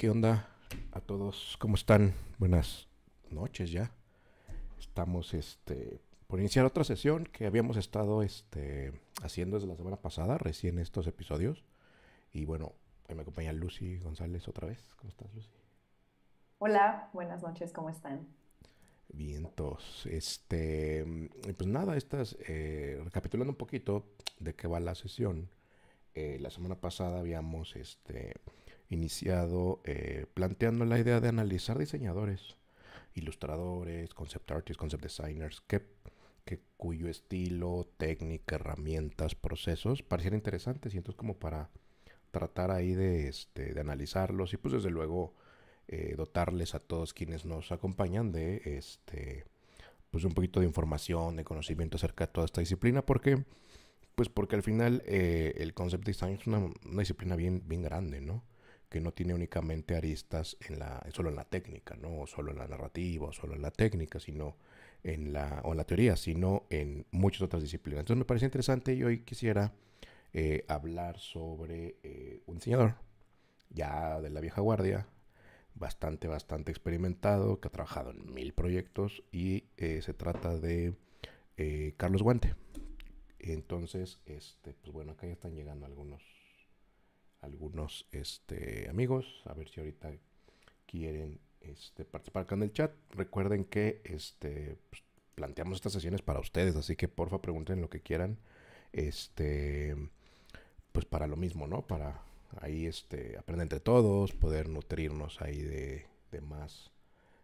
¿Qué onda a todos? ¿Cómo están? Buenas noches ya. Estamos este, por iniciar otra sesión que habíamos estado este, haciendo desde la semana pasada, recién estos episodios. Y bueno, me acompaña Lucy González otra vez. ¿Cómo estás, Lucy? Hola, buenas noches, ¿cómo están? Vientos. Este, pues nada, estas, eh, recapitulando un poquito de qué va la sesión. Eh, la semana pasada habíamos este, iniciado eh, planteando la idea de analizar diseñadores, ilustradores, concept artists, concept designers, que, cuyo estilo, técnica, herramientas, procesos pareciera interesantes y entonces como para tratar ahí este, de, analizarlos y pues desde luego eh, dotarles a todos quienes nos acompañan de este pues un poquito de información, de conocimiento acerca de toda esta disciplina porque pues porque al final eh, el concept design es una, una disciplina bien, bien grande, ¿no? que no tiene únicamente aristas en la, solo en la técnica, ¿no? O solo en la narrativa, solo en la técnica, sino en la, o en la teoría, sino en muchas otras disciplinas. Entonces me parece interesante y hoy quisiera eh, hablar sobre eh, un diseñador ya de la vieja guardia, bastante, bastante experimentado, que ha trabajado en mil proyectos y eh, se trata de Carlos Guante. Entonces, este, pues bueno, acá ya están llegando algunos algunos este, amigos. A ver si ahorita quieren este, participar acá en el chat. Recuerden que este, pues, planteamos estas sesiones para ustedes, así que porfa pregunten lo que quieran. Este, pues para lo mismo, ¿no? Para ahí este, aprender entre todos, poder nutrirnos ahí de, más,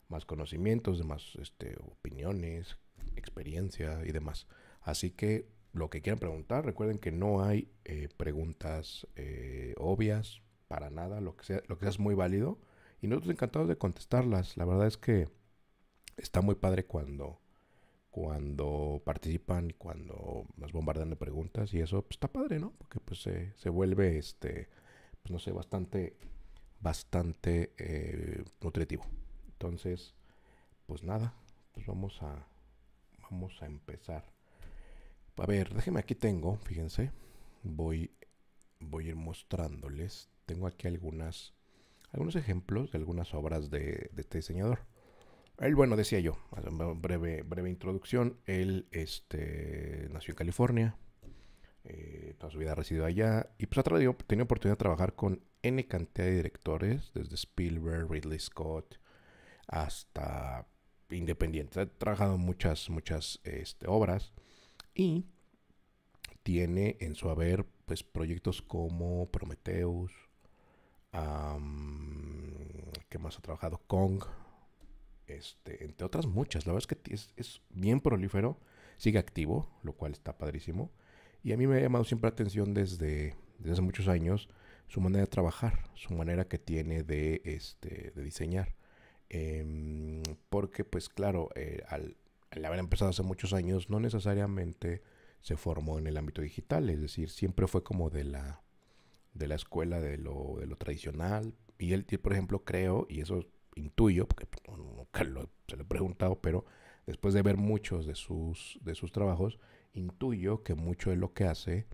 más conocimientos, de más este, opiniones, experiencia y demás. Así que lo que quieran preguntar. Recuerden que no hay eh, preguntas eh, obvias para nada, lo que, sea, lo que es muy válido. Y nosotros encantados de contestarlas. La verdad es que está muy padre cuando, cuando participan, cuando nos bombardean de preguntas y eso pues, está padre, ¿no? Porque pues se, vuelve, este, pues, no sé, bastante, bastante eh, nutritivo. Entonces, pues nada, pues vamos a, vamos a empezar. A ver, déjenme aquí tengo, fíjense. Voy, voy a ir mostrándoles. Tengo aquí algunas, algunos ejemplos de algunas obras de, este diseñador. Él, bueno, decía yo, breve, breve introducción. Él este, nació en California, eh, toda su vida ha residido allá y pues ha tenido oportunidad de trabajar con N cantidad de directores, desde Spielberg, Ridley Scott, hasta Independiente. Ha trabajado en muchas, muchas este, obras. Y tiene en su haber pues, proyectos como Prometheus, que más ha trabajado Kong, este, entre otras muchas. La verdad es que es, bien prolífero, sigue activo, lo cual está padrísimo. Y a mí me ha llamado siempre la atención desde, desde hace muchos años su manera de trabajar, su manera que tiene de, este, de diseñar. Em, porque, pues claro, eh, al, al haber empezado hace muchos años, no necesariamente se formó en el ámbito digital, es decir, siempre fue como de la, de la escuela de lo, tradicional. Y él, por ejemplo, creo, y eso intuyo, porque pues, nunca se lo he preguntado, pero después de ver muchos de sus, de sus trabajos, intuyo que mucho de lo que hace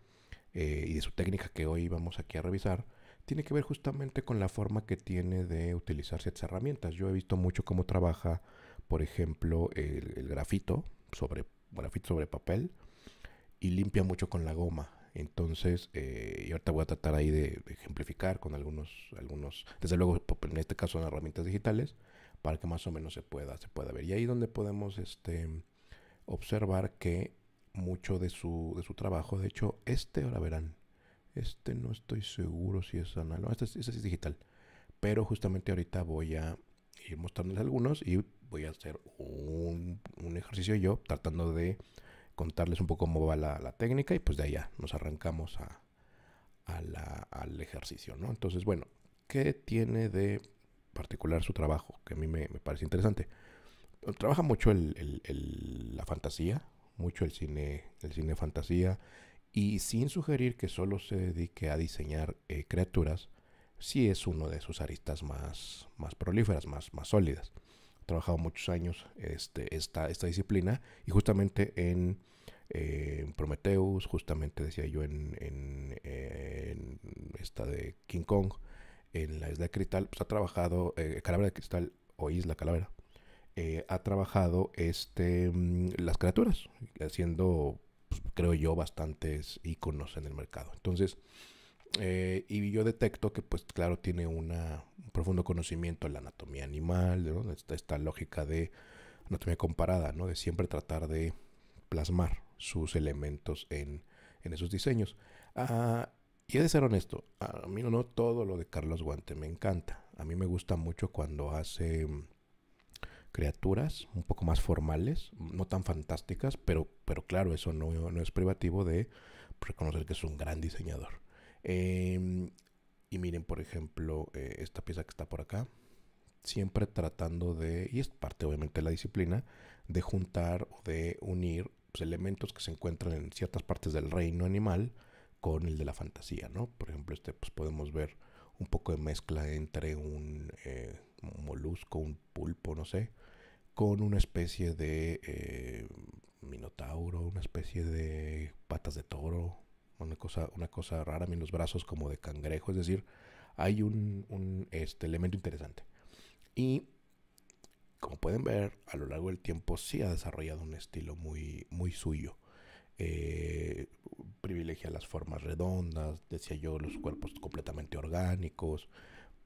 eh, y de su técnica que hoy vamos aquí a revisar, tiene que ver justamente con la forma que tiene de utilizar ciertas herramientas. Yo he visto mucho cómo trabaja por ejemplo, el, grafito, sobre, grafito sobre papel, y limpia mucho con la goma. Entonces, eh, y ahorita voy a tratar ahí de, ejemplificar con algunos, algunos, desde luego, en este caso son herramientas digitales, para que más o menos se pueda, se pueda ver. Y ahí donde podemos este, observar que mucho de su, de su trabajo, de hecho, este, ahora verán, este no estoy seguro si es analógico, no, este, este es digital, pero justamente ahorita voy a ir mostrándoles algunos y voy a hacer un, ejercicio yo tratando de contarles un poco cómo va la, técnica y pues de allá nos arrancamos a, al ejercicio, ¿no? Entonces, bueno, ¿qué tiene de particular su trabajo? Que a mí me, parece interesante. Trabaja mucho la fantasía, mucho el cine, el cine fantasía, y sin sugerir que solo se dedique a diseñar eh, criaturas, sí es uno de sus aristas más, más prolíferas, más, más sólidas trabajado muchos años este, esta, esta disciplina y justamente en, eh, Prometheus, justamente decía yo en, esta de King Kong, en la Isla de Cristal, pues ha trabajado, eh, Calavera de Cristal o Isla Calavera, eh, ha trabajado este, mm, las criaturas, haciendo, pues, creo yo, bastantes iconos en el mercado. Entonces, eh, y yo detecto que, pues claro, tiene un profundo conocimiento de la anatomía animal, de esta, esta, lógica de anatomía comparada, ¿no? de siempre tratar de plasmar sus elementos en, esos diseños. Ah, y he de ser honesto, a mí no todo lo de Carlos Guante me encanta. A mí me gusta mucho cuando hace mm, criaturas un poco más formales, no tan fantásticas, pero, pero claro, eso no es privativo de reconocer que es un gran diseñador. Em, y miren, por ejemplo, eh, esta pieza que está por acá. Siempre tratando de, y es parte obviamente de la disciplina, de juntar o de unir pues, elementos que se encuentran en ciertas partes del reino animal con el de la fantasía, ¿no? Por ejemplo, este pues podemos ver un poco de mezcla entre un eh, molusco, un pulpo, no sé, con una especie de eh, minotauro, una especie de patas de toro, una cosa, una cosa rara, menos brazos como de cangrejo, es decir, hay un, este, elemento interesante. Y como pueden ver, a lo largo del tiempo sí ha desarrollado un estilo muy, muy suyo. Eh, privilegia las formas redondas, decía yo, los cuerpos completamente orgánicos,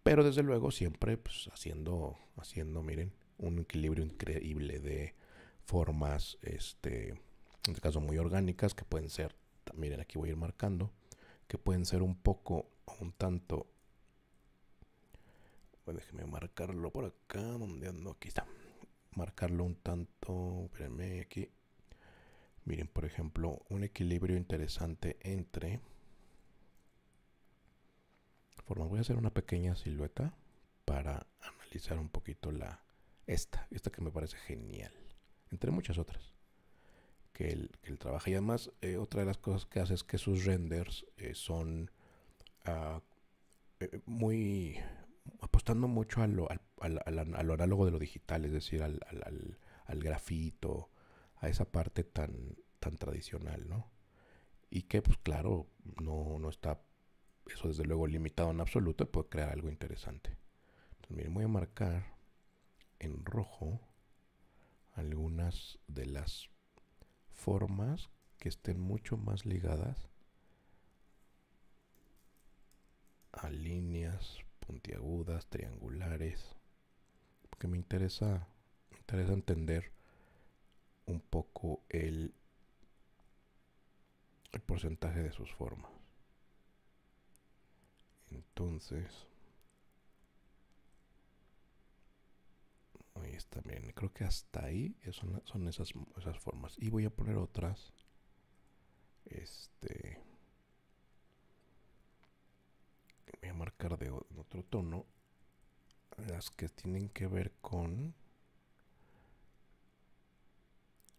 pero desde luego siempre pues, haciendo, haciendo, miren, un equilibrio increíble de formas, este, en este caso muy orgánicas, que pueden ser miren aquí voy a ir marcando, que pueden ser un poco un tanto... Pues, déjenme marcarlo por acá, aquí está. Marcarlo un tanto, aquí. Miren, por ejemplo, un equilibrio interesante entre... Forma, voy a hacer una pequeña silueta para analizar un poquito la esta, esta que me parece genial, entre muchas otras que él, trabaja. Y además, eh, otra de las cosas que hace es que sus renders eh, son ah, eh, muy apostando mucho a lo, al, análogo de lo digital, es decir, al, grafito, a esa parte tan, tan tradicional, ¿no? Y que, pues claro, no, está eso desde luego limitado en absoluto, puede crear algo interesante. Entonces, voy a marcar en rojo algunas de las formas que estén mucho más ligadas a líneas puntiagudas, triangulares, porque me interesa, interesa entender un poco el, el porcentaje de sus formas. Entonces, también. Creo que hasta ahí son, son esas, esas formas. Y voy a poner otras. Este. Voy a marcar de otro tono. Las que tienen que ver con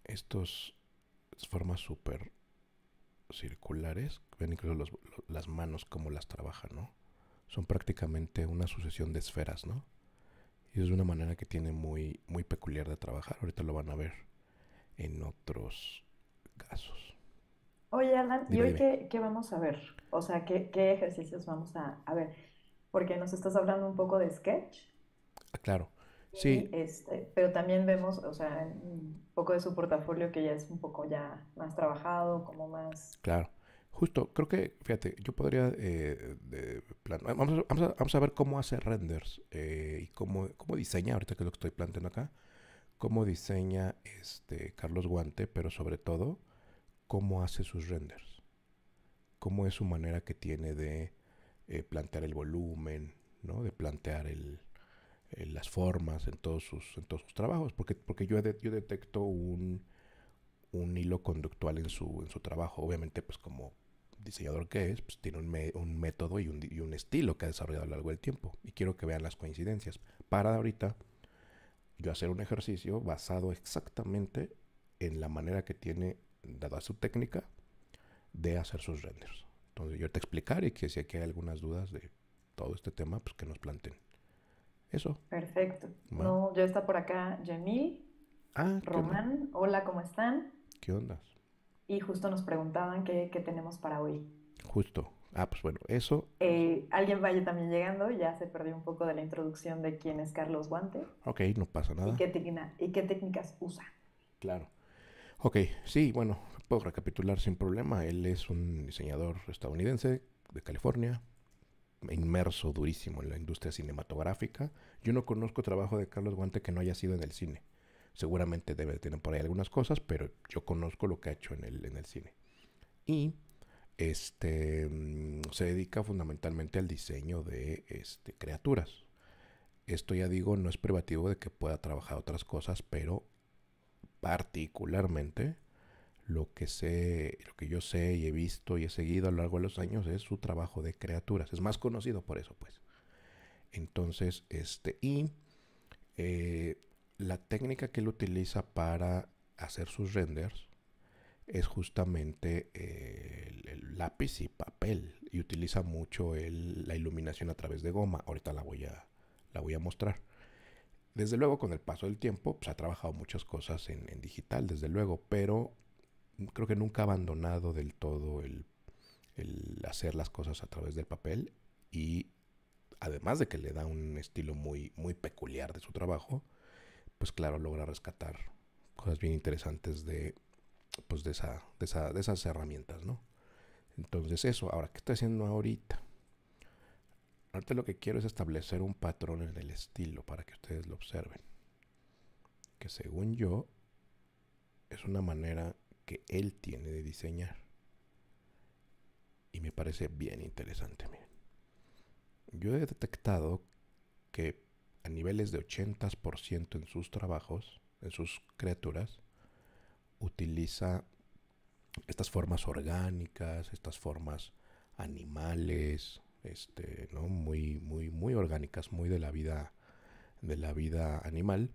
estos formas súper circulares, ven incluso las manos como las trabajan, ¿no? Son prácticamente una sucesión de esferas, ¿no? Y es una manera que tiene muy, muy peculiar de trabajar. Ahorita lo van a ver en otros casos. Oye, Alan, ¿y hoy qué, vamos a ver? O sea, ¿qué, ejercicios vamos a, ver? Porque nos estás hablando un poco de sketch. Ah, claro. Sí. Este, pero también vemos, o sea, un poco de su portafolio que ya es un poco ya más trabajado, como más... Claro. Justo, creo que, fíjate, yo podría, eh, vamos, a, ver cómo hace renders eh, y cómo, cómo diseña, ahorita que es lo que estoy planteando acá, cómo diseña este Carlos Guante, pero sobre todo, cómo hace sus renders, cómo es su manera que tiene de eh, plantear el volumen, ¿no? de plantear el, las formas en todos sus, en todos sus trabajos, porque, porque yo, yo detecto un un hilo conductual en su, en su trabajo, obviamente pues como diseñador que es, pues, tiene un, método y un, estilo que ha desarrollado a lo largo del tiempo. Y quiero que vean las coincidencias. Para ahorita, yo hacer un ejercicio basado exactamente en la manera que tiene, dada su técnica, de hacer sus renders. Entonces yo te explicaré que si aquí hay algunas dudas de todo este tema, pues que nos planten Eso. Perfecto. No, ya está por acá Jenny, Ah, Román, hola, ¿cómo están? ¿Qué onda? y justo nos preguntaban qué, tenemos para hoy. Justo. Ah, pues bueno, eso. Eh, alguien vaya también llegando, ya se perdió un poco de la introducción de quién es Carlos Guante. Ok, no pasa nada. ¿Y qué, y qué técnicas usa? Claro. Ok, sí, bueno, puedo recapitular sin problema. Él es un diseñador estadounidense de California, inmerso durísimo en la industria cinematográfica. Yo no conozco trabajo de Carlos Guante que no haya sido en el cine. Seguramente debe tener por ahí algunas cosas, pero yo conozco lo que ha hecho en el, en el cine. Y este, mm, se dedica fundamentalmente al diseño de este, criaturas. Esto ya digo, no es privativo de que pueda trabajar otras cosas, pero particularmente lo que sé, lo que yo sé y he visto y he seguido a lo largo de los años es su trabajo de criaturas. Es más conocido por eso, pues. Entonces, este, y eh, la técnica que él utiliza para hacer sus renders es justamente eh, el, lápiz y papel y utiliza mucho la iluminación a través de goma. Ahorita la voy a, la voy a mostrar. Desde luego, con el paso del tiempo, pues, ha trabajado muchas cosas en, digital, desde luego, pero creo que nunca ha abandonado del todo el, el hacer las cosas a través del papel y además de que le da un estilo muy, muy peculiar de su trabajo, pues claro, logra rescatar cosas bien interesantes de, pues de, esa, de, esa, esas herramientas, ¿no? Entonces eso, ahora, ¿qué estoy haciendo ahorita? Ahorita lo que quiero es establecer un patrón en el estilo para que ustedes lo observen. Que según yo, es una manera que él tiene de diseñar. Y me parece bien interesante, miren. Yo he detectado que a niveles de 80% en sus trabajos, en sus criaturas, utiliza estas formas orgánicas, estas formas animales, este, ¿no? muy, muy, muy orgánicas, muy de la vida, de la vida animal,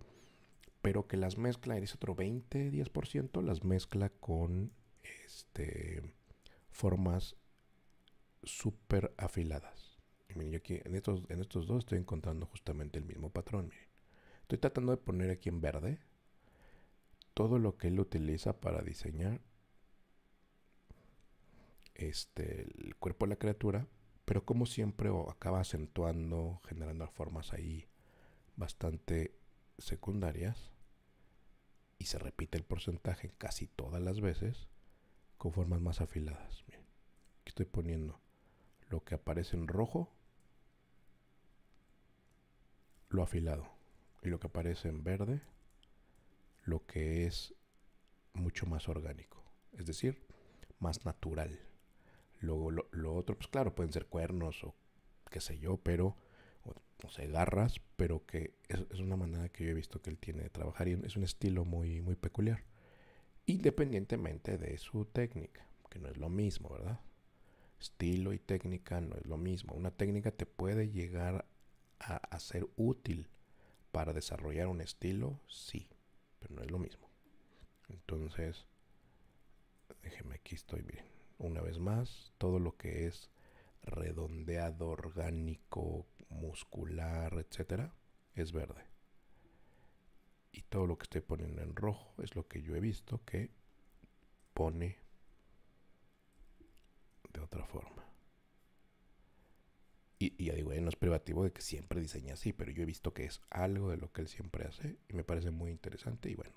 pero que las mezcla en ese otro 20-10%, las mezcla con este, formas super afiladas yo aquí en estos, en estos dos estoy encontrando justamente el mismo patrón. Estoy tratando de poner aquí en verde todo lo que él utiliza para diseñar este, el cuerpo de la criatura, pero como siempre acaba acentuando, generando formas ahí bastante secundarias y se repite el porcentaje casi todas las veces con formas más afiladas. miren aquí estoy poniendo lo que aparece en rojo, lo afilado. Y lo que aparece en verde, lo que es mucho más orgánico. Es decir, más natural. Luego lo, otro, pues claro, pueden ser cuernos o qué sé yo, pero no sé, garras, pero que es, es, una manera que yo he visto que él tiene de trabajar y es un estilo muy, muy peculiar, independientemente de su técnica, que no es lo mismo, ¿verdad? Estilo y técnica no es lo mismo. Una técnica te puede llegar a, ser útil para desarrollar un estilo, sí, pero no es lo mismo. Entonces, déjeme aquí estoy, bien. Una vez más, todo lo que es redondeado, orgánico, muscular, etcétera, es verde. Y todo lo que estoy poniendo en rojo es lo que yo he visto que pone de otra forma. Y, ya digo, eh, no es privativo de que siempre diseña así, pero yo he visto que es algo de lo que él siempre hace y me parece muy interesante y bueno,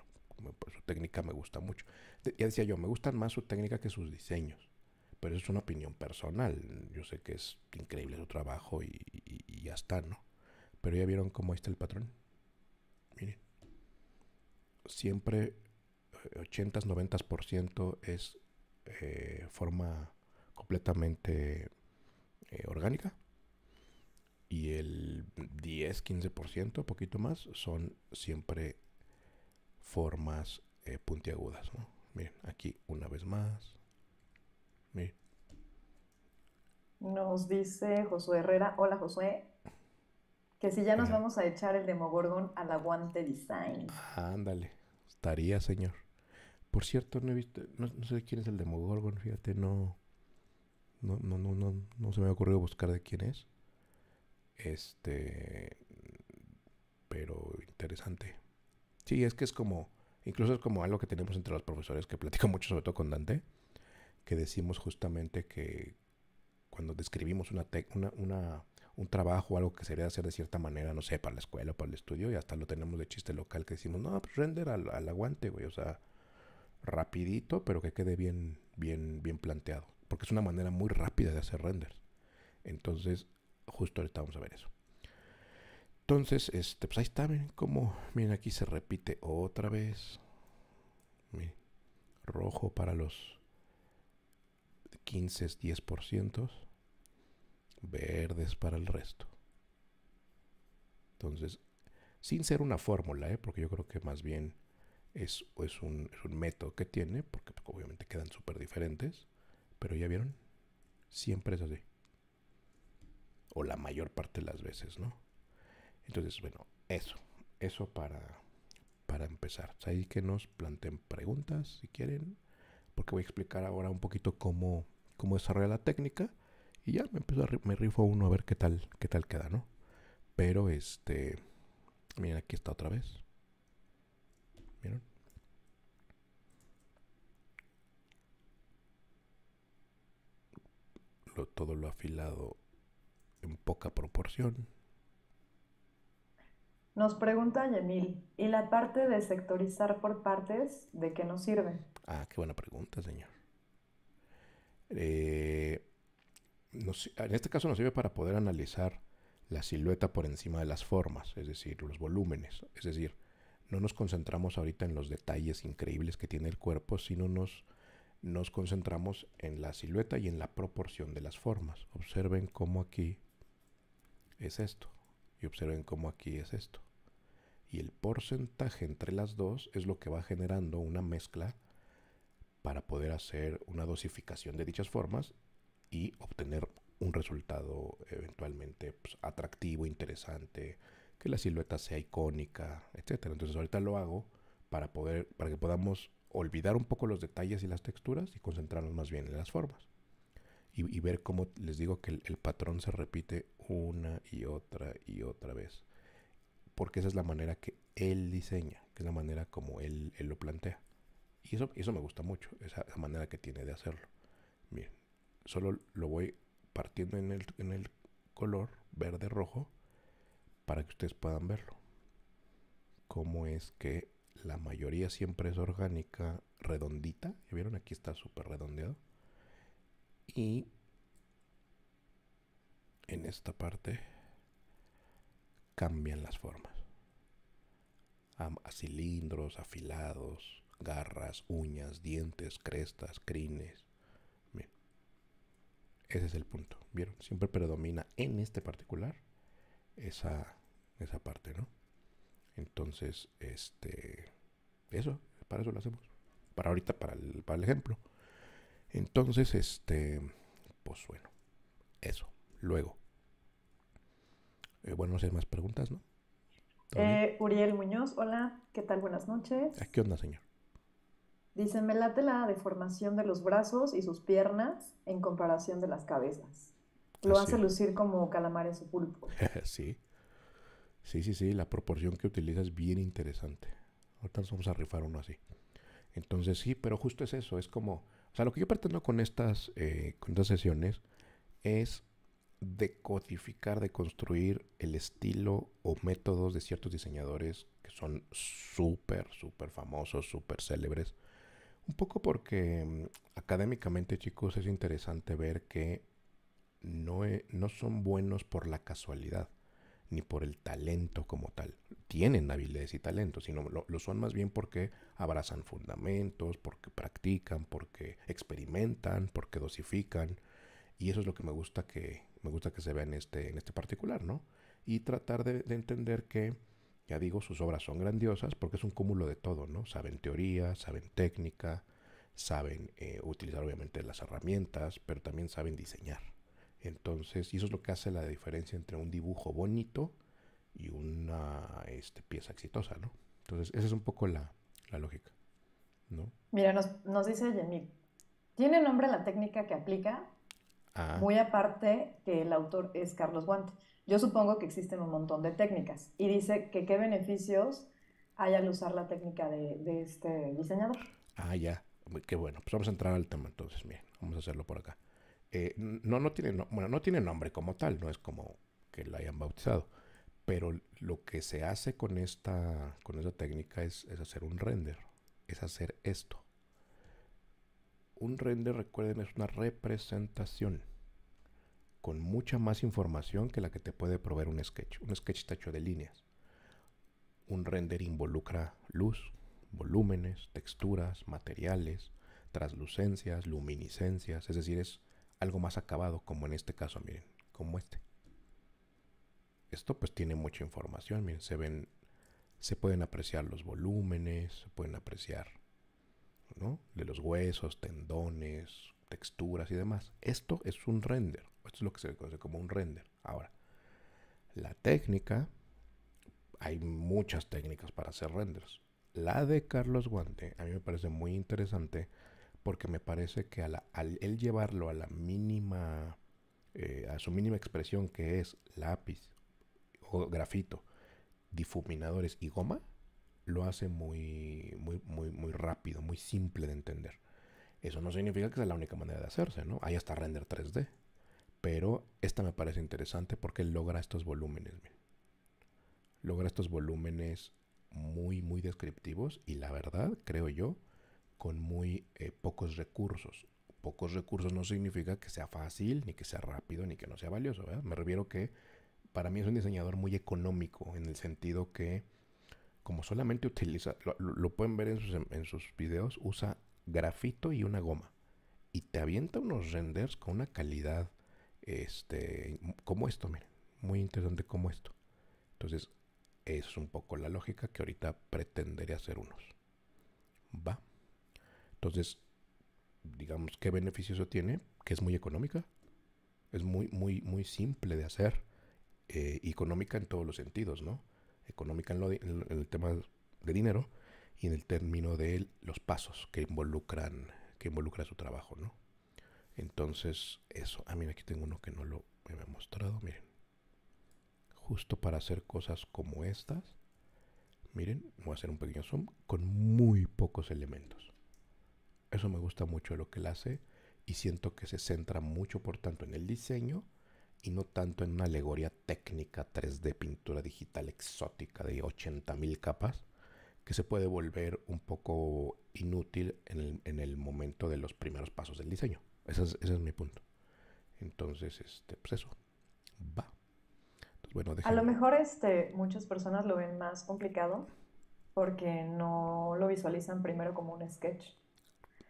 pues, su técnica me gusta mucho. ya decía yo, me gustan más su técnica que sus diseños, pero eso es una opinión personal. Yo sé que es increíble su trabajo y, ya está, ¿no? Pero ya vieron cómo está el patrón. Miren, siempre 80-90% eh, es eh, forma completamente eh, orgánica. Y el 10, 15%, poquito más, son siempre formas eh, puntiagudas. Miren, aquí una vez más. Miren. Nos dice Josué Herrera. Hola Josué. Que si ya nos vamos a echar el Demogorgon al aguante design. Ándale, estaría, señor. Por cierto, no he visto, no, no sé quién es el Demogorgon, fíjate, no. No, no, no, no, no se me ha ocurrido buscar de quién es. Este. Pero interesante. Sí, es que es como. Incluso es como algo que tenemos entre los profesores que platico mucho, sobre todo con Dante, que decimos justamente que cuando describimos una, una, un trabajo algo que se debe hacer de cierta manera, no sé, para la escuela o para el estudio, y hasta lo tenemos de chiste local que decimos, no, pues render al, al aguante, güey, o sea, rapidito, pero que quede bien, bien, bien planteado porque es una manera muy rápida de hacer renders. Entonces, justo ahorita vamos a ver eso. Entonces, este, pues ahí está, miren cómo, miren aquí se repite otra vez. rojo para los 15, 10%, verdes para el resto. Entonces, sin ser una fórmula, ¿eh? porque yo creo que más bien es, es, un, es un método que tiene, porque obviamente quedan súper diferentes. Pero ya vieron, siempre es así. O la mayor parte de las veces, ¿no? Entonces, bueno, eso. Eso para, para empezar. ahí que nos planteen preguntas si quieren. Porque voy a explicar ahora un poquito cómo, cómo desarrollar la técnica. Y ya me empezó a, me rifo uno a ver qué tal, qué tal queda, ¿no? Pero este. Miren, aquí está otra vez. ¿Vieron? todo lo afilado en poca proporción. Nos pregunta Yemil, ¿y la parte de sectorizar por partes, de qué nos sirve? Ah, qué buena pregunta, señor. Eh, en este caso nos sirve para poder analizar la silueta por encima de las formas, es decir, los volúmenes. Es decir, no nos concentramos ahorita en los detalles increíbles que tiene el cuerpo, sino nos nos concentramos en la silueta y en la proporción de las formas. Observen cómo aquí es esto y observen cómo aquí es esto. Y el porcentaje entre las dos es lo que va generando una mezcla para poder hacer una dosificación de dichas formas y obtener un resultado eventualmente pues, atractivo, interesante, que la silueta sea icónica, etc. Entonces ahorita lo hago para poder, para que podamos olvidar un poco los detalles y las texturas y concentrarnos más bien en las formas. Y, ver cómo les digo que el, patrón se repite una y otra y otra vez. Porque esa es la manera que él diseña, que es la manera como él, lo plantea. Y eso, eso me gusta mucho, esa, manera que tiene de hacerlo. Miren, solo lo voy partiendo en el, en el color verde-rojo para que ustedes puedan verlo. Cómo es que la mayoría siempre es orgánica redondita. ¿Ya vieron? Aquí está súper redondeado. Y en esta parte cambian las formas. A, cilindros, afilados, garras, uñas, dientes, crestas, crines. Ese es el punto. ¿Vieron? Siempre predomina en este particular esa, esa parte, ¿no? Entonces, este, eso, para eso lo hacemos. Para ahorita, para el, para el ejemplo. Entonces, este, pues bueno, eso. Luego. Eh, bueno, no sé, más preguntas, ¿no? Eh, Uriel Muñoz, hola, ¿qué tal? Buenas noches. Eh, ¿Qué onda, señor? Dice, me late la deformación de los brazos y sus piernas en comparación de las cabezas. Lo hace lucir como calamares o pulpos. sí. Sí, sí, sí, la proporción que utiliza es bien interesante. Ahorita vamos a rifar uno así. Entonces sí, pero justo es eso, es como, o sea, lo que yo pretendo con estas, eh, con estas sesiones es decodificar, deconstruir el estilo o métodos de ciertos diseñadores que son súper, súper famosos, súper célebres. Un poco porque mm, académicamente, chicos, es interesante ver que no, e, no son buenos por la casualidad ni por el talento como tal. Tienen habilidades y talento sino lo, lo, son más bien porque abrazan fundamentos, porque practican, porque experimentan, porque dosifican. Y eso es lo que me gusta que, me gusta que se vea en este, en este particular, ¿no? Y tratar de, entender que, ya digo, sus obras son grandiosas porque es un cúmulo de todo, ¿no? Saben teoría, saben técnica, saben eh, utilizar obviamente las herramientas, pero también saben diseñar. Entonces, y eso es lo que hace la diferencia entre un dibujo bonito y una este, pieza exitosa, ¿no? Entonces, esa es un poco la, lógica, ¿no? Mira, nos, dice Yemil, tiene nombre la técnica que aplica, ah. muy aparte que el autor es Carlos Guante. Yo supongo que existen un montón de técnicas y dice que qué beneficios hay al usar la técnica de, de este diseñador. Ah, ya, qué bueno. Pues vamos a entrar al tema entonces, miren, vamos a hacerlo por acá. Eh, no, no tiene, bueno, no tiene nombre como tal, no es como que la hayan bautizado, pero lo que se hace con esta, con técnica es, es hacer un render, es hacer esto. Un render, recuerden, es una representación con mucha más información que la que te puede proveer un sketch. Un sketch está hecho de líneas. Un render involucra luz, volúmenes, texturas, materiales, translucencias, luminiscencias, es decir, es algo más acabado, como en este caso, miren, como este. Esto pues tiene mucha información, miren, se ven, se pueden apreciar los volúmenes, se pueden apreciar, ¿no? De los huesos, tendones, texturas y demás. Esto es un render, esto es lo que se conoce como un render. Ahora, la técnica, hay muchas técnicas para hacer renders. La de Carlos Guante a mí me parece muy interesante porque me parece que al él llevarlo a la mínima, eh, a su mínima expresión que es lápiz o grafito, difuminadores y goma, lo hace muy, muy, muy, muy rápido, muy simple de entender. Eso no significa que sea la única manera de hacerse, ¿no? Hay hasta render 3D. Pero esta me parece interesante porque logra estos volúmenes. Logra estos volúmenes muy, muy descriptivos y la verdad, creo yo, con muy eh, pocos recursos. Pocos recursos no significa que sea fácil, ni que sea rápido, ni que no sea valioso. Me refiero que para mí es un diseñador muy económico, en el sentido que como solamente utiliza, lo, pueden ver en sus, en videos, usa grafito y una goma. Y te avienta unos renders con una calidad este, como esto, miren. Muy interesante como esto. Entonces, es un poco la lógica que ahorita pretenderé hacer unos. Va. Entonces, digamos, ¿qué beneficio tiene? Que es muy económica. Es muy, muy, muy simple de hacer. Eh, económica en todos los sentidos, ¿no? Económica en, el tema de dinero y en el término de los pasos que involucran, que involucra su trabajo, ¿no? Entonces, eso. Ah, mira, aquí tengo uno que no lo he mostrado, miren. Justo para hacer cosas como estas, miren, voy a hacer un pequeño zoom con muy pocos elementos. Eso me gusta mucho lo que él hace y siento que se centra mucho, por tanto, en el diseño y no tanto en una alegoría técnica 3D, pintura digital exótica de 80.000 capas, que se puede volver un poco inútil en el, momento de los primeros pasos del diseño. Ese es, mi punto. Entonces, este, pues eso, va. A lo mejor este, muchas personas lo ven más complicado porque no lo visualizan primero como un sketch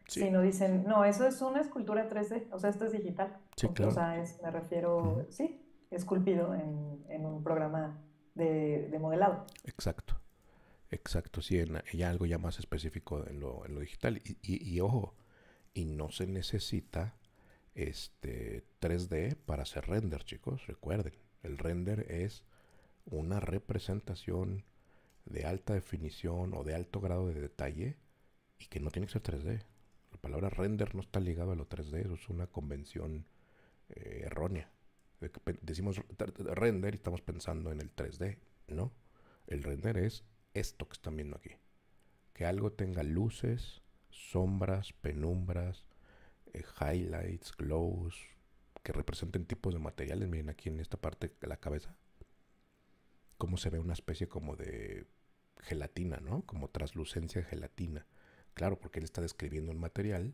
Sí. no dicen, no, eso es una escultura 3D, o sea, esto es digital. Sí, claro. O sea, es, me refiero, sí, esculpido en, un programa de, modelado. Exacto, exacto, sí, en, algo ya más específico en lo, en lo digital. Y, y, y, ojo, y no se necesita este 3D para hacer render, chicos, recuerden, el render es una representación de alta definición o de alto grado de detalle y que no tiene que ser 3D palabra render no está ligado a lo 3D, eso es una convención eh, errónea. Decimos render y estamos pensando en el 3D, ¿no? El render es esto que están viendo aquí. Que algo tenga luces, sombras, penumbras, eh, highlights, glows, que representen tipos de materiales. Miren aquí en esta parte de la cabeza, cómo se ve una especie como de gelatina, ¿no? Como translucencia gelatina. Claro, porque él está describiendo un material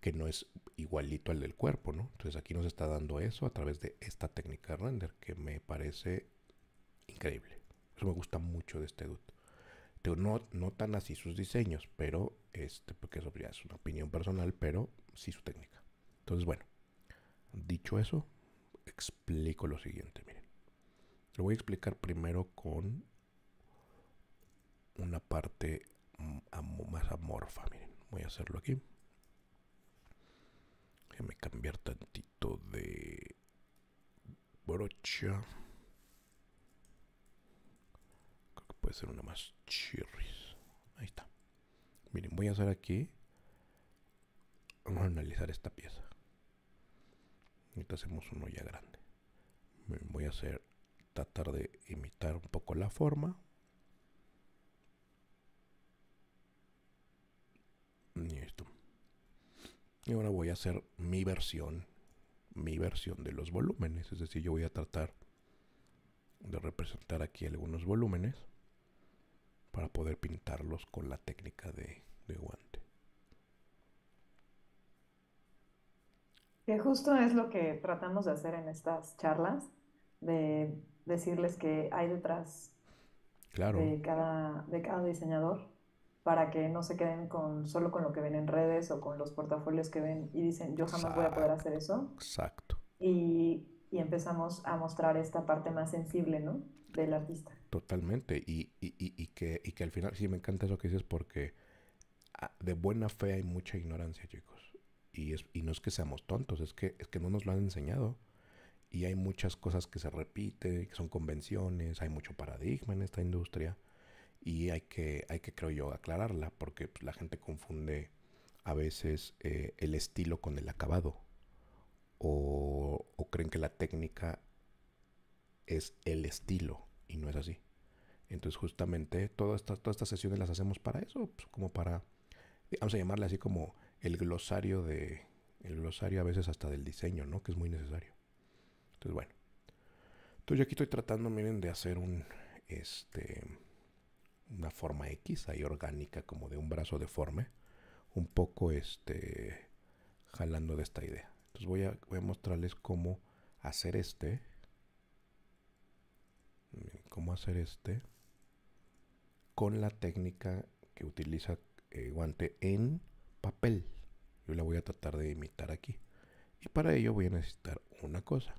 que no es igualito al del cuerpo, ¿no? Entonces aquí nos está dando eso a través de esta técnica de render que me parece increíble. Eso me gusta mucho de este dude. No, no tan así sus diseños, pero este, porque eso ya es una opinión personal, pero sí su técnica. Entonces, bueno, dicho eso, explico lo siguiente, miren. Lo voy a explicar primero con una parte más amorfa. Miren, voy a hacerlo aquí. Déjenme cambiar tantito de brocha. Creo que puede ser una más chirris. Ahí está. Miren, voy a hacer aquí. Vamos a analizar esta pieza. Ahorita hacemos uno ya grande. Voy a hacer, tratar de imitar un poco la forma. Y ahora voy a hacer mi versión, mi versión de los volúmenes. Es decir, yo voy a tratar de representar aquí algunos volúmenes para poder pintarlos con la técnica de, guante. Que justo es lo que tratamos de hacer en estas charlas, de decirles que hay detrás cada, de cada diseñador para que no se queden con, solo con lo que ven en redes o con los portafolios que ven y dicen, yo jamás voy a poder hacer eso. Exacto. Y, empezamos a mostrar esta parte más sensible, ¿no? Del artista. Totalmente. Y, y, y, que, y que al final, sí, me encanta eso que dices porque ah, de buena fe hay mucha ignorancia, chicos. Y, es, y no es que seamos tontos, es que, es que no nos lo han enseñado. Y hay muchas cosas que se repiten, que son convenciones, hay mucho paradigma en esta industria y hay que, hay que creo yo, aclararla porque pues, la gente confunde a veces eh, el estilo con el acabado o, creen que la técnica es el estilo y no es así. Entonces justamente todas estas, todas estas sesiones las hacemos para eso, pues, como para, vamos a llamarle así como el glosario de, el glosario a veces hasta del diseño, ¿no? Que es muy necesario. Entonces bueno. Entonces yo aquí estoy tratando, miren, de hacer un, este, una forma X ahí orgánica, como de un brazo deforme, un poco este jalando de esta idea. Entonces voy a, voy a mostrarles cómo hacer este. Cómo hacer este con la técnica que utiliza eh, guante en papel. Yo la voy a tratar de imitar aquí. Y para ello voy a necesitar una cosa.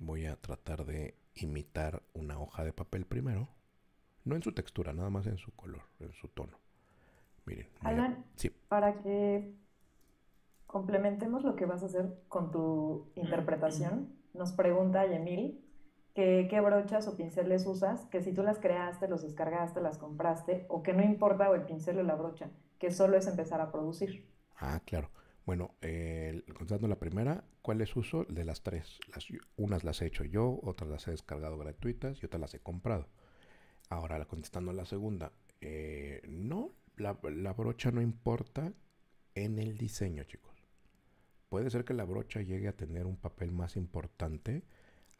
Voy a tratar de imitar una hoja de papel primero. No en su textura, nada más en su color, en su tono. Miren. Alan, sí. para que complementemos lo que vas a hacer con tu interpretación, nos pregunta Yemil que qué brochas o pinceles usas, que si tú las creaste, los descargaste, las compraste, o que no importa o el pincel o la brocha, que solo es empezar a producir. Ah, claro. Bueno, eh, contando la primera, ¿cuál es uso de las tres? Las, unas las he hecho yo, otras las he descargado gratuitas y otras las he comprado. Ahora, contestando la segunda, eh, no, la, brocha no importa en el diseño, chicos. Puede ser que la brocha llegue a tener un papel más importante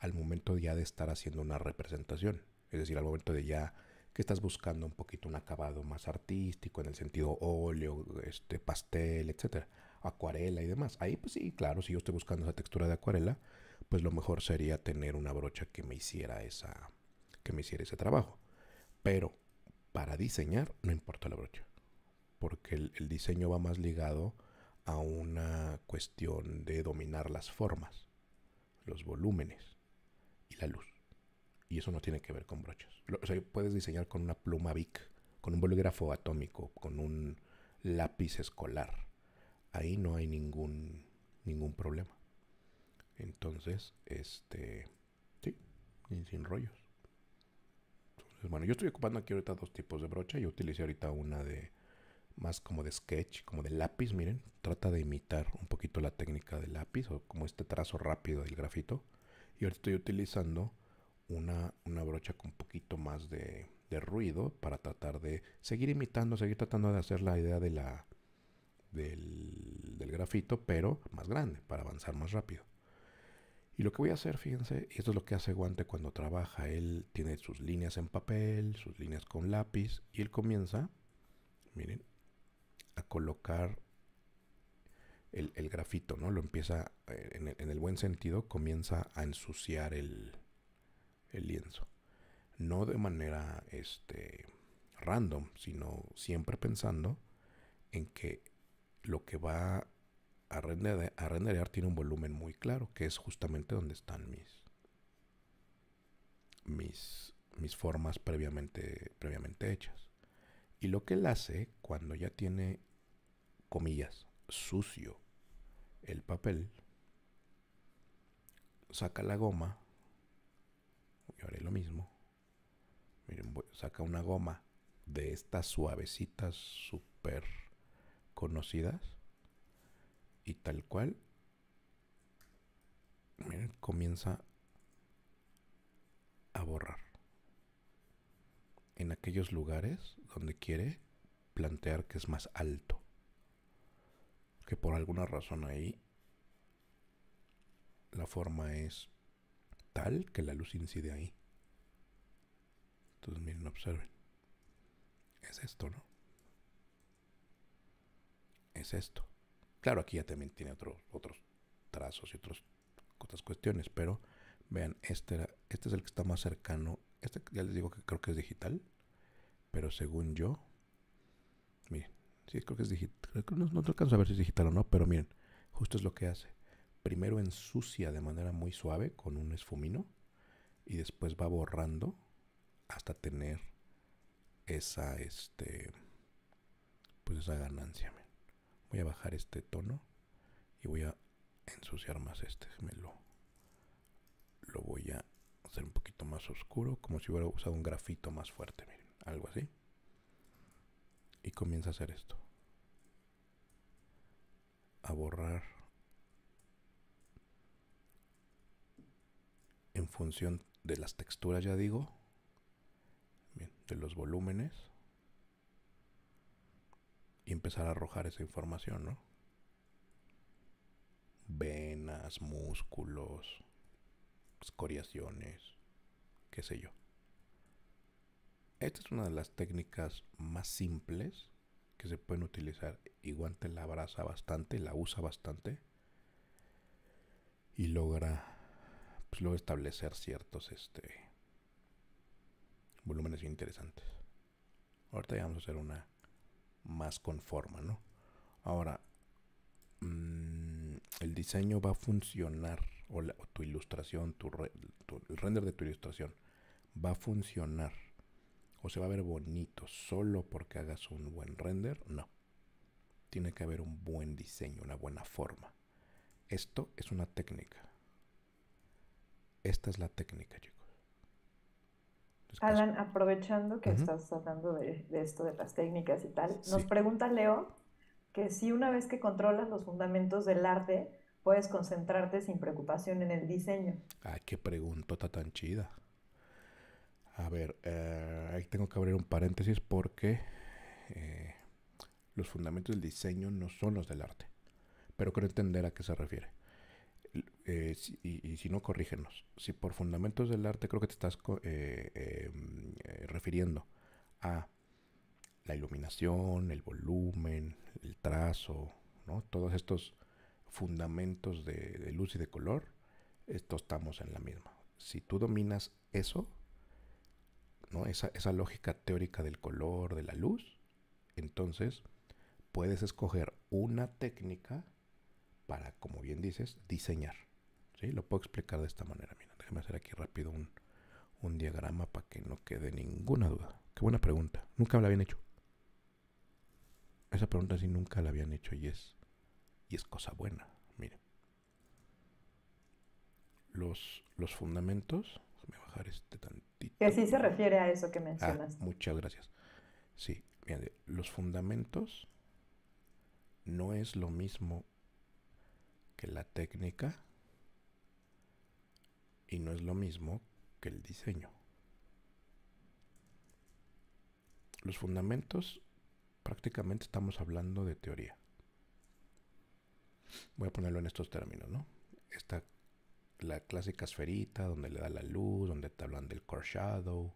al momento ya de estar haciendo una representación. Es decir, al momento de ya que estás buscando un poquito un acabado más artístico, en el sentido óleo, este, pastel, etcétera, acuarela y demás. Ahí, pues sí, claro, si yo estoy buscando esa textura de acuarela, pues lo mejor sería tener una brocha que me hiciera esa, que me hiciera ese trabajo. Pero para diseñar no importa la brocha, porque el, diseño va más ligado a una cuestión de dominar las formas, los volúmenes y la luz. Y eso no tiene que ver con brochas. O sea, puedes diseñar con una pluma Bic, con un bolígrafo atómico, con un lápiz escolar. Ahí no hay ningún, ningún problema. Entonces, este, sí, sin rollos. Bueno, yo estoy ocupando aquí ahorita dos tipos de brocha. Yo utilicé ahorita una de más como de sketch, como de lápiz, miren. Trata de imitar un poquito la técnica del lápiz o como este trazo rápido del grafito. Y ahorita estoy utilizando una, brocha con un poquito más de, ruido para tratar de seguir imitando, seguir tratando de hacer la idea de la, del grafito, pero más grande, para avanzar más rápido. Y lo que voy a hacer, fíjense, y esto es lo que hace Guante cuando trabaja. Él tiene sus líneas en papel, sus líneas con lápiz y él comienza, miren, a colocar el, grafito, ¿no? Lo empieza, eh, en el, buen sentido, comienza a ensuciar el, lienzo. No de manera este, random, sino siempre pensando en que lo que va a, renderear tiene un volumen muy claro, que es justamente donde están mis, mis, mis formas previamente, previamente hechas. Y lo que él hace cuando ya tiene, comillas, sucio el papel, saca la goma, yo haré lo mismo, saca una goma de estas suavecitas súper conocidas y tal cual. comienza a borrar. En aquellos lugares donde quiere plantear que es más alto. Que por alguna razón ahí la forma es tal que la luz incide ahí. Entonces miren, observen. Es esto, ¿no? Es esto. Claro, aquí ya también tiene otros trazos y otros, otras cuestiones, pero vean, este, este es el que está más cercano. Este ya les digo que creo que es digital, pero según yo, miren, sí, creo que es digital. No, no alcanzo a ver si es digital o no, pero miren, justo es lo que hace. Primero ensucia de manera muy suave con un esfumino y después va borrando hasta tener esa, este, pues esa ganancia. Voy a bajar este tono y voy a ensuciar más este. Me lo, voy a hacer un poquito más oscuro, como si hubiera usado un grafito más fuerte, algo así. Y comienza a hacer esto. A borrar en función de las texturas, ya digo, de los volúmenes y empezar a arrojar esa información, ¿no? Venas, músculos, escoriaciones, qué sé yo. Esta es una de las técnicas más simples que se pueden utilizar. Iguante la abraza bastante, la usa bastante y logra, pues, establecer ciertos este, volúmenes interesantes. Ahorita ya vamos a hacer una más con forma, ¿no? Ahora, mm, el diseño va a funcionar, o, tu ilustración, tu, el render de tu ilustración va a funcionar, o se va a ver bonito solo porque hagas un buen render, no. Tiene que haber un buen diseño, una buena forma. Esto es una técnica. Esta es la técnica, chicos. Alan, aprovechando que estás hablando de, esto de las técnicas y tal, nos pregunta Leo que si una vez que controlas los fundamentos del arte, puedes concentrarte sin preocupación en el diseño. Ay, qué preguntota tan chida. A ver, eh, ahí tengo que abrir un paréntesis porque eh, los fundamentos del diseño no son los del arte. Pero quiero entender a qué se refiere. Eh, y, si no, corrígenos. Si por fundamentos del arte creo que te estás eh, em, eh, refiriendo a la iluminación, el volumen, el trazo, todos estos fundamentos de, luz y de color, esto estamos en la misma. Si tú dominas eso, ¿no? Esa, esa, lógica teórica del color, de la luz, entonces puedes escoger una técnica para, como bien dices, diseñar. ¿sí? Lo puedo explicar de esta manera. Mira, déjame hacer aquí rápido un, diagrama para que no quede ninguna duda. Qué buena pregunta. Nunca me la habían hecho. Esa pregunta sí nunca la habían hecho y es, y es cosa buena. Mire. Los, los fundamentos. Déjame bajar este tantito. Que sí se refiere a eso que ah, mencionas. muchas gracias. Sí, mire, los fundamentos no es lo mismo que la técnica y no es lo mismo que el diseño. Los fundamentos prácticamente estamos hablando de teoría. Voy a ponerlo en estos términos, ¿no? Esta la clásica esferita donde le da la luz, donde te hablan del core shadow,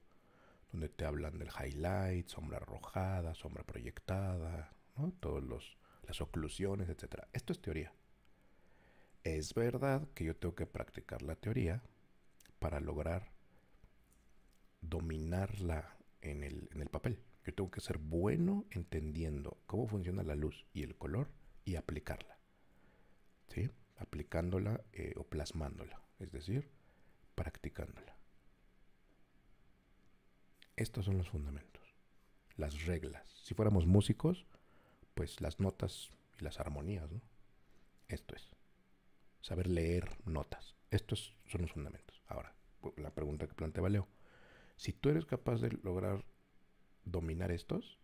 donde te hablan del highlight, sombra arrojada, sombra proyectada, todas Todos las oclusiones, etcétera. Esto es teoría. Es verdad que yo tengo que practicar la teoría para lograr dominarla en el, en el papel. Yo tengo que ser bueno entendiendo cómo funciona la luz y el color y aplicarla. ¿Sí? Aplicándola eh, o plasmándola, es decir, practicándola. Estos son los fundamentos, las reglas. Si fuéramos músicos, pues las notas y las armonías, ¿no? Esto es saber leer notas. Estos son los fundamentos. Ahora, la pregunta que planteaba Leo. Si tú eres capaz de lograr dominar estos,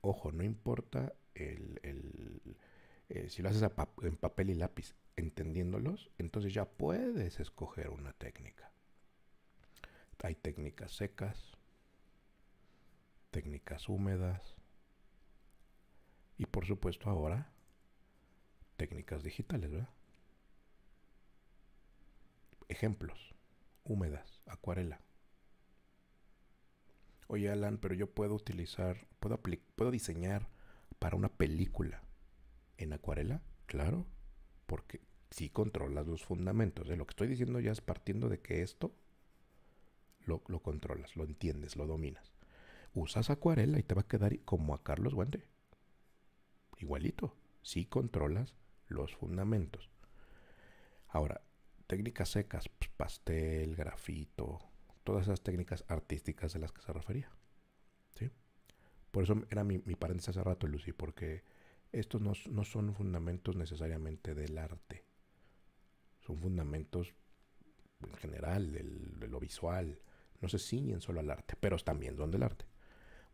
ojo, no importa el, eh, si lo haces en papel y lápiz, entendiéndolos, entonces ya puedes escoger una técnica. Hay técnicas secas, técnicas húmedas y por supuesto ahora técnicas digitales, ¿verdad? Ejemplos. Húmedas, acuarela. Oye Alan, pero yo puedo utilizar, puedo, puedo diseñar para una película en acuarela, claro, porque si controlas los fundamentos. De lo que estoy diciendo ya es partiendo de que esto lo, controlas, lo entiendes, lo dominas. Usas acuarela y te va a quedar como a Carlos Guante. Igualito, si controlas los fundamentos. Ahora, técnicas secas, pues, pastel, grafito, todas esas técnicas artísticas de las que se refería. ¿sí? Por eso era mi, paréntesis hace rato, Lucy, porque estos no, son fundamentos necesariamente del arte. Son fundamentos en general, de lo visual. No se ciñen solo al arte, pero también son del arte.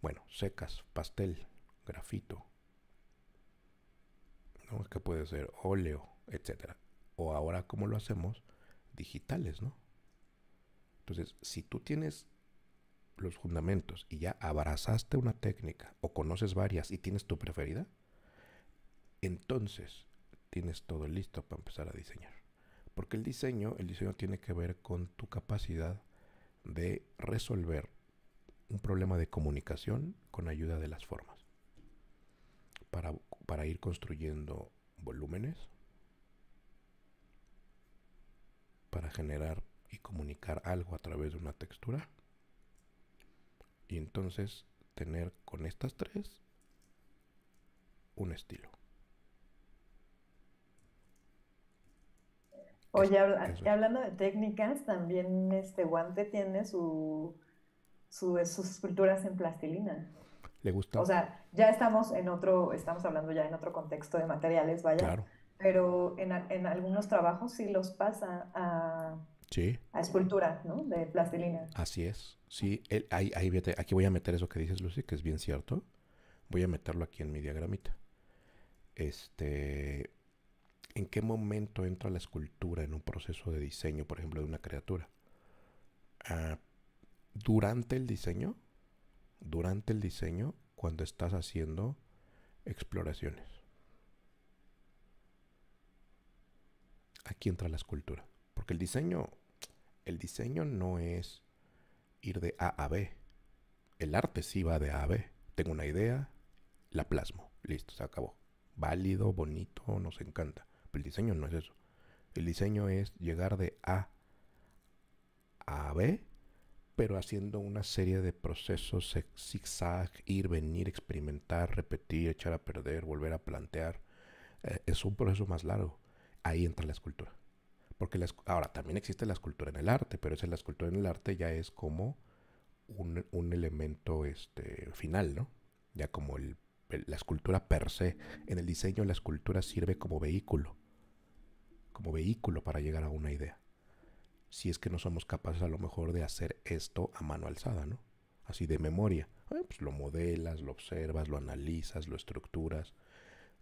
Bueno, secas, pastel, grafito, ¿no? que puede ser óleo, etcétera o ahora como lo hacemos, digitales, ¿no? Entonces, si tú tienes los fundamentos y ya abrazaste una técnica o conoces varias y tienes tu preferida, entonces tienes todo listo para empezar a diseñar. Porque el diseño, el diseño tiene que ver con tu capacidad de resolver un problema de comunicación con ayuda de las formas. Para, para ir construyendo volúmenes, para generar y comunicar algo a través de una textura. Y entonces tener con estas tres un estilo. Oye, hablando de técnicas, también este guante tiene su, sus esculturas en plastilina. ¿Le gusta? O sea, ya estamos en otro, estamos hablando ya en otro contexto de materiales, vaya. Claro pero en, algunos trabajos sí los pasa a, escultura, ¿no? De plastilina. Así es. Sí, ahí, aquí voy a meter eso que dices, Lucy, que es bien cierto. Voy a meterlo aquí en mi diagramita. Este, ¿en qué momento entra la escultura en un proceso de diseño, por ejemplo, de una criatura? Ah, durante el diseño, durante el diseño, cuando estás haciendo exploraciones aquí entra la escultura. Porque el diseño, el diseño no es ir de A a B. El arte sí va de A a B. Tengo una idea, la plasmo. Listo, se acabó. Válido, bonito, nos encanta. Pero el diseño no es eso. El diseño es llegar de A a B, pero haciendo una serie de procesos zigzag, ir, venir, experimentar, repetir, echar a perder, volver a plantear. Eh, es un proceso más largo ahí entra la escultura. Porque ahora también existe la escultura en el arte, pero esa la escultura en el arte ya es como un, elemento este, final, ¿no? Ya como la escultura per se. En el diseño la escultura sirve como vehículo, como vehículo para llegar a una idea. Si es que no somos capaces a lo mejor de hacer esto a mano alzada, ¿no? Así de memoria. Eh, pues lo modelas, lo observas, lo analizas, lo estructuras,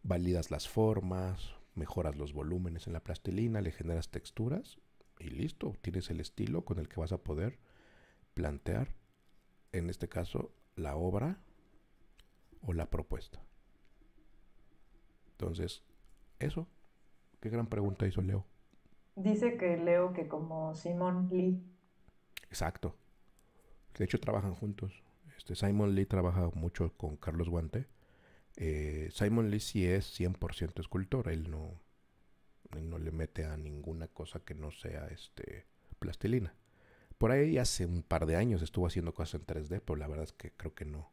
validas las formas, mejoras los volúmenes en la plastilina, le generas texturas y listo, tienes el estilo con el que vas a poder plantear, en este caso, la obra o la propuesta. Entonces, eso, qué gran pregunta hizo Leo. Dice que Leo que como Simon Lee. Exacto. De hecho trabajan juntos. Este Simon Lee trabaja mucho con Carlos Guante eh, Simon Lee sí es 100% escultor, él no, no le mete a ninguna cosa que no sea este, plastilina. Por ahí hace un par de años estuvo haciendo cosas en 3D, pero la verdad es que creo que no,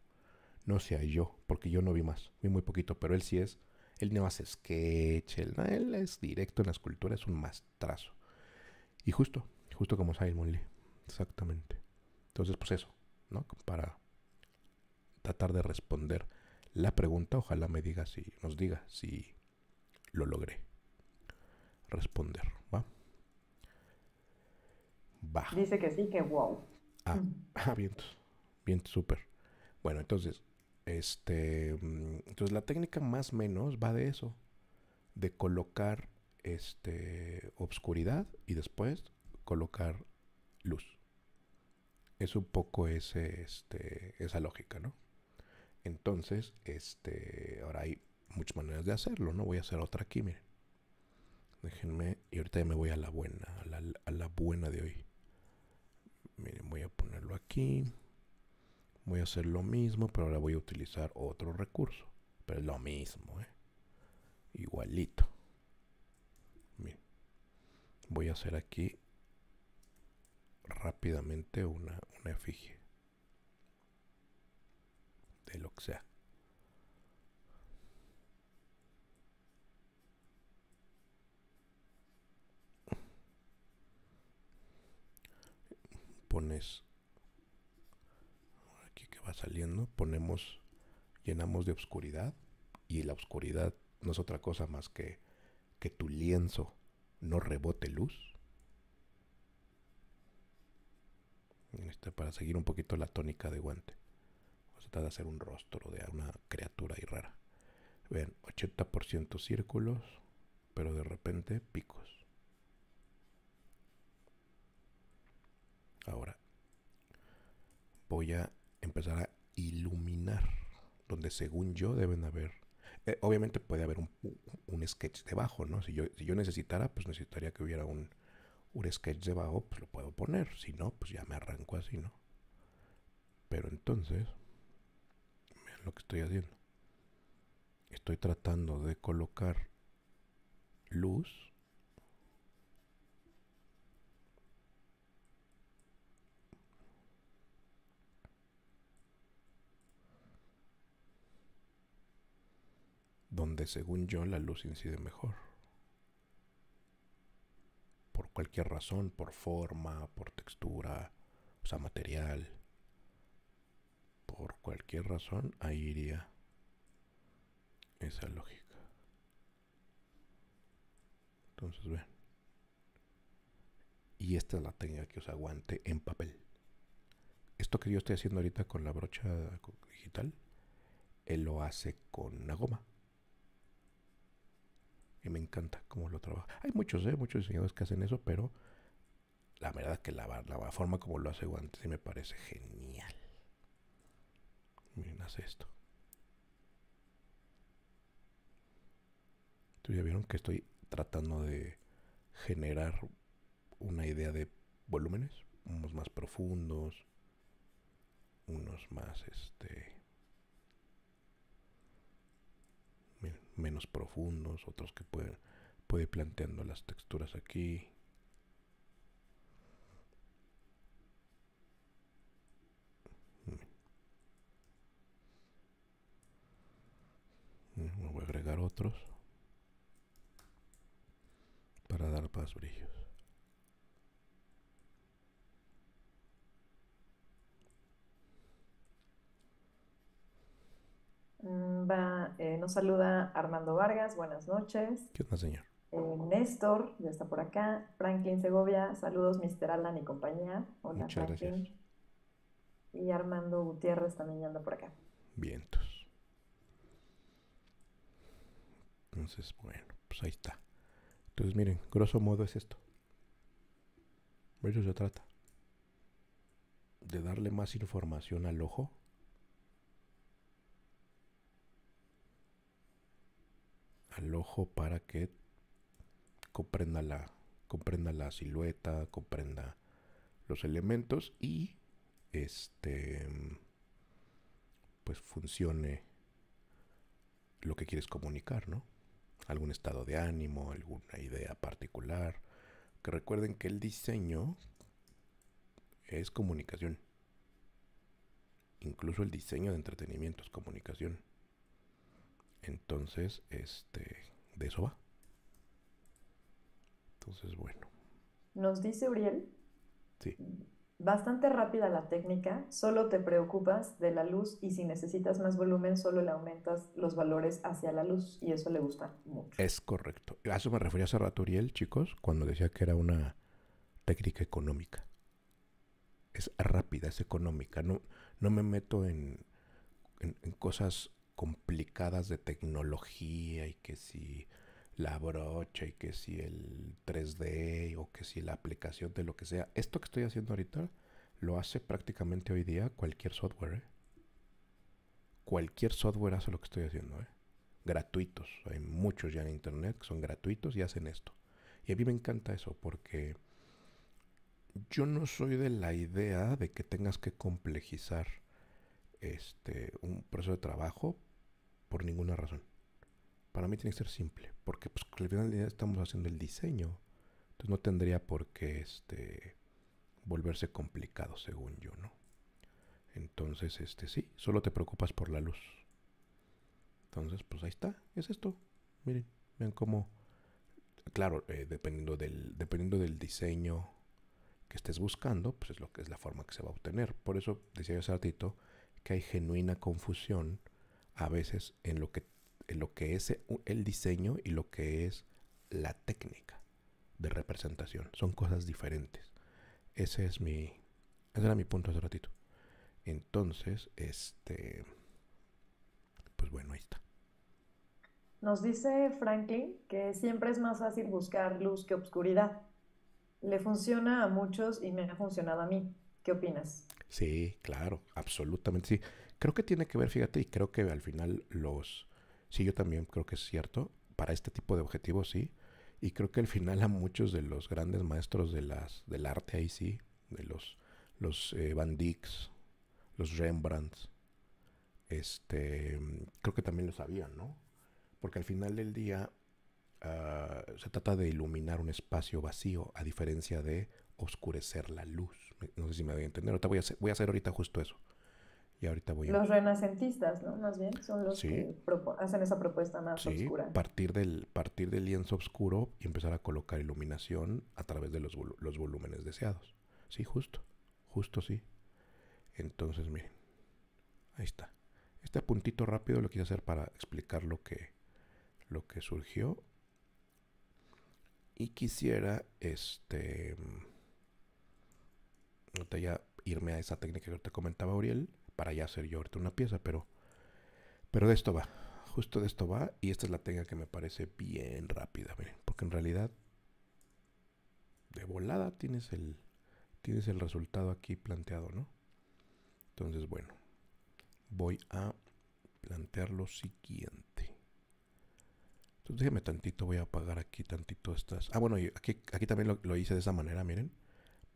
no sea yo, porque yo no vi más, vi muy poquito, pero él sí es, él no hace sketch, él, es directo en la escultura, es un mastrazo. Y justo, justo como Simon Lee, exactamente. Entonces, pues eso, ¿no? Para tratar de responder la pregunta, ojalá me diga si, nos diga si lo logré responder, ¿va? Dice que sí, que wow. Ah, vientos, ah, vientos, súper. Bueno, entonces, este, mm, entonces la técnica más menos va de eso, de colocar, este, obscuridad y después colocar luz. Es un poco ese, este, esa lógica, ¿no? Entonces, este, ahora hay muchas maneras de hacerlo, ¿no? Voy a hacer otra aquí, miren. Déjenme, y ahorita ya me voy a la buena, a la, buena de hoy. Miren, voy a ponerlo aquí. Voy a hacer lo mismo, pero ahora voy a utilizar otro recurso. Pero es lo mismo, ¿eh? Igualito. Miren. Voy a hacer aquí rápidamente una, una efigie lo que sea. Pones aquí que va saliendo, ponemos, llenamos de oscuridad y la oscuridad no es otra cosa más que que tu lienzo no rebote luz. Este, para seguir un poquito la tónica de guante de hacer un rostro de una criatura y rara. Ven, 80% círculos, pero de repente picos. Ahora voy a empezar a iluminar donde según yo deben haber eh, obviamente puede haber un, sketch debajo, ¿no? Si yo, si yo necesitara, pues necesitaría que hubiera un, un sketch debajo, pues lo puedo poner. Si no, pues ya me arranco así, ¿no? Pero entonces lo que estoy haciendo. Estoy tratando de colocar luz donde según yo la luz incide mejor. Por cualquier razón, por forma, por textura, o sea, material por cualquier razón, ahí iría esa lógica. Entonces, vean. Y esta es la técnica que os aguante en papel. Esto que yo estoy haciendo ahorita con la brocha digital, él lo hace con una goma. Y me encanta cómo lo trabaja. Hay muchos, ¿eh? muchos diseñadores que hacen eso, pero la verdad es que la, la forma como lo hace guante sí me parece genial. Miren, hace esto. Entonces ya vieron que estoy tratando de generar una idea de volúmenes, unos más profundos, unos más este menos profundos, otros que pueden puede ir planteando las texturas aquí. otros para dar más brillos. Mm, va, eh, nos saluda Armando Vargas, buenas noches. ¿Qué tal, señor? Eh, Néstor, ya está por acá. Franklin Segovia, saludos, Mister Alan y compañía. Hola, Franklin. Y Armando Gutiérrez también anda por acá. Vientos. Entonces, bueno, pues ahí está. Entonces, miren, grosso modo es esto. De eso se trata. De darle más información al ojo. Al ojo para que comprenda la, comprenda la silueta, comprenda los elementos y este pues funcione lo que quieres comunicar, ¿no? algún estado de ánimo, alguna idea particular. Que recuerden que el diseño es comunicación. Incluso el diseño de entretenimiento es comunicación. Entonces, este, de eso va. Entonces, bueno. Nos dice Uriel. Sí bastante rápida la técnica, solo te preocupas de la luz y si necesitas más volumen solo le aumentas los valores hacia la luz y eso le gusta mucho. Es correcto. A eso me refería hace chicos, cuando decía que era una técnica económica. Es rápida, es económica. No, no me meto en, en, cosas complicadas de tecnología y que si la brocha y que si el 3D o que si la aplicación de lo que sea. Esto que estoy haciendo ahorita lo hace prácticamente hoy día cualquier software. ¿eh? Cualquier software hace lo que estoy haciendo. ¿eh? Gratuitos. Hay muchos ya en internet que son gratuitos y hacen esto. Y a mí me encanta eso porque yo no soy de la idea de que tengas que complejizar este, un proceso de trabajo por ninguna razón para mí tiene que ser simple, porque pues al final estamos haciendo el diseño. Entonces no tendría por qué este volverse complicado según yo, ¿no? Entonces, este sí, solo te preocupas por la luz. Entonces, pues ahí está, es esto. Miren, vean cómo claro, eh, dependiendo del dependiendo del diseño que estés buscando, pues es lo que es la forma que se va a obtener. Por eso decía yo hace ratito que hay genuina confusión a veces en lo que lo que es eh, el diseño y lo que es la técnica de representación. Son cosas diferentes. Ese es mi. era mi punto hace ratito. Entonces, este. Pues bueno, ahí está. Nos dice Franklin que siempre es más fácil buscar luz que obscuridad. Le funciona a muchos y me ha funcionado a mí. ¿Qué opinas? Sí, claro, absolutamente sí. Creo que tiene que ver, fíjate, y creo que al final los, Sí, yo también creo que es cierto. Para este tipo de objetivos sí. Y creo que al final a muchos de los grandes maestros de las, del arte ahí sí, de los, los eh, Van Dycks, los Rembrandts, este, creo que también lo sabían, ¿no? Porque al final del día ah, se trata de iluminar un espacio vacío, a diferencia de oscurecer la luz. No sé si me voy a entender. voy a voy a hacer ahorita justo eso. Los renacentistas, ¿no? Más bien son los que hacen esa propuesta más sí, oscura. Partir del, partir del lienzo oscuro y empezar a colocar iluminación a través de los, volúmenes deseados. Sí, justo. Justo sí. Entonces, miren. Ahí está. Este puntito rápido lo quise hacer para explicar lo que, lo que surgió. Y quisiera, este... Mm, te ya irme a esa técnica que te comentaba Auriel para ya hacer yo ahorita una pieza, pero, pero de esto va, justo de esto va y esta es la tenga que me parece bien rápida, miren, porque en realidad de volada tienes el, tienes el resultado aquí planteado, ¿no? Entonces, bueno, voy a plantear lo siguiente. Entonces déjeme tantito, voy a apagar aquí tantito estas. Ah, bueno, aquí, también lo, lo hice de esa manera, miren,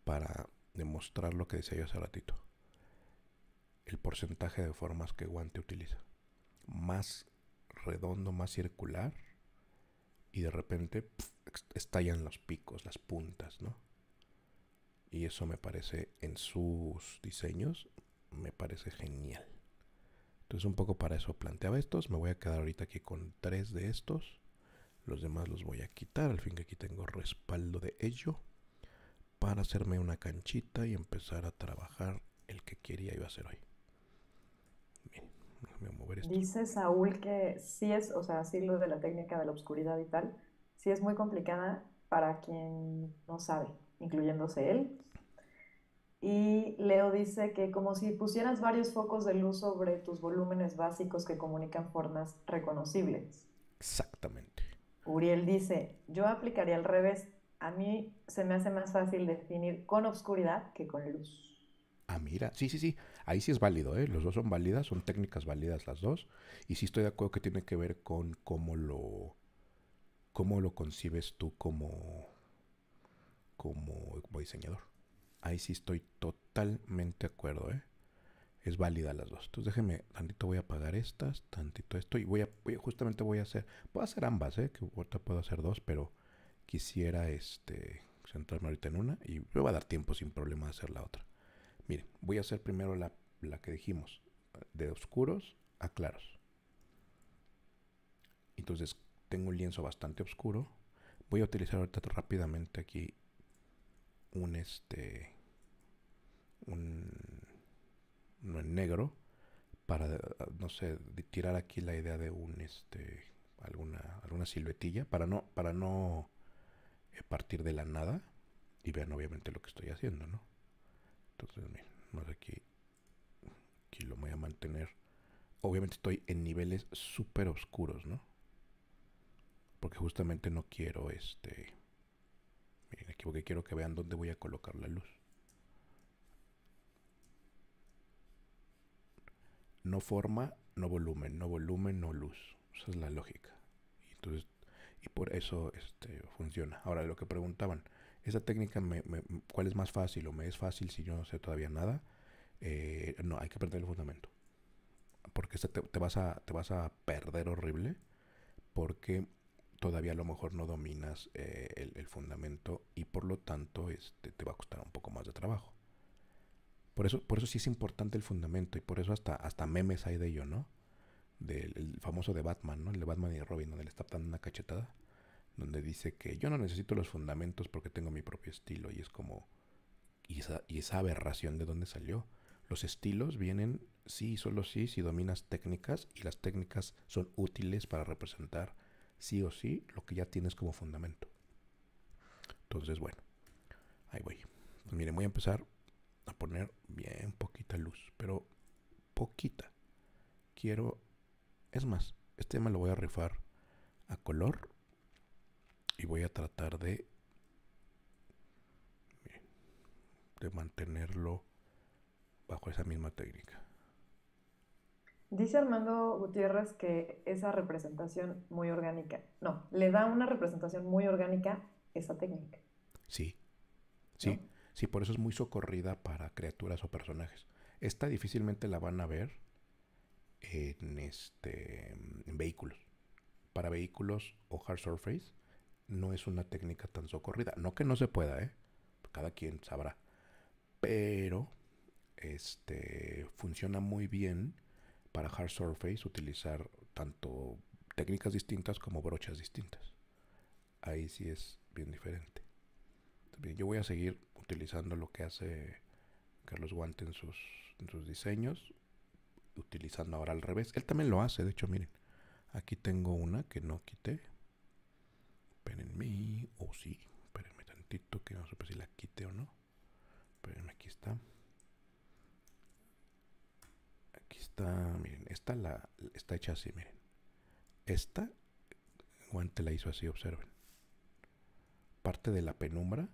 para demostrar lo que decía yo hace ratito el porcentaje de formas que guante utiliza. Más redondo, más circular y de repente estallan los picos, las puntas, ¿no? Y eso me parece en sus diseños, me parece genial. Entonces un poco para eso planteaba estos. Me voy a quedar ahorita aquí con tres de estos. Los demás los voy a quitar. Al fin que aquí tengo respaldo de ello. Para hacerme una canchita y empezar a trabajar el que quería iba a hacer hoy. Dice Saúl que sí es, o sea, sí lo de la técnica de la oscuridad y tal, sí es muy complicada para quien no sabe, incluyéndose él. Y Leo dice que como si pusieras varios focos de luz sobre tus volúmenes básicos que comunican formas reconocibles. Exactamente. Uriel dice, yo aplicaría al revés. A mí se me hace más fácil definir con oscuridad que con luz. Ah, mira, sí, sí, sí. Ahí sí es válido, ¿eh? Los dos son válidas, son técnicas válidas las dos. Y sí estoy de acuerdo que tiene que ver con cómo lo, cómo lo concibes tú como, como, diseñador. Ahí sí estoy totalmente de acuerdo, ¿eh? es válida las dos. Entonces déjeme, tantito voy a apagar estas, tantito esto, y voy a, justamente voy a hacer, puedo hacer ambas, ¿eh? que puedo hacer dos, pero quisiera este centrarme ahorita en una y me va a dar tiempo sin problema de hacer la otra. Miren, voy a hacer primero la, que dijimos, de oscuros a claros. Entonces tengo un lienzo bastante oscuro. Voy a utilizar ahorita rápidamente aquí un este un, un negro para no sé tirar aquí la idea de un este alguna alguna siluetilla para no para no eh, partir de la nada y vean obviamente lo que estoy haciendo, ¿no? entonces aquí aquí lo voy a mantener obviamente estoy en niveles súper oscuros no porque justamente no quiero este miren aquí porque quiero que vean dónde voy a colocar la luz no forma no volumen no volumen no luz esa es la lógica y y por eso este funciona ahora lo que preguntaban esa técnica, ¿cuál es más fácil o me es fácil si yo no sé todavía nada? Eh, no, hay que perder el fundamento. Porque te, vas a, te vas a perder horrible porque todavía a lo mejor no dominas eh, el, fundamento y por lo tanto este, te va a costar un poco más de trabajo. Por eso, por eso sí es importante el fundamento y por eso hasta, hasta memes hay de ello, ¿no? Del famoso de Batman, ¿no? El de Batman y Robin, donde le está dando una cachetada donde dice que yo no necesito los fundamentos porque tengo mi propio estilo y es como... Y esa, aberración de dónde salió. Los estilos vienen sí y solo sí si dominas técnicas y las técnicas son útiles para representar sí o sí lo que ya tienes como fundamento. Entonces, bueno, ahí voy. Pues miren, voy a empezar a poner bien poquita luz, pero poquita. Quiero, es más, este tema lo voy a rifar a color y voy a tratar de de mantenerlo bajo esa misma técnica. Dice Armando Gutiérrez que esa representación muy orgánica, no, le da una representación muy orgánica esa técnica. Sí, sí, sí, por eso es muy socorrida para criaturas o personajes. Esta difícilmente la van a ver en, este, en vehículos. Para vehículos o hard surface no es una técnica tan socorrida. No que no se pueda, ¿eh? Cada quien sabrá. Pero este, funciona muy bien para hard surface utilizar tanto técnicas distintas como brochas distintas. Ahí sí es bien diferente. yo voy a seguir utilizando lo que hace Carlos Guante en sus, en sus diseños, utilizando ahora al revés. Él también lo hace, de hecho, miren. Aquí tengo una que no quité, Espérenme, o sí, espérenme tantito que no sé si la quite o no. Espérenme, aquí está. Aquí está, miren, esta la, está hecha así, miren. Esta guante la hizo así, observen. Parte de la penumbra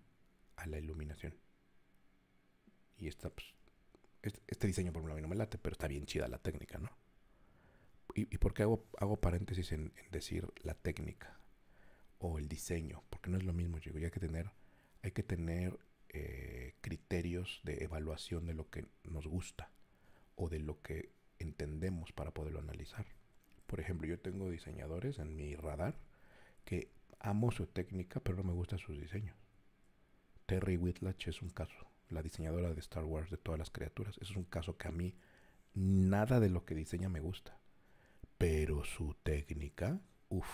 a la iluminación. Y esta, pues, este, diseño por un lado no me late, pero está bien chida la técnica, ¿no? ¿Y, y por qué hago, hago paréntesis en decir la técnica? o el diseño, porque no es lo mismo, yo ya que tener, hay que tener eh, criterios de evaluación de lo que nos gusta o de lo que entendemos para poderlo analizar. Por ejemplo, yo tengo diseñadores en mi radar que amo su técnica, pero no me gustan sus diseños. Terry Whitlach es un caso, la diseñadora de Star Wars de todas las criaturas. es un caso que a mí nada de lo que diseña me gusta. Pero su técnica, uff,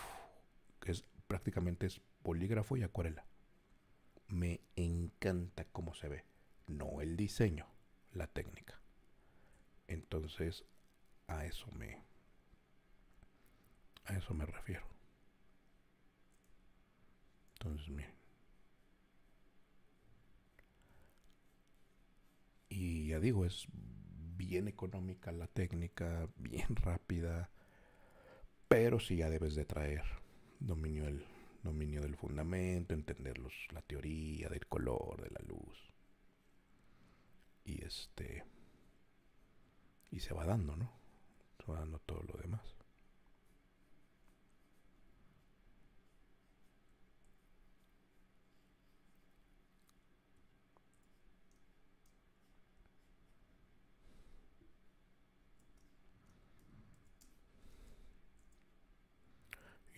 es prácticamente es polígrafo y acuarela. Me encanta cómo se ve, no el diseño, la técnica. Entonces, a eso me a eso me refiero. Entonces, miren. Y ya digo, es bien económica la técnica, bien rápida, pero si sí ya debes de traer dominio del, dominio del fundamento, entender la teoría del color, de la luz. Y este. Y se va dando, ¿no? Se va dando todo lo demás.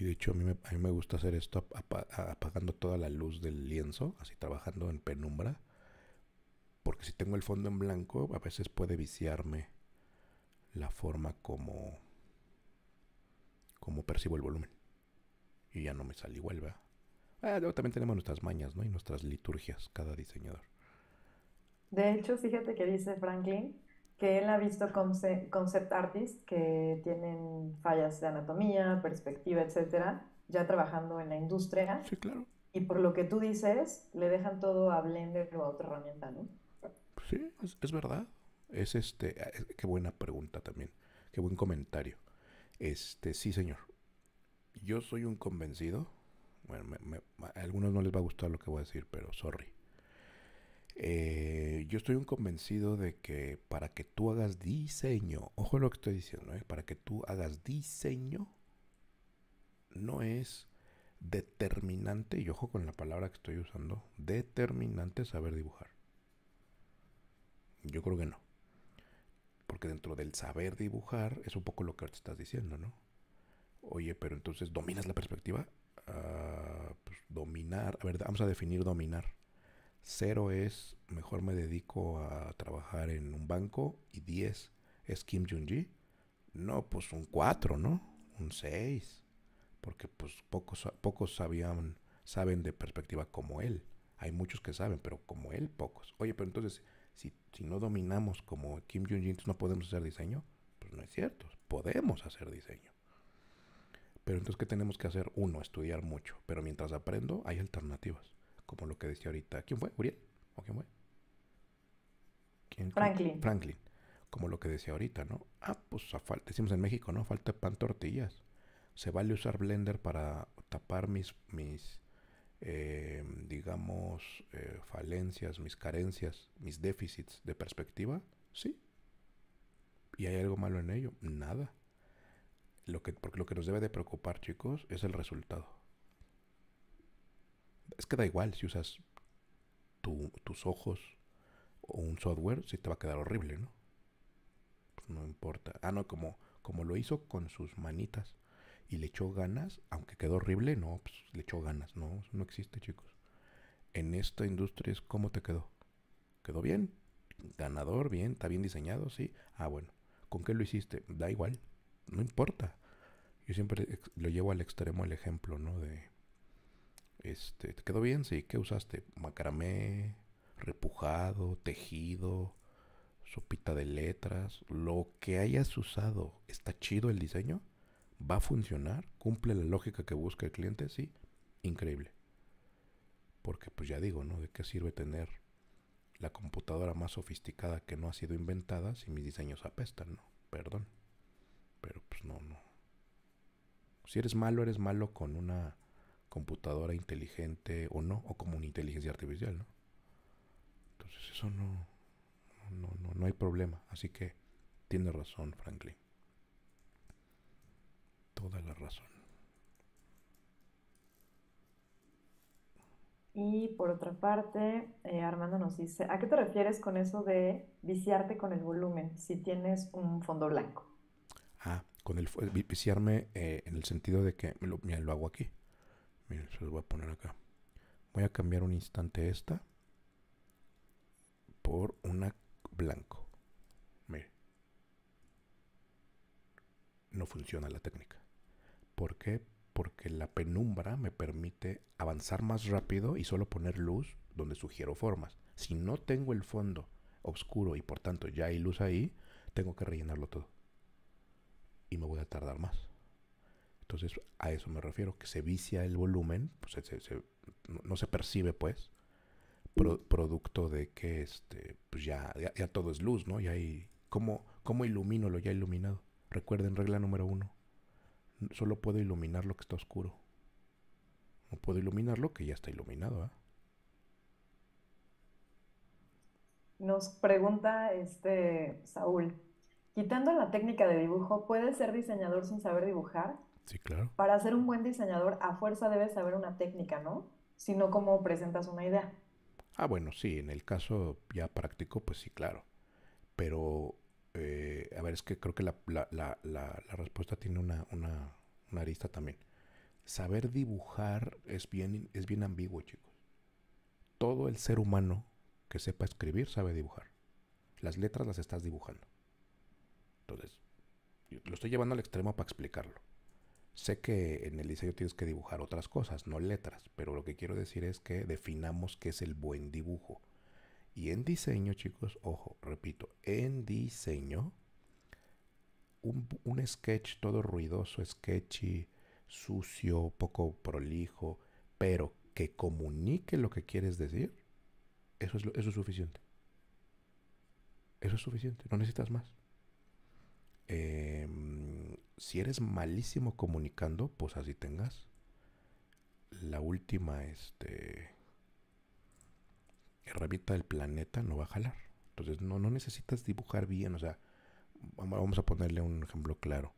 Y de hecho a mí me, a mí me gusta hacer esto apagando toda la luz del lienzo, así trabajando en penumbra. Porque si tengo el fondo en blanco, a veces puede viciarme la forma como, como percibo el volumen. Y ya no me sale igual, ¿verdad? Ah, luego también tenemos nuestras mañas, ¿no? Y nuestras liturgias, cada diseñador. De hecho, fíjate que dice Franklin que él ha visto concept, artists que tienen fallas de anatomía, perspectiva, etcétera, ya trabajando en la industria. Sí, claro. Y por lo que tú dices, le dejan todo a Blender o a otra herramienta, ¿no? Sí, es, verdad. Es este, qué buena pregunta también, qué buen comentario. Este, sí, señor. Yo soy un convencido. Bueno, a algunos no les va a gustar lo que voy a decir, pero sorry. Eh, yo estoy un convencido de que para que tú hagas diseño, ojo lo que estoy diciendo, eh, para que tú hagas diseño no es determinante, y ojo con la palabra que estoy usando, determinante saber dibujar. Yo creo que no. Porque dentro del saber dibujar es un poco lo que te estás diciendo, ¿no? Oye, pero entonces, ¿dominas la perspectiva? Ah, pues, dominar, a ver, vamos a definir dominar Cero es, mejor me dedico a trabajar en un banco. Y diez, es Kim Jong-ji. No, pues un cuatro, ¿no? Un seis. Porque pues pocos, pocos sabían, saben de perspectiva como él. Hay muchos que saben, pero como él, pocos. Oye, pero entonces, si, no dominamos como Kim Jong-un, no podemos hacer diseño. Pues no es cierto. Podemos hacer diseño. Pero entonces, ¿qué tenemos que hacer? Uno, estudiar mucho. Pero mientras aprendo, hay alternativas como lo que decía ahorita. ¿Quién fue? ¿Uriel? ¿O quién fue? uriel o quién fue Franklin. Franklin. Como lo que decía ahorita, ¿no? Ah, pues falta, decimos en México, ¿no? Falta pan tortillas. Se vale usar Blender para tapar mis, mis eh, digamos, eh, falencias, mis carencias, mis déficits de perspectiva. Sí. ¿Y hay algo malo en ello? Nada. Lo que, porque lo que nos debe de preocupar, chicos, es el resultado. Es que da igual si usas tu, tus ojos o un software, si te va a quedar horrible, ¿no? Pues no importa. Ah, no, como, como lo hizo con sus manitas y le echó ganas, aunque quedó horrible, no, pues le echó ganas, no, no existe, chicos. En esta industria es cómo te quedó. ¿Quedó bien? ¿Ganador? ¿Bien? ¿Está bien diseñado? Sí. Ah, bueno. ¿Con qué lo hiciste? Da igual. No importa. Yo siempre lo llevo al extremo el ejemplo, ¿no? De este, ¿te quedó bien? Sí, ¿qué usaste? Macramé, repujado, tejido, sopita de letras, lo que hayas usado. ¿Está chido el diseño? ¿Va a funcionar? ¿Cumple la lógica que busca el cliente? Sí, increíble. Porque pues ya digo, ¿no? ¿De qué sirve tener la computadora más sofisticada que no ha sido inventada si mis diseños apestan, ¿no? Perdón. Pero pues no, no. Si eres malo, eres malo con una computadora inteligente o no, o como una inteligencia artificial, Entonces eso no, no, no, hay problema. Así que tiene razón Franklin. Toda la razón. Y por otra parte, eh, Armando nos dice, ¿a qué te refieres con eso de viciarte con el volumen si tienes un fondo blanco? Ah, con el viciarme eh, en el sentido de que lo hago aquí. Miren, se los voy a poner acá. Voy a cambiar un instante esta por una blanco. Miren. No funciona la técnica. ¿Por qué? Porque la penumbra me permite avanzar más rápido y solo poner luz donde sugiero formas. Si no tengo el fondo oscuro y por tanto ya hay luz ahí, tengo que rellenarlo todo. Y me voy a tardar más. Entonces, a eso me refiero, que se vicia el volumen, pues, no, se percibe, pues, producto de que este, pues, ya, ya, todo es luz, ¿no? Y ahí, ¿cómo, ¿cómo ilumino lo ya iluminado? Recuerden, regla número uno, solo puedo iluminar lo que está oscuro. No puedo iluminar lo que ya está iluminado, ¿eh? Nos pregunta este Saúl, quitando la técnica de dibujo, ¿puede ser diseñador sin saber dibujar? Para ser un buen diseñador, a fuerza debes saber una técnica, ¿no? Sino cómo presentas una idea. Ah, bueno, sí, en el caso ya práctico, pues sí, claro. Pero, eh, a ver, es que creo que la, respuesta tiene una, una, arista también. Saber dibujar es bien, es bien ambiguo, chicos. Todo el ser humano que sepa escribir sabe dibujar. Las letras las estás dibujando. Entonces, lo estoy llevando al extremo para explicarlo. Sé que en el diseño tienes que dibujar otras cosas, no letras, pero lo que quiero decir es que definamos qué es el buen dibujo. Y en diseño, chicos, ojo, repito, en diseño, un, sketch todo ruidoso, sketchy, sucio, poco prolijo, pero que comunique lo que quieres decir, eso es, eso es suficiente. Eso es suficiente, no necesitas más. Eh, si eres malísimo comunicando, pues así tengas. La última este, herramienta del planeta no va a jalar. Entonces no, no necesitas dibujar bien. O sea, vamos a ponerle un ejemplo claro.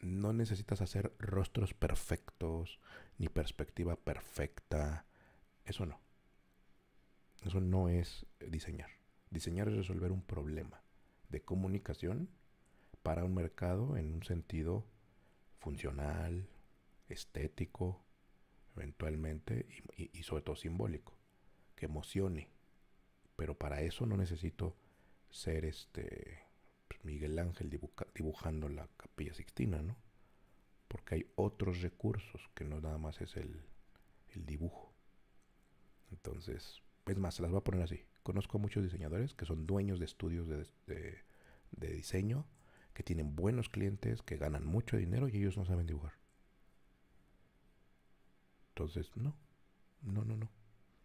No necesitas hacer rostros perfectos, ni perspectiva perfecta. Eso no. Eso no es diseñar. Diseñar es resolver un problema de comunicación para un mercado en un sentido funcional, estético, eventualmente, y, sobre todo simbólico, que emocione. Pero para eso no necesito ser este pues, Miguel Ángel dibujando la capilla sixtina, ¿no? Porque hay otros recursos que no nada más es el, dibujo. Entonces, es más, se las voy a poner así. Conozco a muchos diseñadores que son dueños de estudios de, de diseño que tienen buenos clientes, que ganan mucho dinero y ellos no saben dibujar. Entonces, no, no, no, no.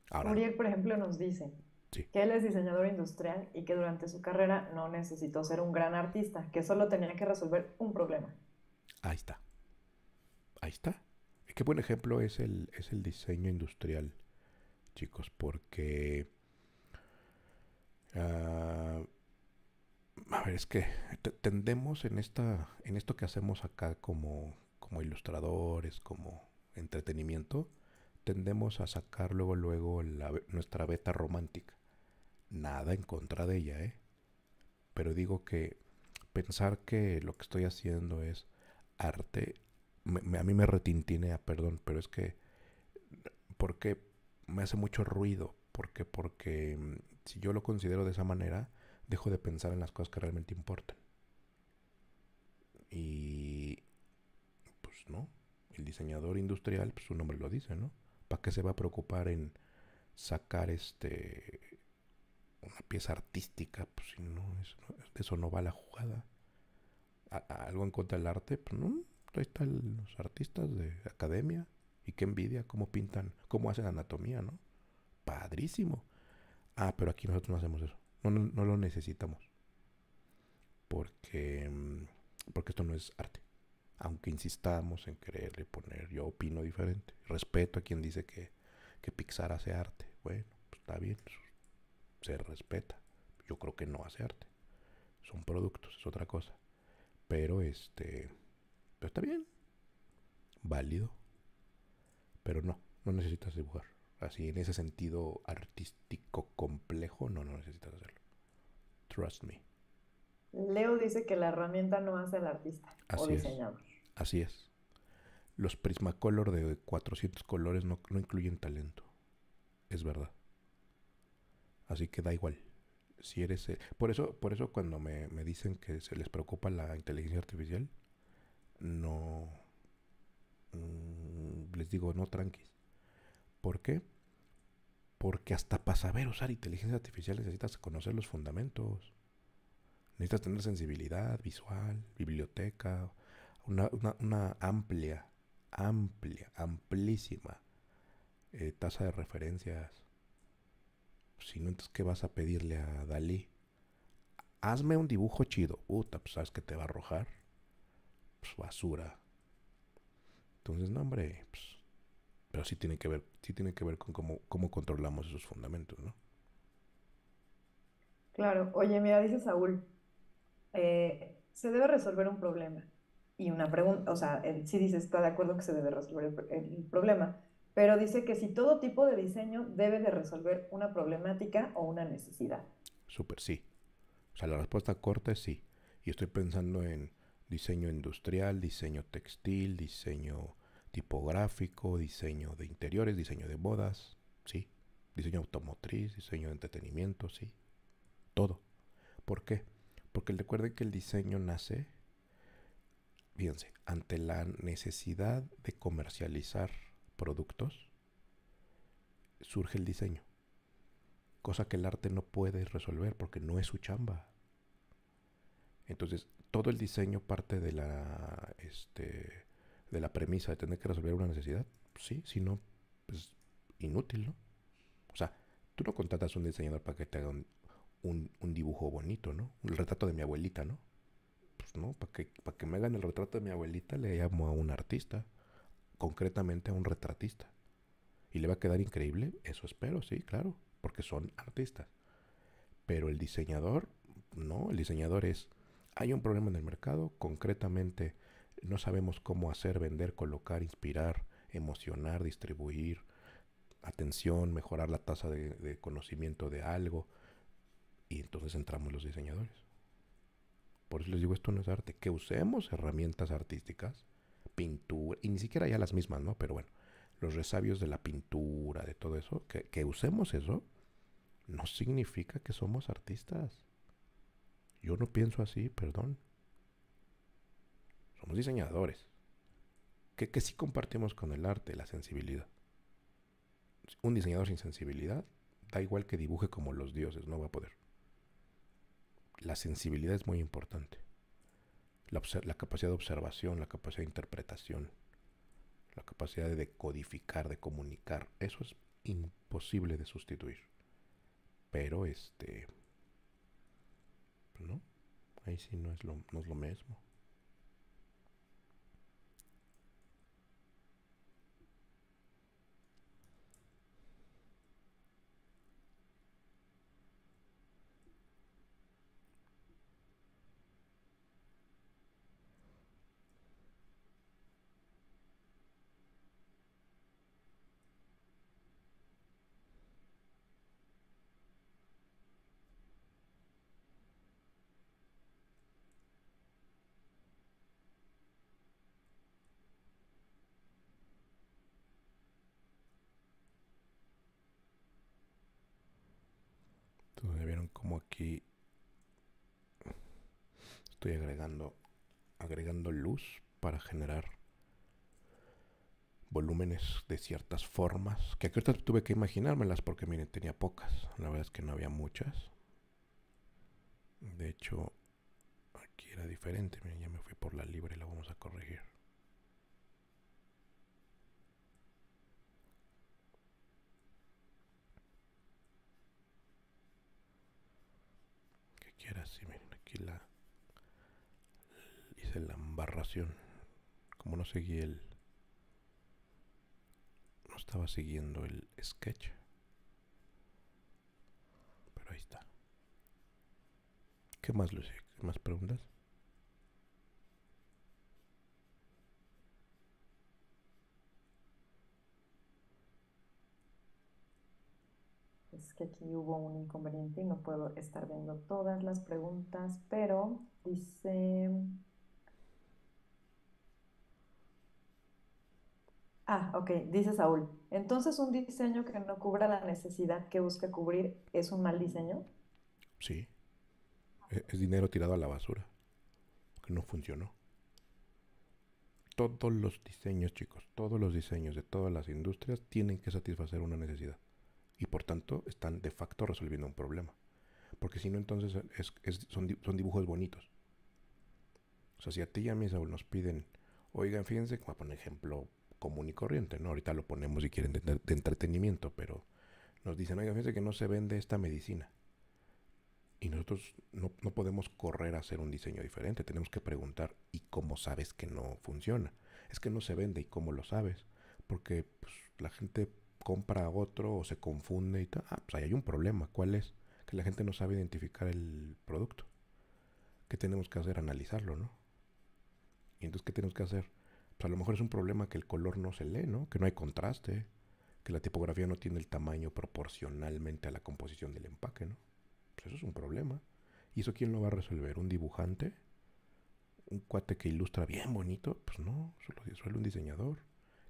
Ahora, por ejemplo, nos dice que él es diseñador industrial y que durante su carrera no necesitó ser un gran artista, que solo tenía que resolver un problema. Ahí está. Ahí está. Qué buen ejemplo es el, es el diseño industrial, chicos, porque... Ah, a ver, es que tendemos en, esta, en esto que hacemos acá como, ilustradores, como entretenimiento, tendemos a sacar luego, luego nuestra beta romántica. Nada en contra de ella, ¿eh? Pero digo que pensar que lo que estoy haciendo es arte, a mí me retintinea, perdón, pero es que, porque me hace mucho ruido? Porque, porque mm, si yo lo considero de esa manera, dejo de pensar en las cosas que realmente importan. Y pues no, el diseñador industrial, pues su nombre lo dice, ¿no? ¿Para qué se va a preocupar en sacar este una pieza artística? Pues si no, eso no, va a la jugada. algo en contra del arte, pues no, ahí están los artistas de academia. Y qué envidia, cómo pintan, cómo hacen anatomía, ¿no? Padrísimo. Ah, pero aquí nosotros no hacemos eso. No, no, lo necesitamos. Porque, mm, porque esto no es arte. Aunque insistamos en quererle poner, yo opino diferente. Respeto a quien dice que, Pixar hace arte. Bueno, pues está bien, se respeta. Yo creo que no hace arte. Son productos, es otra cosa. Pero este, pero está bien. Válido. Pero no, no necesitas dibujar. Así, en ese sentido artístico complejo, no, no necesitas hacerlo. Trust me. Leo dice que la herramienta no hace al artista Así o diseñador. Es. Así es. Los Prismacolor de 400 colores no, incluyen talento. Es verdad. Así que da igual. Si eres. Eh, por eso, por eso cuando me, dicen que se les preocupa la inteligencia artificial, no. Mm, les digo, no tranquis. ¿Por qué? Porque hasta para saber usar inteligencia artificial necesitas conocer los fundamentos. Necesitas tener sensibilidad visual, biblioteca, una, amplia, amplia, amplísima eh, tasa de referencias. Si no, entonces, ¿qué vas a pedirle a Dalí? Hazme un dibujo chido. Puta, pues sabes que te va a arrojar. Pues, basura. Entonces, no, hombre, pues, pero sí tiene que ver, sí tiene que ver con cómo, controlamos esos fundamentos, ¿no? Claro, oye, mira, dice Saúl, eh, se debe resolver un problema. Y una pregunta, o sea, él sí dice, está de acuerdo que se debe resolver el, el problema, pero dice que si todo tipo de diseño debe de resolver una problemática o una necesidad. Súper, sí. O sea, la respuesta corta es sí. Y estoy pensando en diseño industrial, diseño textil, diseño tipográfico, diseño de interiores, diseño de bodas, sí, diseño automotriz, diseño de entretenimiento, sí, todo. ¿Por qué? Porque recuerden que el diseño nace, fíjense, ante la necesidad de comercializar productos surge el diseño. Cosa que el arte no puede resolver porque no es su chamba. Entonces, todo el diseño parte de la este, de la premisa de tener que resolver una necesidad, pues sí, si no, pues inútil, ¿no? O sea, tú no contratas a un diseñador para que te haga un, dibujo bonito, ¿no? Un retrato de mi abuelita, ¿no? Pues no, para que, para que me hagan el retrato de mi abuelita le llamo a un artista, concretamente a un retratista. Y le va a quedar increíble, eso espero, sí, claro, porque son artistas. Pero el diseñador, no, el diseñador es, hay un problema en el mercado, concretamente no sabemos cómo hacer, vender, colocar, inspirar, emocionar, distribuir, atención, mejorar la tasa de, conocimiento de algo. Y entonces entramos los diseñadores. Por eso les digo, esto no es arte. Que usemos herramientas artísticas, pintura, y ni siquiera ya las mismas, ¿no? Pero bueno, los resabios de la pintura, de todo eso, que usemos eso, no significa que somos artistas. Yo no pienso así, perdón somos diseñadores, que, que sí compartimos con el arte la sensibilidad. Un diseñador sin sensibilidad, da igual que dibuje como los dioses, no va a poder. La sensibilidad es muy importante. La, capacidad de observación, la capacidad de interpretación, la capacidad de decodificar, de comunicar, eso es imposible de sustituir. Pero este... ¿No? Ahí sí no es no es lo mismo. estoy agregando agregando luz para generar volúmenes de ciertas formas que tuve que imaginármelas porque miren tenía pocas la verdad es que no había muchas de hecho aquí era diferente miren ya me fui por la libre la vamos a corregir era así, miren, aquí la hice la embarración. Como no seguí el no estaba siguiendo el sketch. Pero ahí está. ¿Qué más, Luis ¿Qué más preguntas? que aquí hubo un inconveniente y no puedo estar viendo todas las preguntas, pero dice... Ah, ok, dice Saúl. Entonces, un diseño que no cubra la necesidad que busca cubrir es un mal diseño. Sí. E, es dinero tirado a la basura. Que no funcionó. Todos los diseños, chicos, todos los diseños de todas las industrias tienen que satisfacer una necesidad y por tanto están de facto resolviendo un problema. Porque si no, entonces son, dibujos bonitos. O sea, si a ti y a mí, nos piden, oigan, fíjense, como por ejemplo común y corriente, ¿no? Ahorita lo ponemos si quieren de, entretenimiento, pero nos dicen, oigan, fíjense que no se vende esta medicina. Y nosotros no, podemos correr a hacer un diseño diferente. Tenemos que preguntar, ¿y cómo sabes que no funciona? Es que no se vende, ¿y cómo lo sabes? Porque pues, la gente compra a otro o se confunde y tal. Ah, pues ahí hay un problema. ¿Cuál es? Que la gente no sabe identificar el producto. ¿Qué tenemos que hacer? Analizarlo, ¿no? Y entonces, ¿qué tenemos que hacer? Pues a lo mejor es un problema que el color no se lee, ¿no? Que no hay contraste, que la tipografía no tiene el tamaño proporcionalmente a la composición del empaque, ¿no? Pues eso es un problema. ¿Y eso quién lo va a resolver? ¿Un dibujante? ¿Un cuate que ilustra bien bonito? Pues no, solo, solo un diseñador.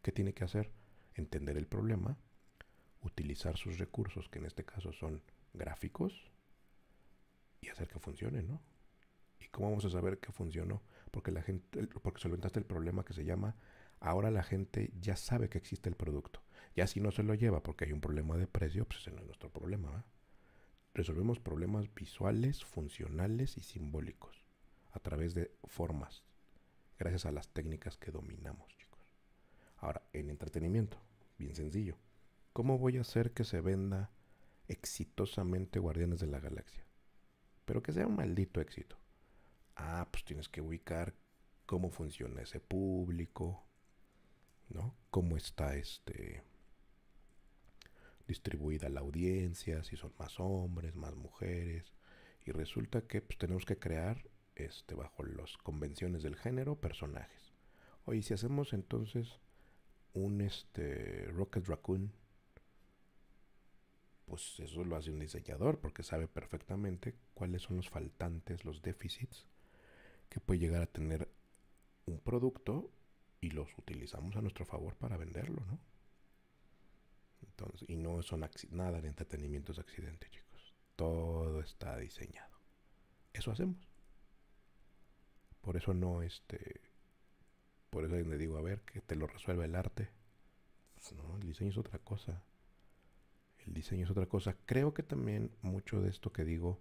¿Qué tiene que hacer? entender el problema, utilizar sus recursos, que en este caso son gráficos, y hacer que funcione, ¿no? ¿Y cómo vamos a saber que funcionó? Porque la gente, porque solventaste el problema que se llama ahora la gente ya sabe que existe el producto. Ya si no se lo lleva porque hay un problema de precio, pues ese no es nuestro problema. Resolvemos problemas visuales, funcionales y simbólicos a través de formas, gracias a las técnicas que dominamos, chicos. Ahora, en entretenimiento. Bien sencillo. ¿Cómo voy a hacer que se venda exitosamente Guardianes de la Galaxia? Pero que sea un maldito éxito. Ah, pues tienes que ubicar cómo funciona ese público, ¿no? Cómo está este distribuida la audiencia, si son más hombres, más mujeres. Y resulta que pues, tenemos que crear, este, bajo las convenciones del género, personajes. Oye, si hacemos entonces un este, Rocket Raccoon, pues eso lo hace un diseñador porque sabe perfectamente cuáles son los faltantes, los déficits que puede llegar a tener un producto y los utilizamos a nuestro favor para venderlo, ¿no? Entonces, y no son nada de entretenimiento es accidente, chicos. Todo está diseñado. Eso hacemos. Por eso no este por eso le digo, a ver, que te lo resuelva el arte. Pues el diseño es otra cosa. El diseño es otra cosa. Creo que también mucho de esto que digo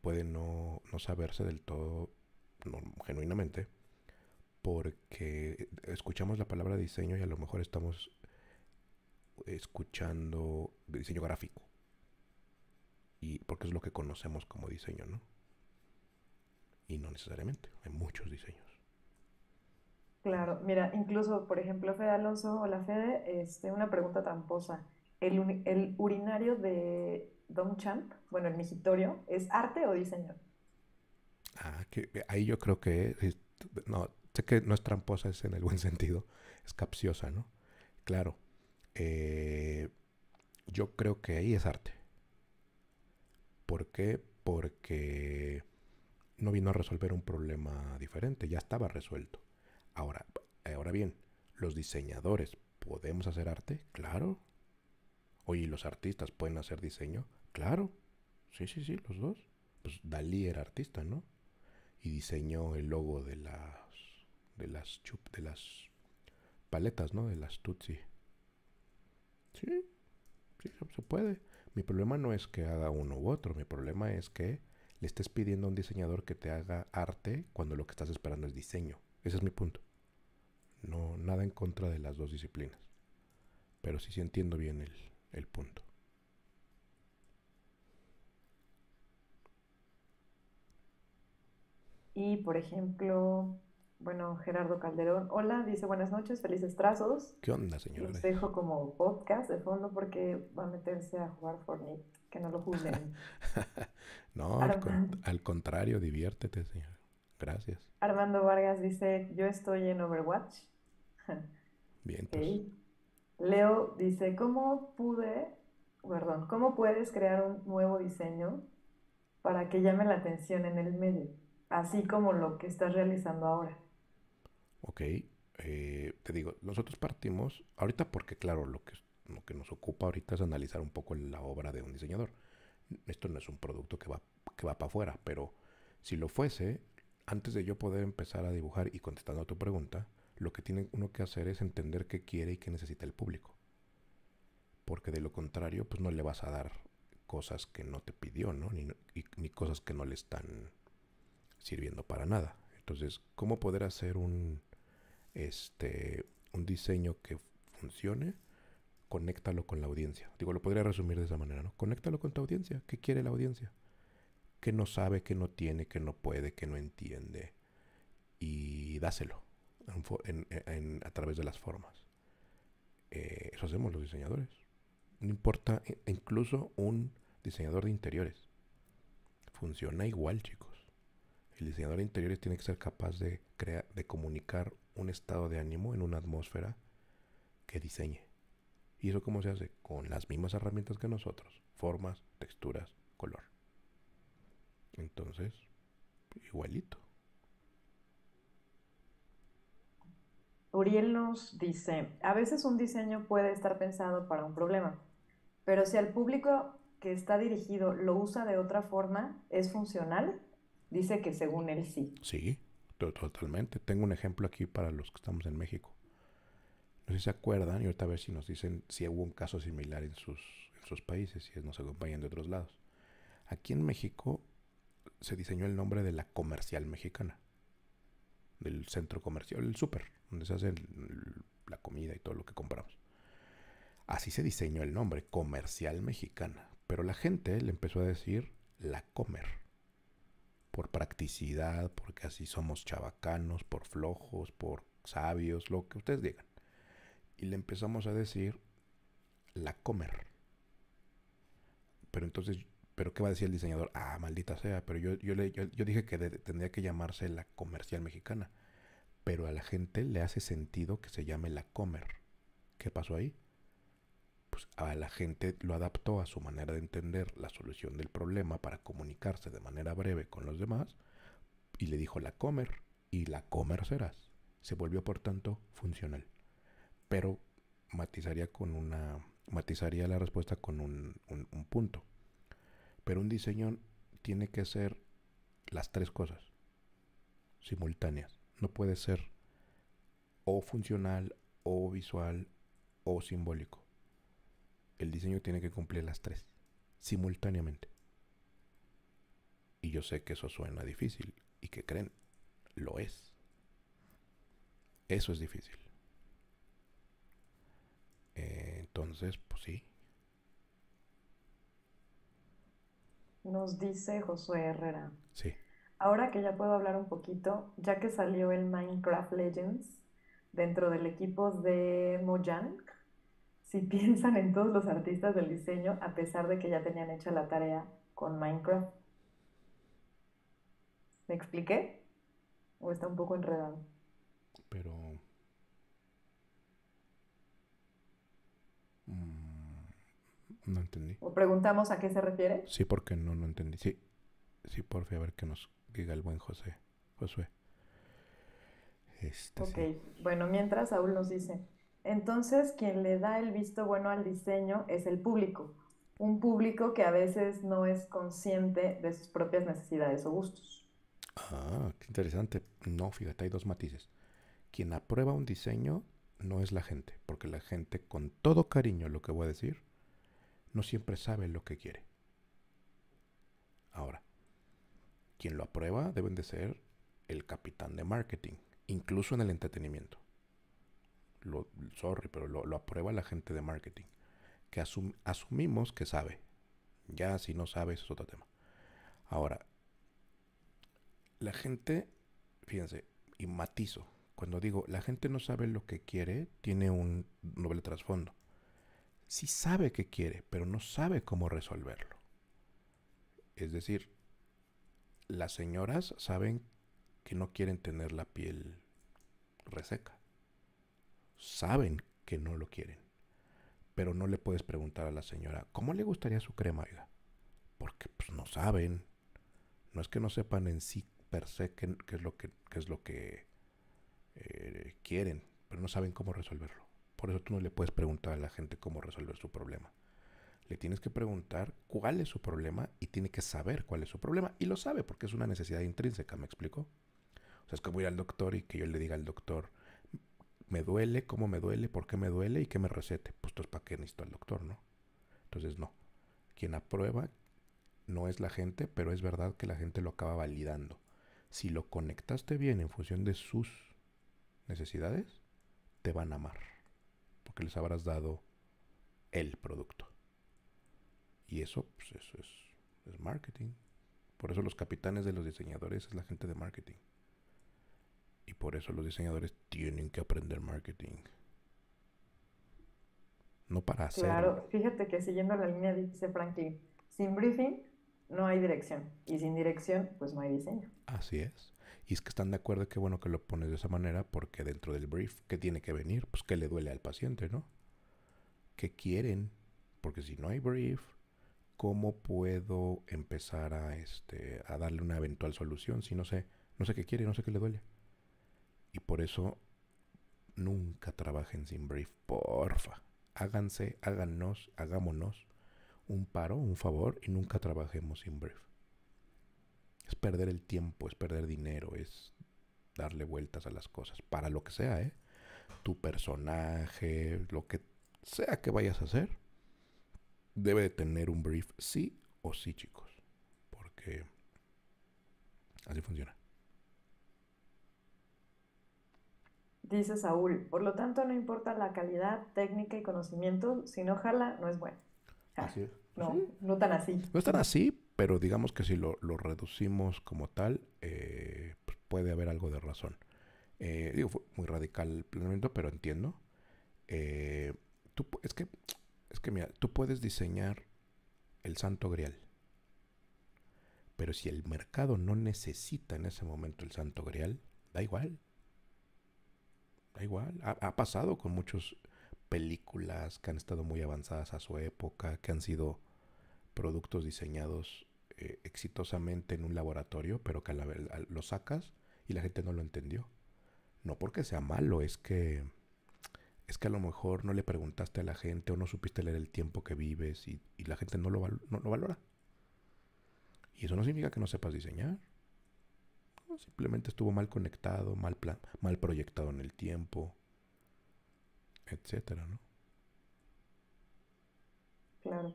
puede no, no saberse del todo genuinamente, porque escuchamos la palabra diseño y a lo mejor estamos escuchando diseño gráfico. Y porque es lo que conocemos como diseño, ¿no? Y no necesariamente, hay muchos diseños. Claro, mira, incluso, por ejemplo, Fede Alonso, la Fede, este, una pregunta tramposa. ¿El, urinario de Don Champ, bueno, el migitorio, ¿es arte o diseño? Ah, que, ahí yo creo que, no, sé que no es tramposa, es en el buen sentido, es capciosa, ¿no? Claro, eh, yo creo que ahí es arte. ¿Por qué? Porque no vino a resolver un problema diferente, ya estaba resuelto. Ahora, ahora bien, los diseñadores, ¿podemos hacer arte? Claro. Oye, los artistas pueden hacer diseño? Claro. Sí, sí, sí, los dos. Pues Dalí era artista, ¿no? Y diseñó el logo de las de las de las paletas, ¿no? De las Tutsi. Sí. Sí, se puede. Mi problema no es que haga uno u otro, mi problema es que le estés pidiendo a un diseñador que te haga arte cuando lo que estás esperando es diseño. Ese es mi punto. No, nada en contra de las dos disciplinas. Pero sí, sí entiendo bien el, punto. Y por ejemplo, bueno, Gerardo Calderón, hola, dice buenas noches, felices trazos. ¿Qué onda, señora? Les dejo como podcast de fondo porque va a meterse a jugar Fortnite, que no lo juzguen. no, al, al, contrario, diviértete, señora. Gracias. Armando Vargas dice, yo estoy en Overwatch. Bien. Pues. Leo dice, ¿cómo pude, perdón, cómo puedes crear un nuevo diseño para que llame la atención en el medio, así como lo que estás realizando ahora? Ok, eh, te digo, nosotros partimos, ahorita porque claro, lo que, lo que nos ocupa ahorita es analizar un poco la obra de un diseñador. Esto no es un producto que va, que va para afuera, pero si lo fuese, antes de yo poder empezar a dibujar y contestando a tu pregunta, lo que tiene uno que hacer es entender qué quiere y qué necesita el público. Porque de lo contrario, pues no le vas a dar cosas que no te pidió, ¿no? Ni, ni cosas que no le están sirviendo para nada. Entonces, ¿cómo poder hacer un, este, un diseño que funcione? Conéctalo con la audiencia. Digo, lo podría resumir de esa manera, ¿no? Conéctalo con tu audiencia. ¿Qué quiere la audiencia? que no sabe, que no tiene, que no puede, que no entiende. Y dáselo a través de las formas. Eh, eso hacemos los diseñadores. No importa, e-, incluso un diseñador de interiores. Funciona igual, chicos. El diseñador de interiores tiene que ser capaz de, crear, de comunicar un estado de ánimo en una atmósfera que diseñe. ¿Y eso cómo se hace? Con las mismas herramientas que nosotros. Formas, texturas, color. Entonces, igualito. Uriel nos dice, a veces un diseño puede estar pensado para un problema, pero si al público que está dirigido lo usa de otra forma, ¿es funcional? Dice que según él sí. Sí, totalmente. Tengo un ejemplo aquí para los que estamos en México. No sé si se acuerdan, y ahorita a ver si nos dicen si hubo un caso similar en sus, países, si nos acompañan de otros lados. Aquí en México se diseñó el nombre de la comercial mexicana. Del centro comercial, el súper, donde se hace la comida y todo lo que compramos. Así se diseñó el nombre, comercial mexicana. Pero la gente le empezó a decir la comer. Por practicidad, porque así somos chavacanos, por flojos, por sabios, lo que ustedes digan. Y le empezamos a decir la comer. Pero entonces pero ¿qué va a decir el diseñador? Ah, maldita sea, pero yo, yo, le, dije que tendría que llamarse la comercial mexicana. Pero a la gente le hace sentido que se llame la comer. ¿Qué pasó ahí? Pues a la gente lo adaptó a su manera de entender la solución del problema para comunicarse de manera breve con los demás y le dijo la comer y la comer serás. Se volvió por tanto funcional. Pero matizaría con una matizaría la respuesta con un punto. Pero un diseño tiene que ser las tres cosas simultáneas. No puede ser o funcional, o visual, o simbólico. El diseño tiene que cumplir las tres, simultáneamente. Y yo sé que eso suena difícil, y que creen, lo es. Eso es difícil. entonces, pues sí, nos dice Josué Herrera. Sí. Ahora que ya puedo hablar un poquito, ya que salió el Minecraft Legends dentro del equipo de Mojang, si piensan en todos los artistas del diseño, a pesar de que ya tenían hecha la tarea con Minecraft. ¿Me expliqué? ¿O está un poco enredado? Pero No entendí. ¿O preguntamos a qué se refiere? Sí, porque no, no entendí. Sí, sí, por favor, a ver qué nos diga el buen José. Josué. Este, ok, bueno, mientras Saúl nos dice, entonces quien le da el visto bueno al diseño es el público, un público que a veces no es consciente de sus propias necesidades o gustos. Ah, qué interesante. No, fíjate, hay dos matices. Quien aprueba un diseño no es la gente, porque la gente con todo cariño, lo que voy a decir, no siempre sabe lo que quiere. Ahora, quien lo aprueba deben de ser el capitán de marketing, incluso en el entretenimiento. Lo, sorry, pero lo, aprueba la gente de marketing, que asumimos que sabe. Ya si no sabe, es otro tema. Ahora, la gente, fíjense, y matizo, cuando digo la gente no sabe lo que quiere, tiene un noble trasfondo sí sabe que quiere, pero no sabe cómo resolverlo. Es decir, las señoras saben que no quieren tener la piel reseca. Saben que no lo quieren. Pero no le puedes preguntar a la señora, ¿cómo le gustaría su crema, oiga? Porque pues, no saben. No es que no sepan en sí per se qué, es lo que, es lo que eh, quieren, pero no saben cómo resolverlo. Por eso tú no le puedes preguntar a la gente cómo resolver su problema. Le tienes que preguntar cuál es su problema y tiene que saber cuál es su problema. Y lo sabe porque es una necesidad intrínseca, ¿me explico? O sea, es como ir al doctor y que yo le diga al doctor, me duele, cómo me duele, por qué me duele y qué me recete. Pues esto es para qué necesito al doctor, ¿no? Entonces, no. Quien aprueba no es la gente, pero es verdad que la gente lo acaba validando. Si lo conectaste bien en función de sus necesidades, te van a amar porque les habrás dado el producto. Y eso, pues eso es, marketing. Por eso los capitanes de los diseñadores es la gente de marketing. Y por eso los diseñadores tienen que aprender marketing. No para hacer. Claro, fíjate que siguiendo la línea dice Franklin, sin briefing no hay dirección y sin dirección pues no hay diseño. Así es. Y es que están de acuerdo que bueno que lo pones de esa manera porque dentro del brief que tiene que venir, pues que le duele al paciente, ¿no? ¿Qué quieren? Porque si no hay brief, ¿cómo puedo empezar a este a darle una eventual solución si no sé, no sé qué quiere, no sé qué le duele? Y por eso nunca trabajen sin brief, porfa. Háganse, háganos, hagámonos un paro, un favor y nunca trabajemos sin brief. Es perder el tiempo, es perder dinero, es darle vueltas a las cosas, para lo que sea, ¿eh? Tu personaje, lo que sea que vayas a hacer, debe de tener un brief sí o sí, chicos. Porque así funciona. Dice Saúl, por lo tanto no importa la calidad, técnica y conocimiento, si no jala, no es bueno. así es. No, no tan así. No es tan así, pero digamos que si lo, reducimos como tal, eh, pues, puede haber algo de razón. Eh, digo, fue muy radical el planteamiento, pero entiendo. Eh, tú, es, que, es que, mira, tú puedes diseñar el santo grial. Pero si el mercado no necesita en ese momento el santo grial, da igual. Da igual. ha pasado con muchas películas que han estado muy avanzadas a su época, que han sido productos diseñados eh, exitosamente en un laboratorio, pero que a la, vez lo sacas y la gente no lo entendió. No porque sea malo, es que es que a lo mejor no le preguntaste a la gente o no supiste leer el tiempo que vives y, la gente no lo, valora. Y eso no significa que no sepas diseñar. simplemente estuvo mal conectado, mal, plan, mal proyectado en el tiempo, etcétera, ¿no? Claro.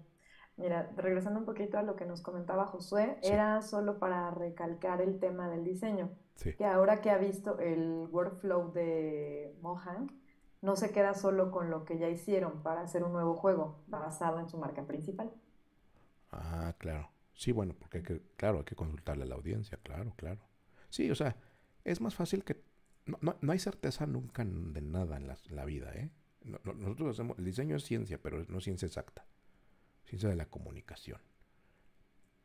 Mira, regresando un poquito a lo que nos comentaba Josué, era solo para recalcar el tema del diseño, que ahora que ha visto el workflow de Mohang, no se queda solo con lo que ya hicieron para hacer un nuevo juego basado en su marca principal. Ah, claro. Sí, bueno, porque hay que, claro, hay que consultarle a la audiencia, claro, claro. Sí, o sea, es más fácil que... No, no, hay certeza nunca de nada en la, vida, ¿eh? nosotros hacemos... El diseño es ciencia, pero no ciencia exacta ciencia de la comunicación.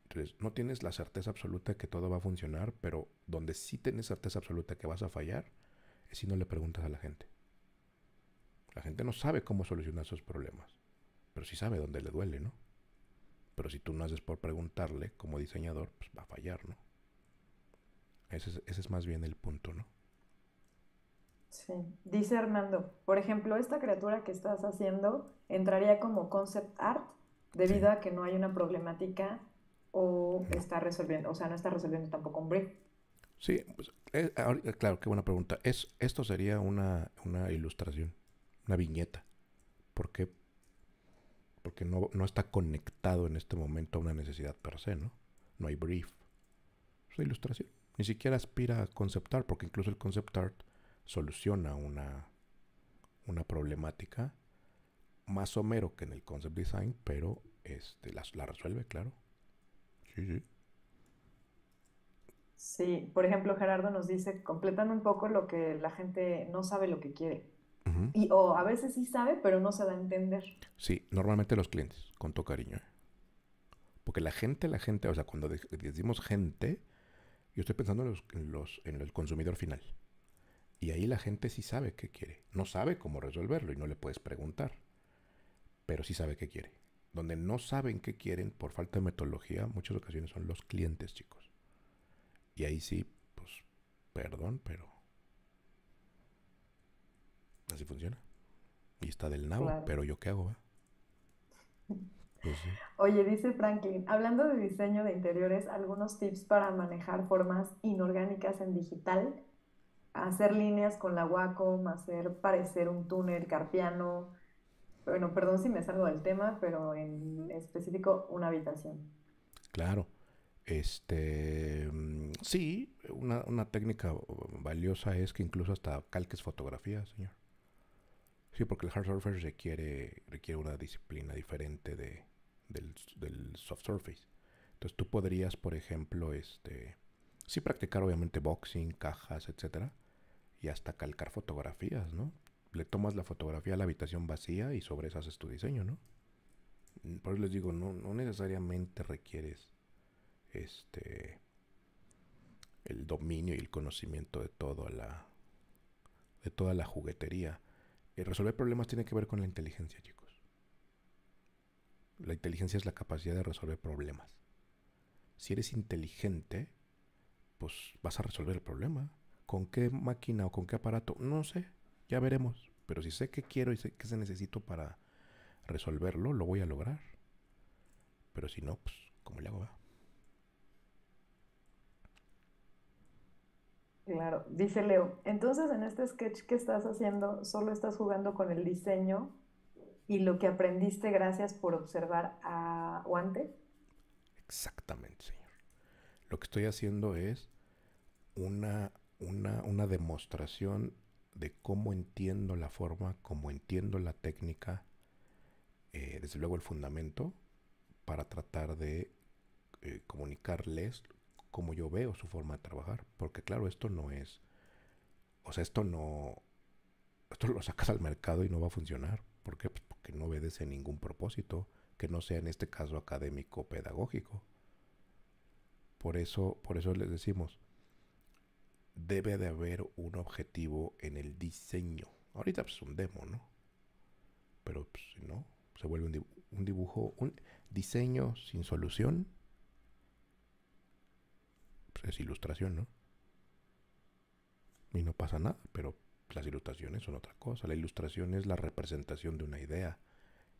Entonces, no tienes la certeza absoluta que todo va a funcionar, pero donde sí tienes certeza absoluta que vas a fallar es si no le preguntas a la gente. La gente no sabe cómo solucionar sus problemas, pero sí sabe dónde le duele, ¿no? Pero si tú no haces por preguntarle como diseñador, pues va a fallar, ¿no? Ese es, ese es más bien el punto, ¿no? Sí, dice Hernando, por ejemplo, esta criatura que estás haciendo entraría como concept art debido a que no hay una problemática o está resolviendo, o sea, no está resolviendo tampoco un brief. Sí, pues, eh, eh, claro, qué buena pregunta. Es, esto sería una, ilustración, una viñeta. ¿Por qué? Porque no, no, está conectado en este momento a una necesidad per se, ¿no? No hay brief. Es una ilustración. Ni siquiera aspira a concept porque incluso el concept art soluciona una, una problemática más somero que en el concept design, pero este, la, resuelve, claro. Sí, sí. Sí, por ejemplo, Gerardo nos dice, completando un poco lo que la gente no sabe lo que quiere. y, o a veces sí sabe, pero no se da a entender. Sí, normalmente los clientes, con todo cariño. ¿eh? Porque la gente, la gente, o sea, cuando decimos gente, yo estoy pensando en, en el consumidor final. Y ahí la gente sí sabe qué quiere. No sabe cómo resolverlo y no le puedes preguntar pero sí sabe qué quiere. Donde no saben qué quieren por falta de metodología, muchas ocasiones son los clientes, chicos. Y ahí sí, pues, perdón, pero así funciona. Y está del nabo, pero yo qué hago, va pues Oye, dice Franklin, hablando de diseño de interiores, algunos tips para manejar formas inorgánicas en digital, hacer líneas con la Wacom, hacer parecer un túnel carpiano, bueno, perdón si me salgo del tema, pero en específico una habitación. Claro. Este, mm, sí, una, técnica valiosa es que incluso hasta calques fotografías, señor. Sí, porque el hard surface requiere, requiere una disciplina diferente de, del, del soft surface. Entonces tú podrías, por ejemplo, este, sí practicar obviamente boxing, cajas, etcétera, y hasta calcar fotografías, ¿no? le tomas la fotografía a la habitación vacía y sobre eso haces tu diseño, ¿no? Mm, por eso les digo, no, necesariamente requieres este el dominio y el conocimiento de toda la de toda la juguetería. resolver problemas tiene que ver con la inteligencia, chicos. La inteligencia es la capacidad de resolver problemas. Si eres inteligente, pues vas a resolver el problema. ¿Con qué máquina o con qué aparato? No sé. Ya veremos. Pero si sé qué quiero y sé qué se necesito para resolverlo, lo voy a lograr. Pero si no, pues, ¿cómo le hago? Claro, dice Leo. Entonces, en este sketch que estás haciendo, solo estás jugando con el diseño y lo que aprendiste gracias por observar a Guante. Exactamente, señor. Lo que estoy haciendo es una, una, una demostración de cómo entiendo la forma, cómo entiendo la técnica, eh, desde luego el fundamento, para tratar de eh, comunicarles cómo yo veo su forma de trabajar. Porque claro, esto no es, o sea, esto no, esto lo sacas al mercado y no va a funcionar. ¿Por qué? Pues porque no obedece ningún propósito que no sea en este caso académico pedagógico. Por eso, por eso les decimos, debe de haber un objetivo en el diseño. Ahorita es pues, un demo, ¿no? Pero pues, si no, se vuelve un, dibujo, un diseño sin solución. Pues, es ilustración, ¿no? Y no pasa nada, pero las ilustraciones son otra cosa. La ilustración es la representación de una idea.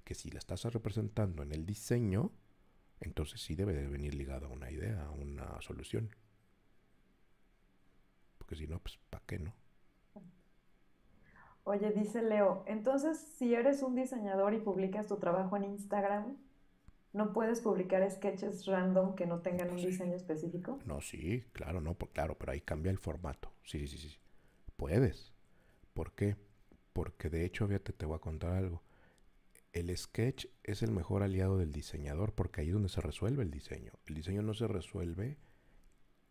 Que si la estás representando en el diseño, entonces sí debe de venir ligada a una idea, a una solución si no, pues ¿para qué no? Oye, dice Leo, entonces si eres un diseñador y publicas tu trabajo en Instagram, ¿no puedes publicar sketches random que no tengan pues un diseño específico? No, sí, claro, no, pues, claro, pero ahí cambia el formato. Sí, sí, sí, puedes. ¿Por qué? Porque de hecho, fíjate, te voy a contar algo. El sketch es el mejor aliado del diseñador porque ahí es donde se resuelve el diseño. El diseño no se resuelve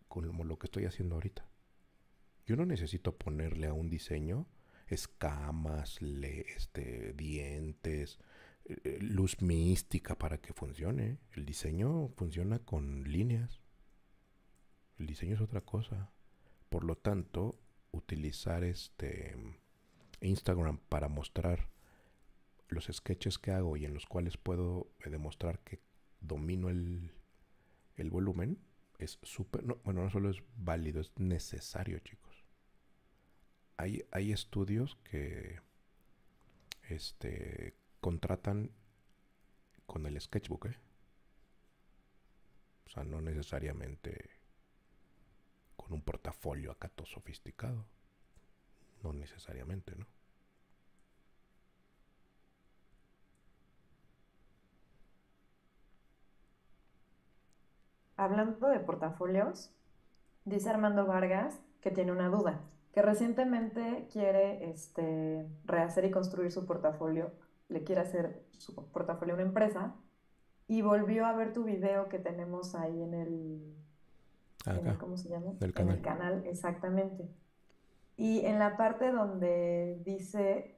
como lo que estoy haciendo ahorita. Yo no necesito ponerle a un diseño escamas, este, dientes, eh, eh, luz mística para que funcione. El diseño funciona con líneas. El diseño es otra cosa. Por lo tanto, utilizar este Instagram para mostrar los sketches que hago y en los cuales puedo eh, demostrar que domino el, volumen es súper, bueno, no solo es válido, es necesario, chicos hay, estudios que este, contratan con el sketchbook. ¿eh? O sea, no necesariamente con un portafolio acá sofisticado. No necesariamente, ¿no? Hablando de portafolios, dice Armando Vargas que tiene una duda que recientemente quiere este, rehacer y construir su portafolio, le quiere hacer su portafolio a una empresa y volvió a ver tu video que tenemos ahí en el... ¿Cómo se llama? Del canal. canal, exactamente. Y en la parte donde dice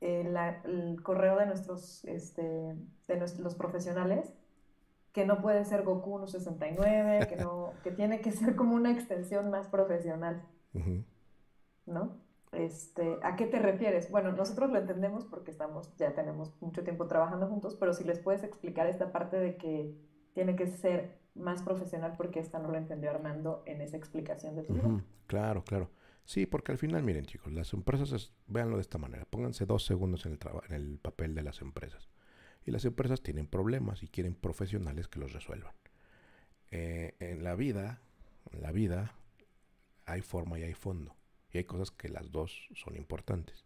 eh, el correo de nuestros, este, de nuestros profesionales, que no puede ser Goku 169, que, no, que tiene que ser como una extensión más profesional. ¿no? Este, ¿A qué te refieres? Bueno, nosotros lo entendemos porque estamos, ya tenemos mucho tiempo trabajando juntos, pero si les puedes explicar esta parte de que tiene que ser más profesional porque esta no lo entendió Armando en esa explicación de tu Claro, claro. Sí, porque al final, miren chicos, las empresas, véanlo de esta manera, pónganse dos segundos en el, en el papel de las empresas. Y las empresas tienen problemas y quieren profesionales que los resuelvan. Eh, en la vida, en la vida, hay forma y hay fondo. Y hay cosas que las dos son importantes.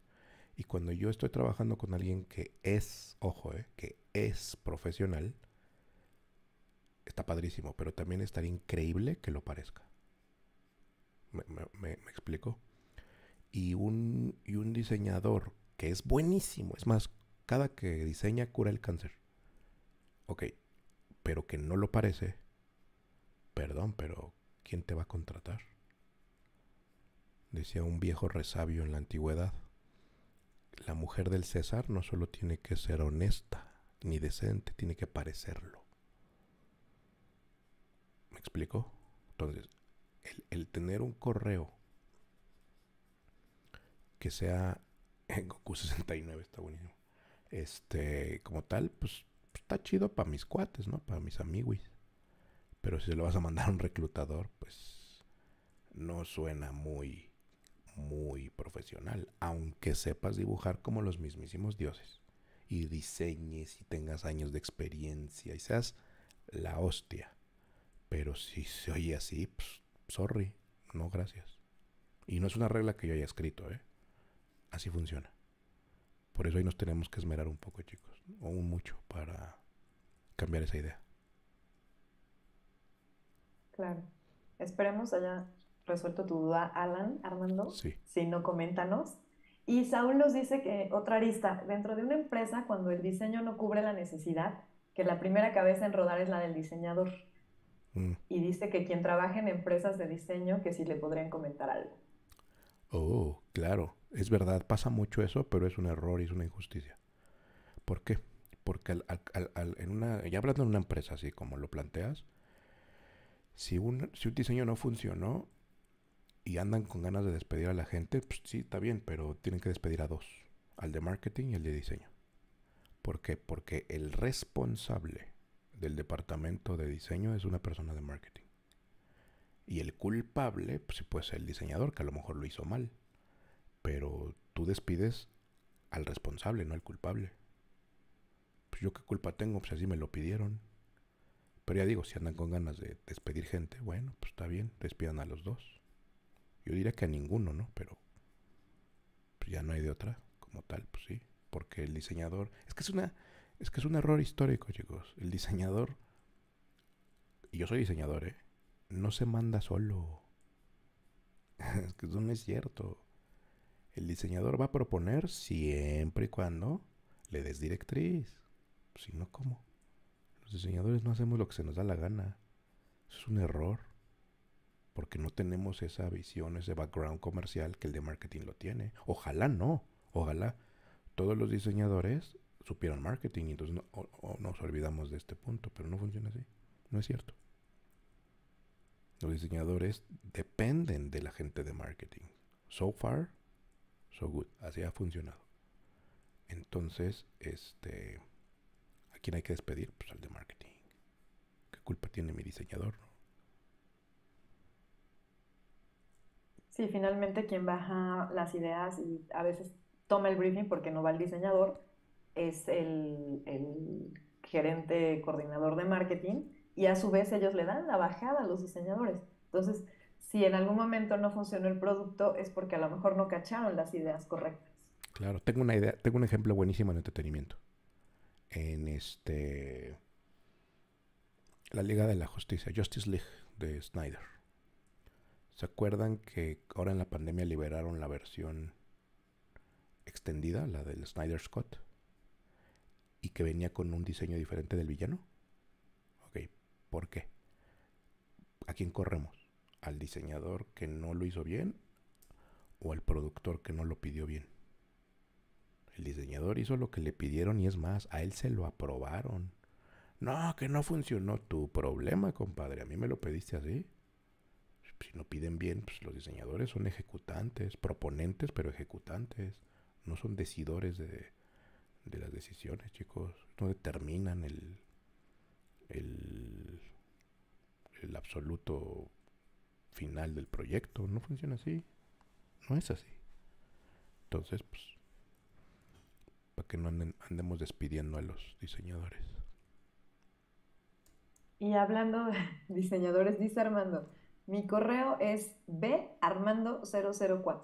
Y cuando yo estoy trabajando con alguien que es, ojo, eh, que es profesional, está padrísimo, pero también estaría increíble que lo parezca. ¿Me, explico? y un diseñador que es buenísimo, es más, cada que diseña cura el cáncer. Ok, pero que no lo parece, perdón, pero ¿quién te va a contratar? decía un viejo resabio en la antigüedad, la mujer del César no solo tiene que ser honesta ni decente, tiene que parecerlo. ¿Me explico? Entonces, el, tener un correo que sea en Goku 69 está buenísimo. Este, como tal, pues está chido para mis cuates, ¿no? Para mis amigos. Pero si se lo vas a mandar a un reclutador, pues no suena muy muy profesional, aunque sepas dibujar como los mismísimos dioses y diseñes y tengas años de experiencia y seas la hostia. Pero si se oye así, pues, sorry, no gracias. Y no es una regla que yo haya escrito, ¿eh? Así funciona. Por eso ahí nos tenemos que esmerar un poco, chicos, o un mucho, para cambiar esa idea. Claro. Esperemos allá resuelto tu duda, Alan, Armando. Sí. Si no, coméntanos. Y Saúl nos dice que otra arista, dentro de una empresa, cuando el diseño no cubre la necesidad, que la primera cabeza en rodar es la del diseñador. Mm. Y dice que quien trabaja en empresas de diseño, que sí le podrían comentar algo. Oh, claro, es verdad, pasa mucho eso, pero es un error y es una injusticia. ¿Por qué? Porque en una, ya hablando de una empresa así como lo planteas, si un, si un diseño no funcionó, y andan con ganas de despedir a la gente, pues sí, está bien, pero tienen que despedir a dos, al de marketing y al de diseño. ¿Por qué? Porque el responsable del departamento de diseño es una persona de marketing. Y el culpable, pues, puede ser el diseñador, que a lo mejor lo hizo mal. Pero tú despides al responsable, no al culpable. Pues yo qué culpa tengo, pues así me lo pidieron. Pero ya digo, si andan con ganas de despedir gente, bueno, pues está bien, despidan a los dos. Yo diría que a ninguno, ¿no? Pero pues ya no hay de otra como tal, pues sí. Porque el diseñador. Es que es una. Es que es un error histórico, chicos. El diseñador. Y yo soy diseñador, ¿eh? No se manda solo. es que eso no es cierto. El diseñador va a proponer siempre y cuando le des directriz. Si no, ¿cómo? Los diseñadores no hacemos lo que se nos da la gana. Eso es un error porque no tenemos esa visión, ese background comercial que el de marketing lo tiene. Ojalá no, ojalá todos los diseñadores supieran marketing y entonces no, nos olvidamos de este punto, pero no funciona así, no es cierto. Los diseñadores dependen de la gente de marketing. So far, so good, así ha funcionado. Entonces, este, ¿a quién hay que despedir? Pues al de marketing. ¿Qué culpa tiene mi diseñador? Sí, finalmente quien baja las ideas y a veces toma el briefing porque no va el diseñador, es el, gerente coordinador de marketing y a su vez ellos le dan la bajada a los diseñadores. Entonces, si en algún momento no funcionó el producto es porque a lo mejor no cacharon las ideas correctas. Claro, tengo una idea, tengo un ejemplo buenísimo en entretenimiento. En este la Liga de la Justicia, Justice League de Snyder. ¿Se acuerdan que ahora en la pandemia liberaron la versión extendida, la del Snyder Scott? Y que venía con un diseño diferente del villano. Ok, ¿por qué? ¿A quién corremos? ¿Al diseñador que no lo hizo bien? ¿O al productor que no lo pidió bien? El diseñador hizo lo que le pidieron y es más, a él se lo aprobaron. No, que no funcionó tu problema, compadre. A mí me lo pediste así si no piden bien, pues los diseñadores son ejecutantes, proponentes, pero ejecutantes. No son decidores de, las decisiones, chicos. No determinan el, el, el absoluto final del proyecto. No funciona así. No es así. Entonces, pues, para que no andemos despidiendo a los diseñadores. Y hablando de diseñadores, dice Armando, mi correo es barmando004.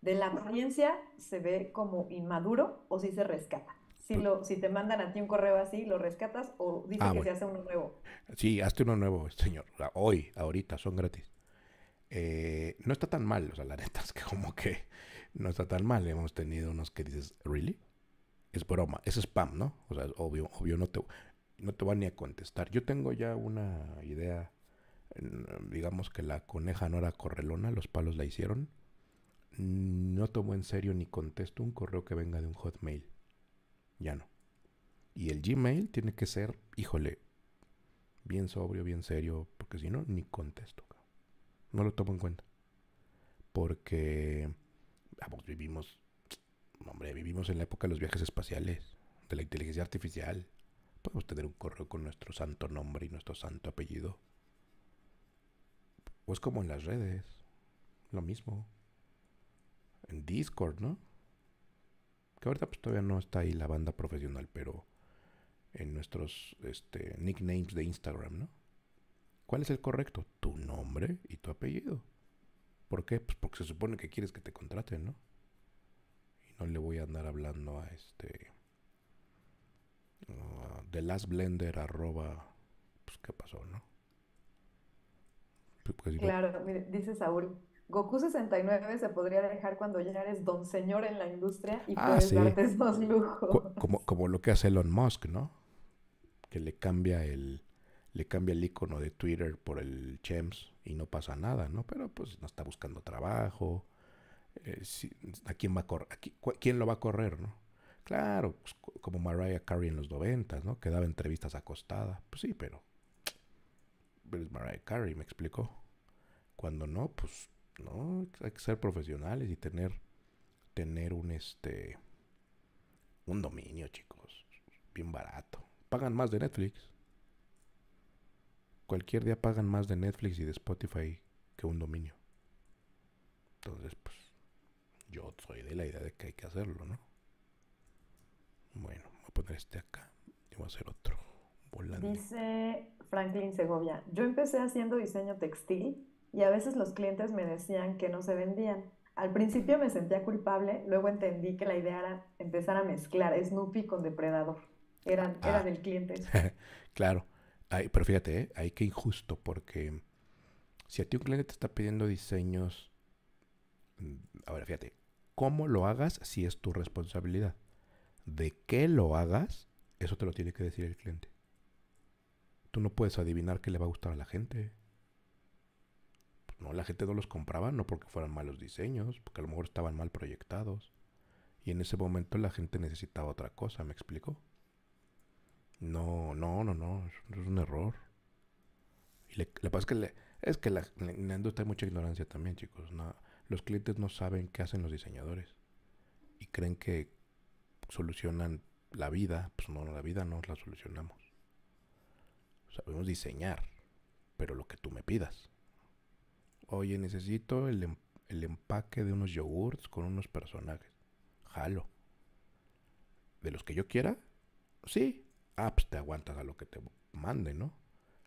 De la apariencia se ve como inmaduro o si se rescata. Si, lo, si te mandan a ti un correo así, ¿lo rescatas o dices ah, que se hace uno nuevo? Sí, hazte uno nuevo, señor. Hoy, ahorita, son gratis. Eh, no está tan mal, o sea, la neta es que como que no está tan mal. Hemos tenido unos que dices, ¿really? Es broma, es spam, ¿no? O sea, obvio, obvio, no te, no te van ni a contestar. Yo tengo ya una idea digamos que la coneja no era correlona, los palos la hicieron. No tomo en serio ni contesto un correo que venga de un hotmail. Ya no. Y el Gmail tiene que ser, híjole, bien sobrio, bien serio, porque si no, ni contesto. No lo tomo en cuenta. Porque vamos, ah, pues, vivimos, hombre, vivimos en la época de los viajes espaciales, de la inteligencia artificial. Podemos tener un correo con nuestro santo nombre y nuestro santo apellido. O es como en las redes. Lo mismo. En Discord, ¿no? Que ahorita pues todavía no está ahí la banda profesional, pero en nuestros este, nicknames de Instagram, ¿no? ¿Cuál es el correcto? Tu nombre y tu apellido. ¿Por qué? Pues porque se supone que quieres que te contraten, ¿no? Y no le voy a andar hablando a este... de the Last Blender arroba... Pues, qué pasó, ¿no? Pues, pues, claro, dice Saúl, Goku 69 se podría dejar cuando ya eres don señor en la industria y ah, puedes darte esos lujos. Como, como lo que hace Elon Musk, ¿no? Que le cambia el le cambia el icono de Twitter por el Chems y no pasa nada, ¿no? Pero pues no está buscando trabajo. Eh, ¿A quién va a ¿Quién lo va a correr, no? Claro, pues, como Mariah Carey en los 90, ¿no? Que daba entrevistas acostada. Pues sí, pero eres Mariah Carey, me explicó Cuando no, pues no, hay que ser profesionales y tener, tener un este, un dominio, chicos, bien barato. Pagan más de Netflix. Cualquier día pagan más de Netflix y de Spotify que un dominio. Entonces, pues, yo soy de la idea de que hay que hacerlo, ¿no? Bueno, voy a poner este acá y voy a hacer otro. Dice Franklin Segovia, yo empecé haciendo diseño textil y a veces los clientes me decían que no se vendían. Al principio me sentía culpable, luego entendí que la idea era empezar a mezclar Snoopy con Depredador. Eran, ah. el cliente. claro. pero fíjate, hay ¿eh? que injusto, porque si a ti un cliente te está pidiendo diseños, mm, ahora fíjate, ¿cómo lo hagas si es tu responsabilidad? ¿De qué lo hagas? Eso te lo tiene que decir el cliente. Tú no puedes adivinar qué le va a gustar a la gente. no, la gente no los compraba, no porque fueran malos diseños, porque a lo mejor estaban mal proyectados. Y en ese momento la gente necesitaba otra cosa, ¿me explico? No, no, no, no, es un error. Y le, pasa que, es que la, en la industria hay mucha ignorancia también, chicos. los clientes no saben qué hacen los diseñadores. Y creen que solucionan la vida, pues no, la vida no la solucionamos sabemos diseñar, pero lo que tú me pidas. Oye, necesito em-, el, empaque de unos yogurts con unos personajes. Jalo. ¿De los que yo quiera? Sí. Ah, pues te aguantas a lo que te mande, ¿no?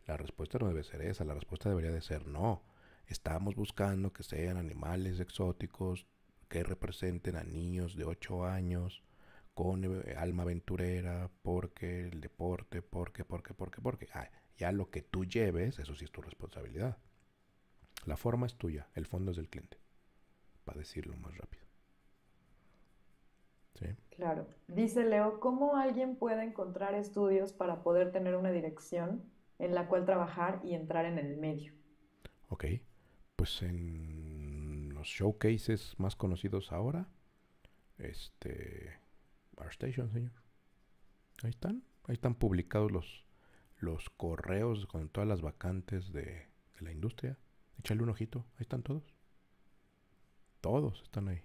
La respuesta no debe ser esa, la respuesta debería de ser no. Estamos buscando que sean animales exóticos que representen a niños de 8 años con eh, alma aventurera, porque el deporte, porque, porque, porque, porque. Ah, ya lo que tú lleves, eso sí es tu responsabilidad. La forma es tuya, el fondo es del cliente, para decirlo más rápido. ¿Sí? Claro. Dice Leo, ¿cómo alguien puede encontrar estudios para poder tener una dirección en la cual trabajar y entrar en el medio? Ok, pues en los showcases más conocidos ahora, este, Bar Station, señor. Ahí están. Ahí están publicados los, los correos con todas las vacantes de, la industria. Échale un ojito. Ahí están todos. Todos están ahí.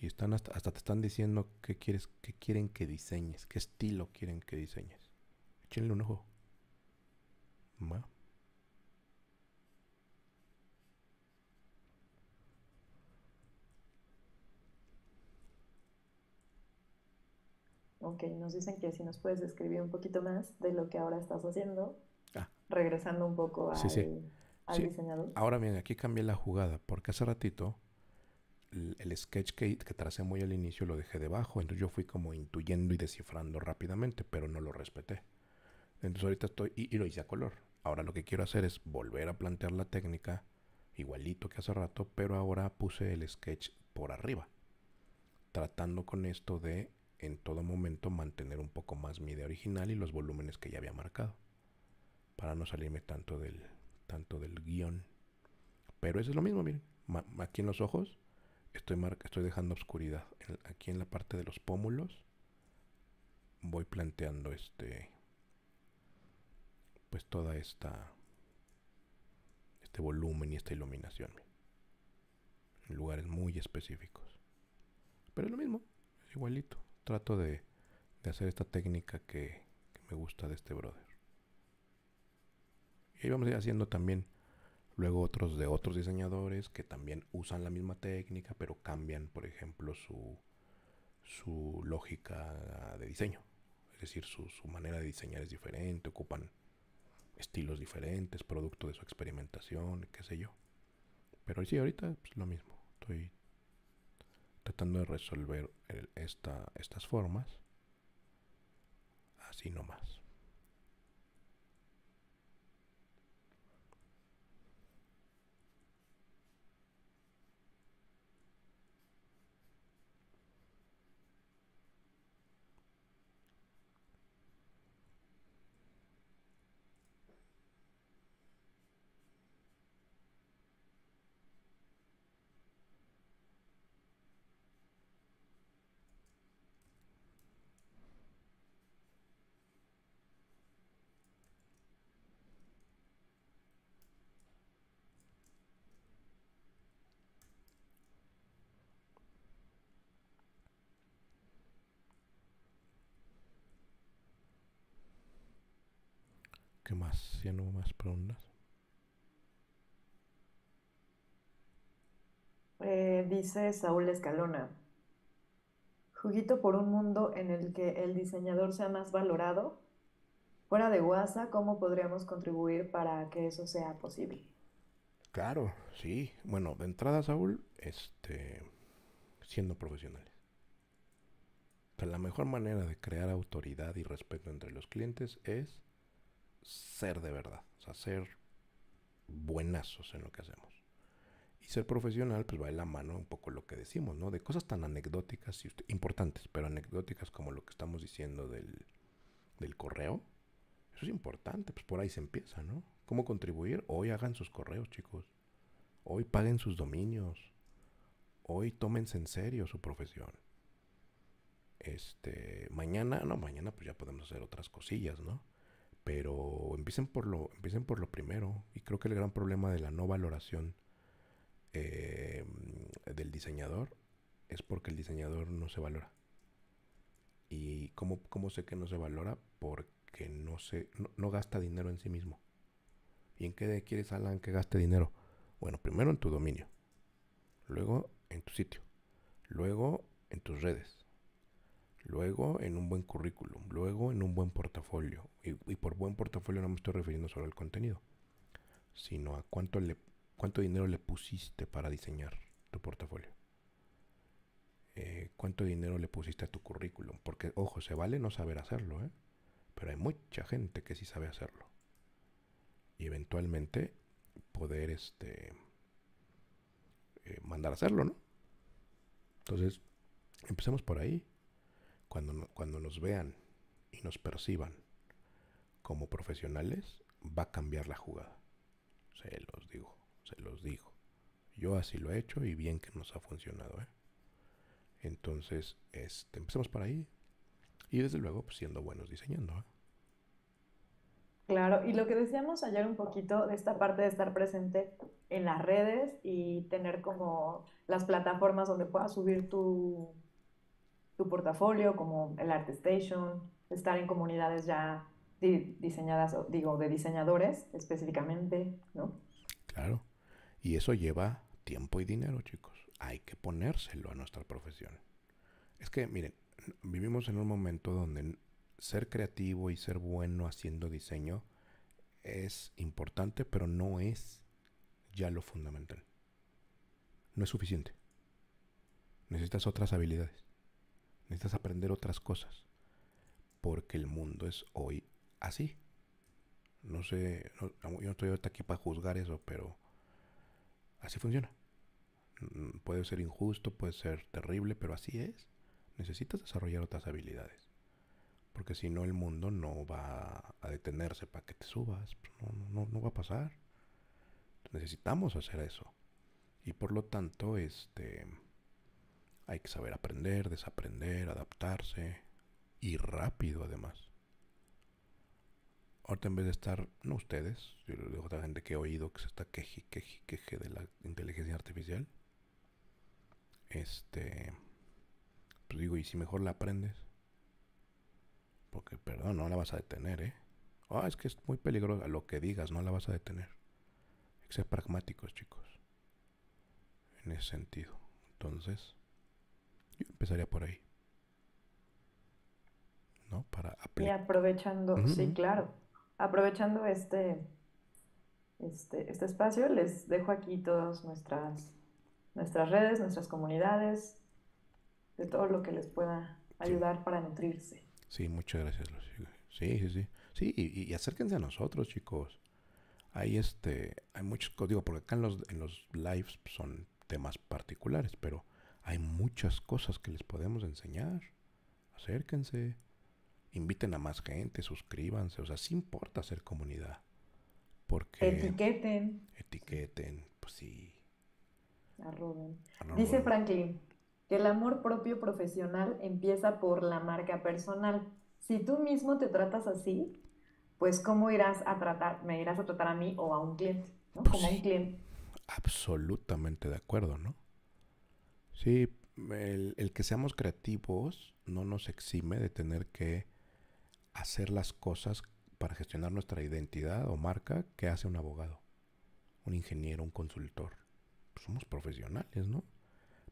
Y están hasta, te están diciendo qué quieres, qué quieren que diseñes, qué estilo quieren que diseñes. Échenle un ojo. que nos dicen que si nos puedes describir un poquito más de lo que ahora estás haciendo, ah. regresando un poco al, diseñador. Ahora bien, aquí cambié la jugada, porque hace ratito el, sketch que, tracé muy al inicio lo dejé debajo, entonces yo fui como intuyendo y descifrando rápidamente, pero no lo respeté. Entonces ahorita estoy, y, y lo hice a color. Ahora lo que quiero hacer es volver a plantear la técnica igualito que hace rato, pero ahora puse el sketch por arriba, tratando con esto de en todo momento mantener un poco más mi idea original y los volúmenes que ya había marcado. Para no salirme tanto del, tanto del guión. Pero eso es lo mismo, miren. aquí en los ojos estoy, estoy dejando oscuridad. aquí en la parte de los pómulos voy planteando este... Pues toda esta... Este volumen y esta iluminación. En lugares muy específicos. Pero es lo mismo. Es igualito trato de, hacer esta técnica que, me gusta de este brother. Y vamos a ir haciendo también luego otros de otros diseñadores que también usan la misma técnica, pero cambian, por ejemplo, su, lógica de diseño. Es decir, su, manera de diseñar es diferente, ocupan estilos diferentes, producto de su experimentación, qué sé yo. Pero sí, ahorita es pues, lo mismo. Estoy tratando de resolver estas formas así nomás. ¿Qué más? siendo más preguntas. Eh, dice Saúl Escalona. Juguito por un mundo en el que el diseñador sea más valorado. Fuera de WhatsApp, ¿cómo podríamos contribuir para que eso sea posible? Claro, sí. Bueno, de entrada, Saúl, este, siendo profesionales. la mejor manera de crear autoridad y respeto entre los clientes es ser de verdad, o sea, ser buenazos en lo que hacemos. Y ser profesional, pues va de la mano un poco lo que decimos, ¿no? De cosas tan anecdóticas, y importantes, pero anecdóticas como lo que estamos diciendo del, del correo. Eso es importante, pues por ahí se empieza, ¿no? ¿Cómo contribuir? Hoy hagan sus correos, chicos. Hoy paguen sus dominios. Hoy tómense en serio su profesión. Este, mañana, no, mañana pues ya podemos hacer otras cosillas, ¿no? Pero empiecen por lo, empiecen por lo primero. Y creo que el gran problema de la no valoración eh, del diseñador es porque el diseñador no se valora. ¿Y cómo, cómo sé que no se valora? Porque no, se, no, no gasta dinero en sí mismo. ¿Y en qué quieres, Alan, que gaste dinero? Bueno, primero en tu dominio, luego en tu sitio, luego en tus redes, luego en un buen currículum, luego en un buen portafolio. Y, por buen portafolio no me estoy refiriendo solo al contenido, sino a cuánto, le, cuánto dinero le pusiste para diseñar tu portafolio. Eh, cuánto dinero le pusiste a tu currículum. Porque, ojo, se vale no saber hacerlo, ¿eh? pero hay mucha gente que sí sabe hacerlo. Y eventualmente poder este, eh, mandar a hacerlo, ¿no? Entonces, empecemos por ahí cuando, cuando nos vean y nos perciban como profesionales, va a cambiar la jugada. Se los digo, se los digo. Yo así lo he hecho y bien que nos ha funcionado. ¿eh? Entonces, este, empecemos por ahí. Y desde luego, pues, siendo buenos diseñando. ¿eh? Claro, y lo que decíamos ayer un poquito de esta parte de estar presente en las redes y tener como las plataformas donde puedas subir tu, tu portafolio, como el Station estar en comunidades ya diseñadas, digo, de diseñadores específicamente, ¿no? Claro. Y eso lleva tiempo y dinero, chicos. Hay que ponérselo a nuestra profesión. Es que, miren, vivimos en un momento donde ser creativo y ser bueno haciendo diseño es importante, pero no es ya lo fundamental. No es suficiente. Necesitas otras habilidades necesitas aprender otras cosas, porque el mundo es hoy así. No sé, yo no estoy ahorita aquí para juzgar eso, pero así funciona. Mm, puede ser injusto, puede ser terrible, pero así es. Necesitas desarrollar otras habilidades. Porque si no, el mundo no va a detenerse para que te subas. No, no, no va a pasar. Necesitamos hacer eso. Y por lo tanto, este hay que saber aprender, desaprender, adaptarse y rápido además. Ahorita en vez de estar, no ustedes, yo le digo a la gente que he oído que se está queje, queje, queje de la inteligencia artificial. Este, pues digo, ¿y si mejor la aprendes? Porque, perdón, no la vas a detener, ¿eh? Ah, es que es muy peligroso. Lo que digas, no la vas a detener. Hay que ser pragmáticos, chicos. En ese sentido. Entonces, yo empezaría por ahí. ¿No? Para Y aprovechando, sí, claro. Aprovechando este, este, este, espacio, les dejo aquí todas nuestras, nuestras redes, nuestras comunidades, de todo lo que les pueda ayudar para nutrirse. Sí, muchas gracias, Sí, sí, sí. Sí, y, acérquense a nosotros, chicos. Hay este, hay muchos, digo, porque acá en los, en los lives son temas particulares, pero hay muchas cosas que les podemos enseñar. Acérquense. Inviten a más gente, suscríbanse. O sea, sí importa ser comunidad. Porque etiqueten. Etiqueten, pues sí. Ah, Dice Franklin que el amor propio profesional empieza por la marca personal. Si tú mismo te tratas así, pues cómo irás a tratar, me irás a tratar a mí o a un cliente, ¿no? Pues Como un cliente. Absolutamente de acuerdo, ¿no? Sí, el, que seamos creativos no nos exime de tener que hacer las cosas para gestionar nuestra identidad o marca que hace un abogado, un ingeniero, un consultor. Pues somos profesionales, ¿no?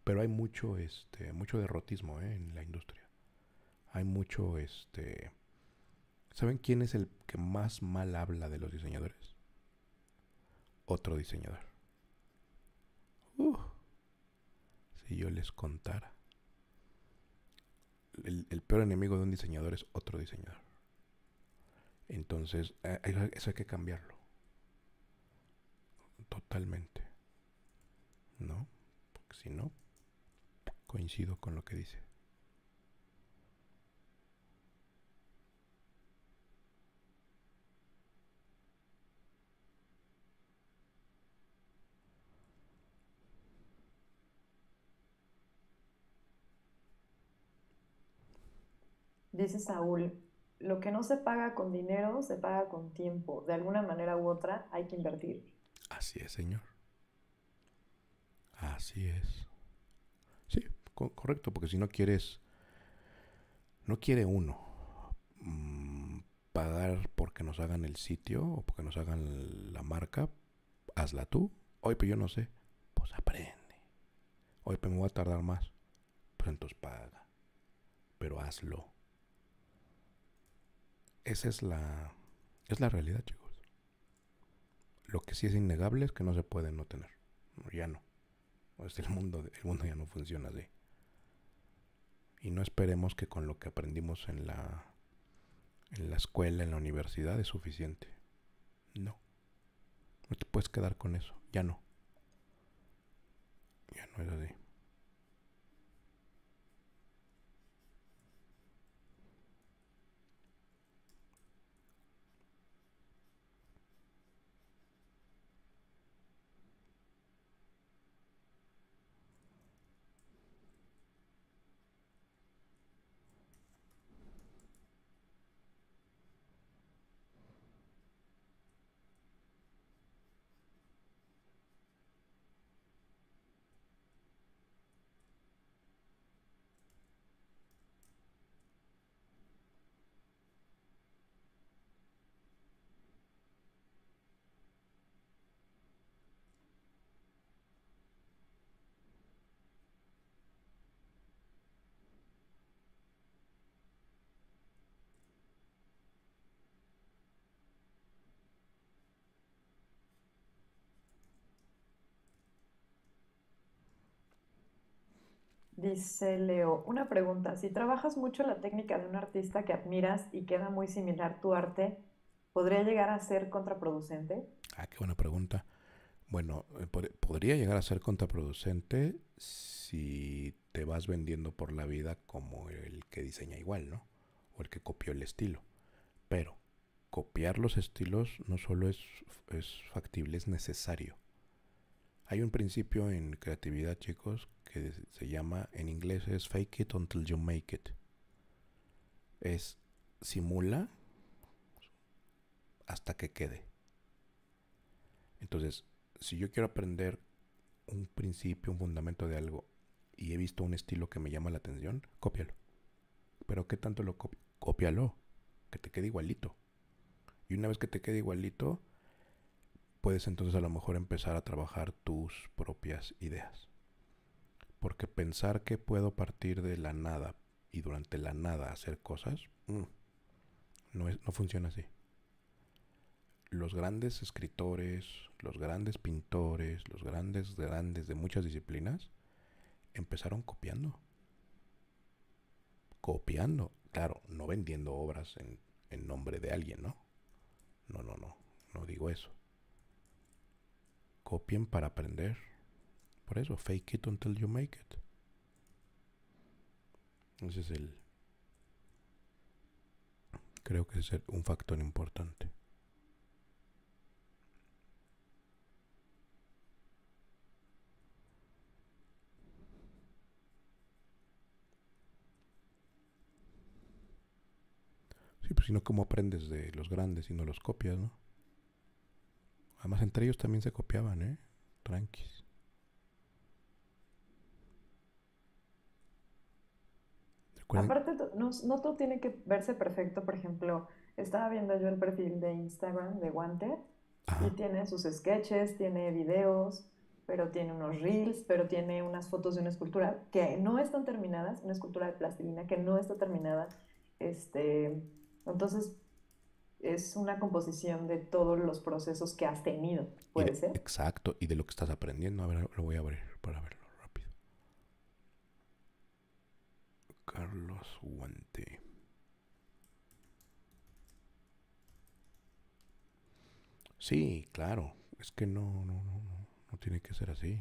Pero hay mucho, este, mucho derrotismo ¿eh? en la industria. Hay mucho, este... ¿Saben quién es el que más mal habla de los diseñadores? Otro diseñador. Uh si yo les contara. El, peor enemigo de un diseñador es otro diseñador. Entonces, eh, eso hay que cambiarlo. Totalmente. ¿No? Porque si no, coincido con lo que dice. dice Saúl, lo que no se paga con dinero, se paga con tiempo. De alguna manera u otra hay que invertir. Así es, Señor. Así es. Sí, correcto, porque si no quieres, no quiere uno mm, pagar porque nos hagan el sitio o porque nos hagan la marca, hazla tú. Hoy, pues yo no sé, pues aprende. Hoy, pues me voy a tardar más. Pues entonces paga, pero hazlo. Esa es la, es la realidad, chicos. Lo que sí es innegable es que no se puede no tener. Ya no. el, mundo, el mundo ya no funciona así. Y no esperemos que con lo que aprendimos en la, en la escuela, en la universidad, es suficiente. No. No te puedes quedar con eso. Ya no. Ya no es así. Dice Leo, una pregunta, si trabajas mucho la técnica de un artista que admiras y queda muy similar tu arte, ¿podría llegar a ser contraproducente? Ah, qué buena pregunta. Bueno, eh, podría llegar a ser contraproducente si te vas vendiendo por la vida como el que diseña igual, ¿no? O el que copió el estilo. Pero copiar los estilos no solo es, es factible, es necesario. Hay un principio en creatividad, chicos, que se llama, en inglés es fake it until you make it. Es simula hasta que quede. Entonces, si yo quiero aprender un principio, un fundamento de algo, y he visto un estilo que me llama la atención, cópialo. Pero ¿qué tanto lo copia, Cópialo, que te quede igualito. Y una vez que te quede igualito, puedes entonces a lo mejor empezar a trabajar tus propias ideas. Porque pensar que puedo partir de la nada y durante la nada hacer cosas, mm, no, es, no funciona así. Los grandes escritores, los grandes pintores, los grandes grandes de muchas disciplinas, empezaron copiando. Copiando, claro, no vendiendo obras en nombre de alguien, ¿no? No, no, no, no digo eso. Copien para aprender. Por eso, fake it until you make it. Ese es el... Creo que es un factor importante. Sí, pues sino cómo aprendes de los grandes y no los copias, ¿no? Además, entre ellos también se copiaban, ¿eh? Tranquis. Aparte, no, todo tiene que verse perfecto. Por ejemplo, estaba viendo yo el perfil de Instagram de Wanted y tiene sus sketches, tiene videos, pero tiene unos reels, pero tiene unas fotos de una escultura que no están terminadas, una escultura de plastilina que no está terminada. Este, entonces, es una composición de todos los procesos que has tenido, ¿puede ser? Exacto, y de lo que estás aprendiendo. A ver, lo voy a abrir para verlo rápido. Carlos Guante. Sí, claro. Es que no, no, no, no, tiene que ser así.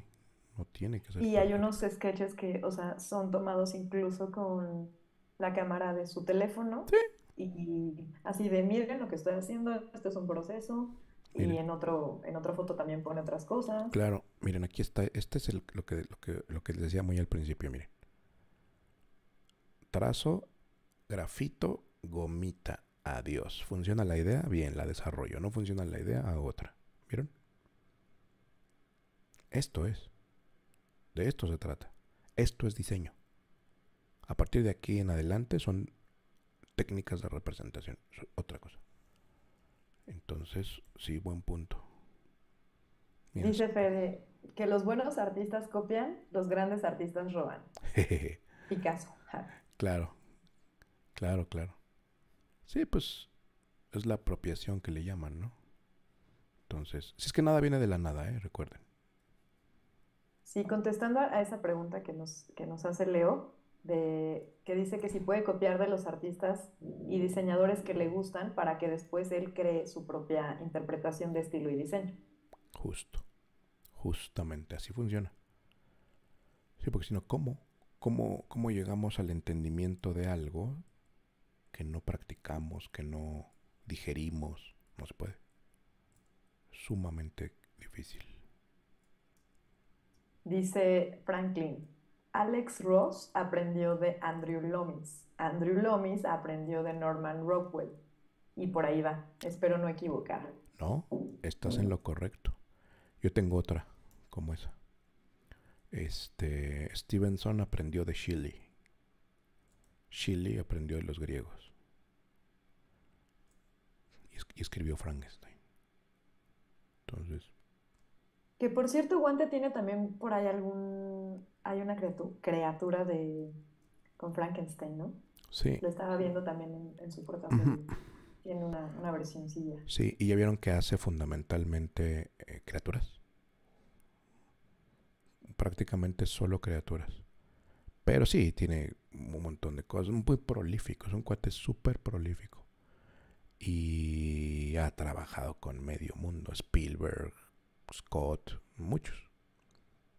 No tiene que ser. así. Y hay unos sketches que, o sea, son tomados incluso con la cámara de su teléfono. Sí y así de miren lo que estoy haciendo, Este es un proceso. Y en otro, en otra foto también pone otras cosas. Claro, miren, aquí está, este es lo que, lo que, lo que les decía muy al principio, miren. Trazo, grafito, gomita. Adiós. ¿Funciona la idea? Bien, la desarrollo. ¿No funciona la idea? Hago otra. ¿Vieron? Esto es. De esto se trata. Esto es diseño. A partir de aquí en adelante son técnicas de representación, otra cosa. Entonces, sí, buen punto. Dice Fede, que los buenos artistas copian, los grandes artistas roban. Picasso. claro, claro, claro. Sí, pues es la apropiación que le llaman, ¿no? Entonces, si es que nada viene de la nada, ¿eh? recuerden. Sí, contestando a esa pregunta que nos, que nos hace Leo, de, que dice que si puede copiar de los artistas y diseñadores que le gustan para que después él cree su propia interpretación de estilo y diseño. Justo, justamente así funciona. Sí, porque si no, ¿cómo? ¿Cómo, ¿Cómo llegamos al entendimiento de algo que no practicamos, que no digerimos? No se puede. Sumamente difícil. Dice Franklin, Alex Ross aprendió de Andrew Lomis. Andrew Lomis aprendió de Norman Rockwell. Y por ahí va. Espero no equivocar. No, estás en lo correcto. Yo tengo otra como esa. Este Stevenson aprendió de Shelley. Shelley aprendió de los griegos. Y, escribió Frankenstein. Entonces, que por cierto, Guante tiene también por ahí algún. Hay una criatura de. con Frankenstein, ¿no? Sí. Lo estaba viendo también en, su portafolio. tiene una, una silla Sí, y ya vieron que hace fundamentalmente eh, criaturas. Prácticamente solo criaturas. Pero sí, tiene un montón de cosas. Muy prolífico. Es un cuate súper prolífico. Y ha trabajado con medio mundo. Spielberg, Scott, muchos.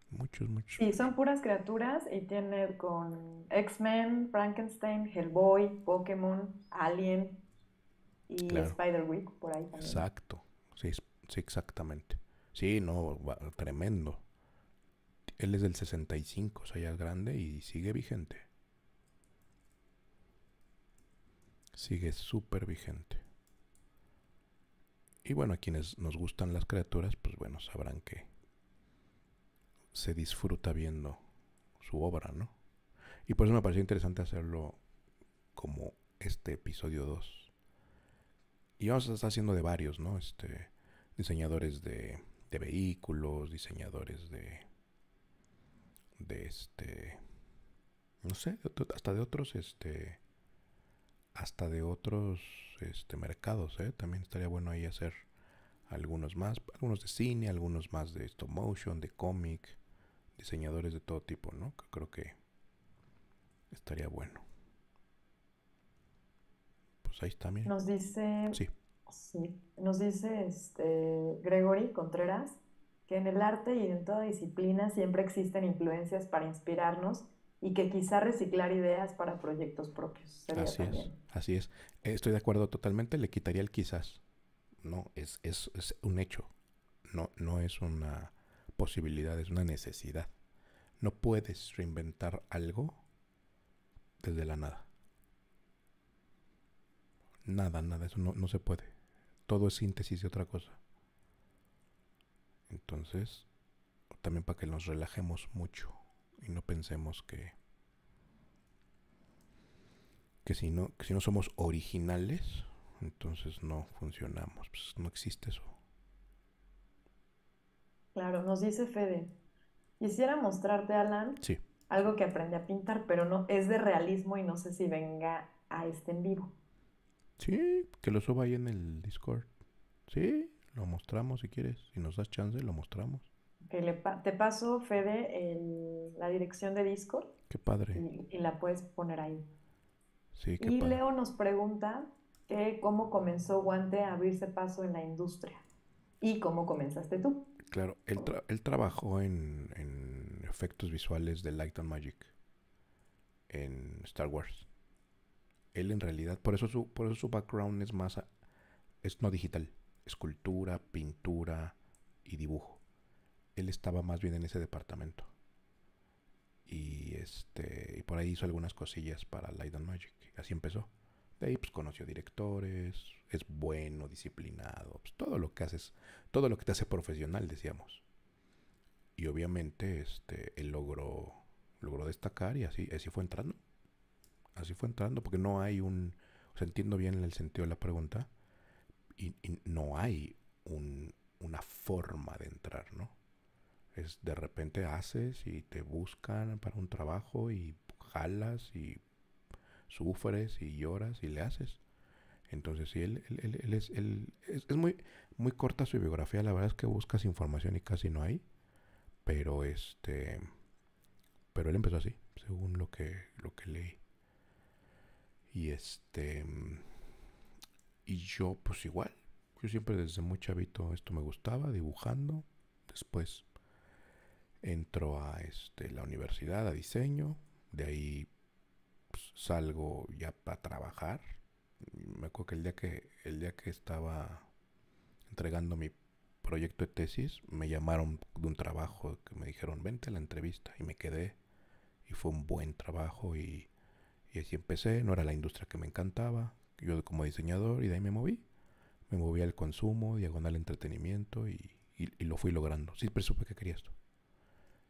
Muchos, muchos. Sí, son puras criaturas y tiene con X-Men, Frankenstein, Hellboy, Pokémon, Alien y spider wick por ahí también. Exacto, sí, exactamente. Sí, no, tremendo. Él es del 65, o sea, ya es grande y sigue vigente. Sigue súper vigente. Y bueno, a quienes nos gustan las criaturas, pues bueno, sabrán que se disfruta viendo su obra, ¿no? Y por eso me pareció interesante hacerlo como este episodio 2. Y vamos a estar haciendo de varios, ¿no? Este, diseñadores de, de vehículos, diseñadores de... de este... no sé, hasta de otros, este hasta de otros este, mercados. ¿eh? También estaría bueno ahí hacer algunos más, algunos de cine, algunos más de stop motion, de cómic, diseñadores de todo tipo, ¿no? Creo que estaría bueno. Pues ahí está, Nos dice. Nos dice este, Gregory Contreras que en el arte y en toda disciplina siempre existen influencias para inspirarnos y que quizá reciclar ideas para proyectos propios. así es, así es. Estoy de acuerdo totalmente, le quitaría el quizás. No, es, es, un hecho, no, no es una posibilidad, es una necesidad. No puedes reinventar algo desde la nada. Nada, nada, eso no, no se puede. Todo es síntesis de otra cosa. Entonces, también para que nos relajemos mucho y no pensemos que, que, si no, si no somos originales, entonces no funcionamos. Pues no existe eso. Claro, nos dice Fede. Quisiera mostrarte, Alan, algo que aprendí a pintar, pero no es de realismo y no sé si venga a este en vivo. Sí, que lo suba ahí en el Discord. Sí, lo mostramos si quieres. Si nos das chance, lo mostramos te paso, Fede, el, la dirección de Discord. Qué padre. Y, la puedes poner ahí. Sí, qué y Leo nos pregunta cómo comenzó Guante a abrirse paso en la industria y cómo comenzaste tú. Claro, él, trabajó en, efectos visuales de Light and Magic en Star Wars. Él en realidad, por eso su, por eso su background es más, es no digital, escultura, pintura y dibujo él estaba más bien en ese departamento. Y este y por ahí hizo algunas cosillas para Light and Magic. Así empezó. De ahí pues conoció directores, es bueno, disciplinado, pues, todo lo que haces, todo lo que te hace profesional, decíamos. Y obviamente este él logró logró destacar y así así fue entrando. Así fue entrando porque no hay un o sea, entiendo bien el sentido de la pregunta y, no hay una forma de entrar, ¿no? de repente haces y te buscan para un trabajo y jalas y sufres y lloras y le haces. Entonces sí, él, es, es, muy, muy corta su biografía, la verdad es que buscas información y casi no hay, pero este pero él empezó así, según lo que, lo que leí. Y este y yo pues igual, yo siempre desde muy chavito esto me gustaba, dibujando, después entro a este, la universidad, a diseño, de ahí pues, salgo ya para trabajar. Me acuerdo que el día que, el día que estaba entregando mi proyecto de tesis, me llamaron de un trabajo que me dijeron, vente a la entrevista, y me quedé. Y fue un buen trabajo y, así empecé, no era la industria que me encantaba, yo como diseñador, y de ahí me moví. Me moví al consumo, diagonal entretenimiento, y, y, y lo fui logrando. Siempre supe que quería esto.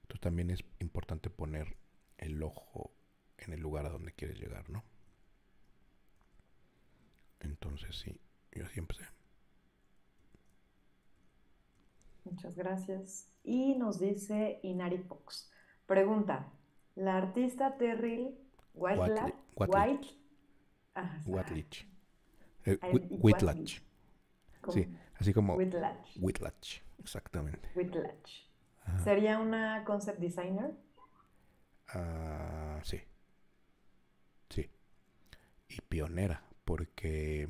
Entonces también es importante poner el ojo en el lugar a donde quieres llegar, ¿no? Entonces sí, yo siempre Muchas gracias. Y nos dice Inari Fox. Pregunta, la artista Terry Whitlatch. Whitlatch. Whitlatch. Sí, así como. Whitlatch. exactamente. Whitlatch. ¿Sería una concept designer? Ah, sí. Sí. Y pionera, porque.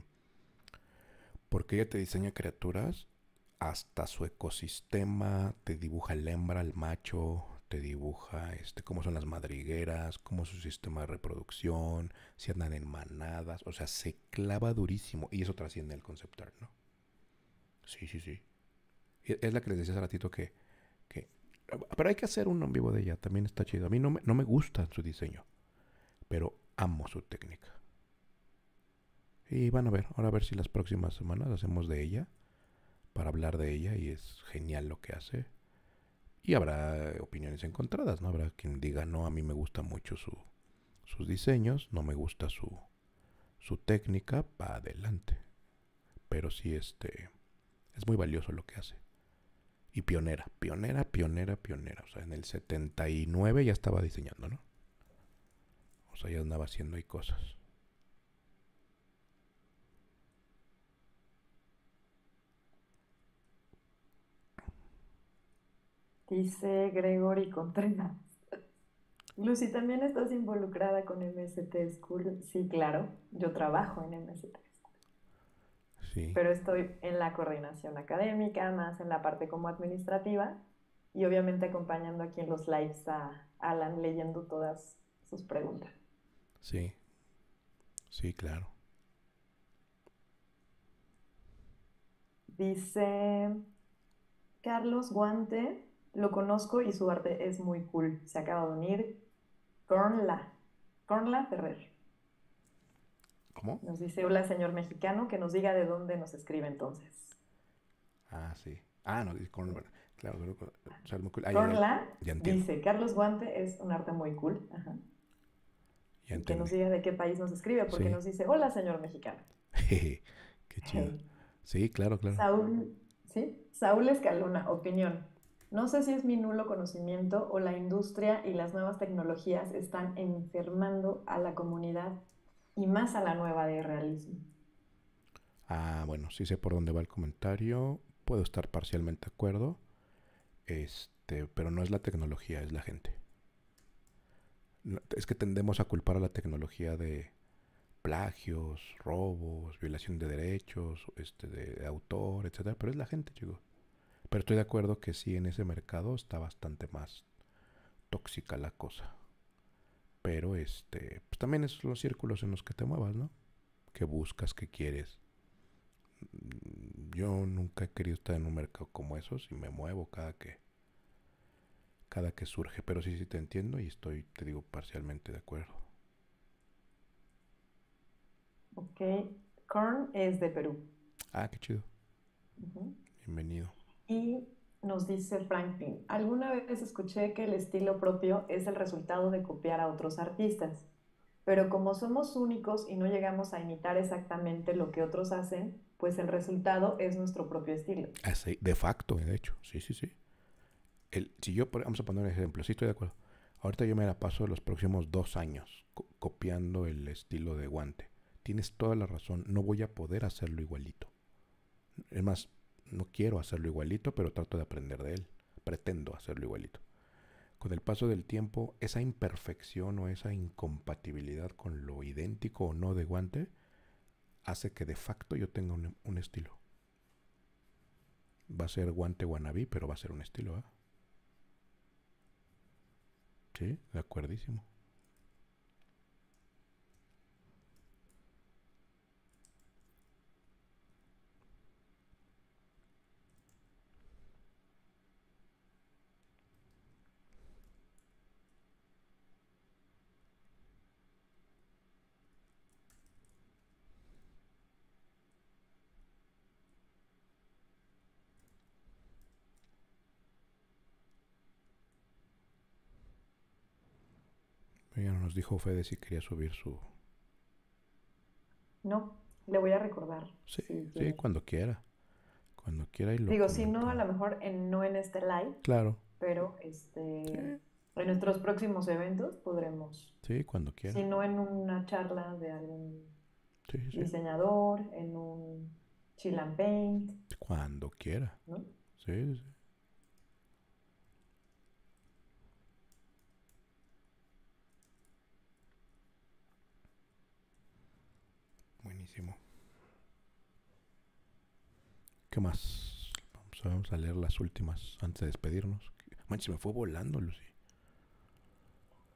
Porque ella te diseña criaturas hasta su ecosistema, te dibuja el hembra, el macho, te dibuja este, cómo son las madrigueras, cómo su sistema de reproducción, si andan en manadas, o sea, se clava durísimo y eso trasciende el concept art, ¿no? Sí, sí, sí. Es la que les decía hace ratito que pero hay que hacer uno en vivo de ella, también está chido. A mí no me, no me gusta su diseño, pero amo su técnica. Y van a ver, ahora a ver si las próximas semanas hacemos de ella, para hablar de ella, y es genial lo que hace. Y habrá opiniones encontradas, ¿no? Habrá quien diga, no, a mí me gusta mucho sus diseños, no me gusta su, su técnica, va adelante. Pero sí, este, es muy valioso lo que hace y pionera, pionera, pionera, pionera. O sea, en el 79 ya estaba diseñando, ¿no? O sea, ya andaba haciendo ahí cosas. Dice Gregory Contreras. Lucy, ¿también estás involucrada con MST School? Sí, claro, yo trabajo en MST. Pero estoy en la coordinación académica, más en la parte como administrativa y obviamente acompañando aquí en los lives a Alan leyendo todas sus preguntas. Sí, sí, claro. Dice Carlos Guante, lo conozco y su arte es muy cool. Se acaba de unir Cornla, Cornla Ferrer. Nos dice, hola señor mexicano, que nos diga de dónde nos escribe entonces. Ah, sí. Ah, no, con, claro, con, dice, Carlos Guante es un arte muy cool. que nos diga de qué país nos escribe, porque nos dice, hola señor mexicano. qué chido. Sí, claro, claro. Saúl, ¿sí? Saúl Escalona, opinión. No sé si es mi nulo conocimiento o la industria y las nuevas tecnologías están enfermando a la comunidad y más a la nueva de realismo. Ah, bueno, sí sé por dónde va el comentario. Puedo estar parcialmente de acuerdo. Este, pero no es la tecnología, es la gente. es que tendemos a culpar a la tecnología de plagios, robos, violación de derechos, este, de, autor, etcétera, pero es la gente, chico. Pero estoy de acuerdo que sí, en ese mercado está bastante más tóxica la cosa. Pero este, pues también esos son los círculos en los que te muevas, ¿no? Que buscas, que quieres. Yo nunca he querido estar en un mercado como esos y me muevo cada que cada que surge, pero sí sí te entiendo y estoy te digo parcialmente de acuerdo. Ok, Korn es de Perú. Ah, qué chido. Bienvenido. Y nos dice Franklin, alguna vez escuché que el estilo propio es el resultado de copiar a otros artistas, pero como somos únicos y no llegamos a imitar exactamente lo que otros hacen, pues el resultado es nuestro propio estilo. Así, ah, de facto, de hecho, sí, sí, sí. El, si yo, vamos a poner un ejemplo, sí estoy de acuerdo. Ahorita yo me la paso los próximos dos años copiando el estilo de guante. Tienes toda la razón, no voy a poder hacerlo igualito. Es más, no quiero hacerlo igualito, pero trato de aprender de él. Pretendo hacerlo igualito. Con el paso del tiempo, esa imperfección o esa incompatibilidad con lo idéntico o no de guante hace que de facto yo tenga un, estilo. Va a ser guante guanabí pero va a ser un estilo. ¿ah? Sí, de acuerdísimo. dijo Fede si quería subir su... No, le voy a recordar. Sí, sí, cuando quiera. Cuando quiera y lo... Digo, si no, a lo mejor en, no en este live. Claro. Pero este... En nuestros próximos eventos podremos. Sí, cuando quiera. Si no en una charla de algún diseñador, en un chill and paint. Cuando quiera. Sí, sí. ¿Qué más? Vamos a, leer las últimas antes de despedirnos. Manche me fue volando, Lucy.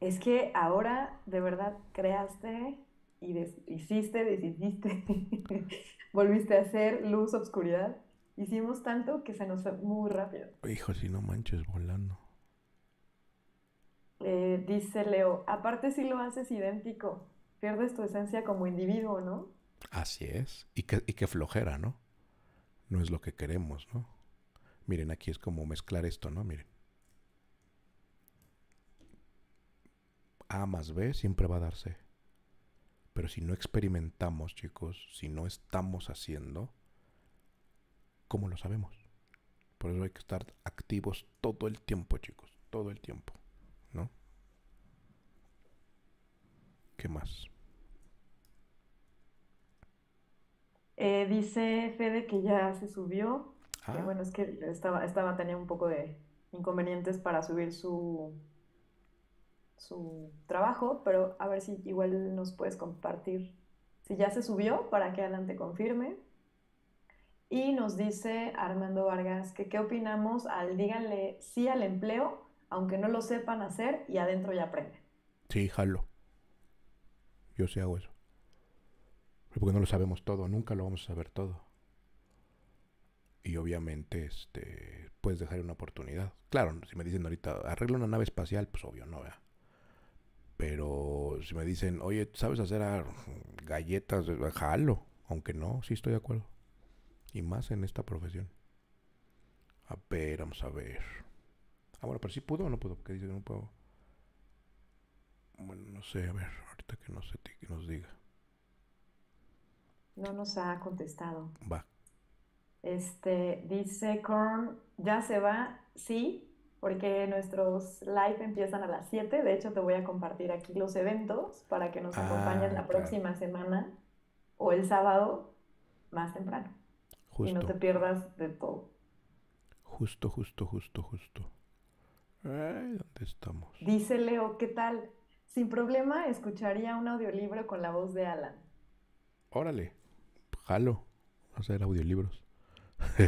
Es que ahora de verdad creaste y hiciste, decidiste, volviste a hacer luz, obscuridad. Hicimos tanto que se nos fue muy rápido. Hijo, si no manches volando. Eh, dice Leo, aparte si lo haces idéntico, pierdes tu esencia como individuo, ¿no? Así es. Y que, y que flojera, ¿no? no es lo que queremos, ¿no? Miren, aquí es como mezclar esto, ¿no? Miren. A más B siempre va a darse. Pero si no experimentamos, chicos, si no estamos haciendo, ¿cómo lo sabemos? Por eso hay que estar activos todo el tiempo, chicos, todo el tiempo, ¿no? ¿Qué más? Eh, dice Fede que ya se subió. Ah. bueno, es que estaba, estaba teniendo un poco de inconvenientes para subir su, su trabajo, pero a ver si igual nos puedes compartir si ya se subió para que adelante confirme. Y nos dice Armando Vargas que qué opinamos al díganle sí al empleo, aunque no lo sepan hacer y adentro ya aprenden. Sí, jalo. Yo sí hago eso. Porque no lo sabemos todo, nunca lo vamos a saber todo. Y obviamente, este, puedes dejar una oportunidad. Claro, si me dicen ahorita, arregla una nave espacial, pues obvio, no, vea. Pero si me dicen, oye, ¿sabes hacer galletas? Jalo. Aunque no, sí estoy de acuerdo. Y más en esta profesión. A ver, vamos a ver. Ah, bueno, pero si pudo o no pudo. porque dice? No puedo. Bueno, no sé, a ver, ahorita que, no sé, que nos diga. No nos ha contestado. Va. Este, dice Korn, ¿ya se va? Sí, porque nuestros live empiezan a las 7. De hecho, te voy a compartir aquí los eventos para que nos ah, acompañes la próxima semana o el sábado más temprano. Y no te pierdas de todo. Justo, justo, justo, justo. ¿Dónde estamos? Dice Leo, ¿qué tal? Sin problema escucharía un audiolibro con la voz de Alan. Órale jalo a hacer audiolibros.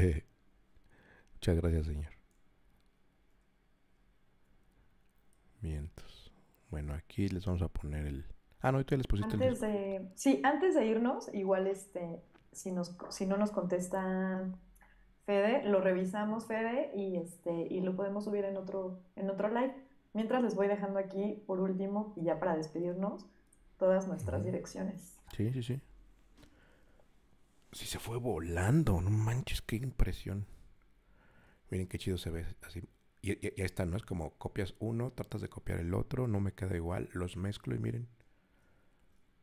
Muchas gracias, señor. Mientos. Bueno, aquí les vamos a poner el. Ah, no, ahorita les pusiste el. De... Sí, antes de irnos, igual este, si, nos, si no nos contesta Fede, lo revisamos, Fede, y este, y lo podemos subir en otro, en otro live. Mientras les voy dejando aquí, por último, y ya para despedirnos, todas nuestras direcciones. Sí, sí, sí. Si se fue volando, no manches, qué impresión. Miren qué chido se ve así. Y, y ahí está, ¿no? Es como copias uno, tratas de copiar el otro, no me queda igual, los mezclo y miren.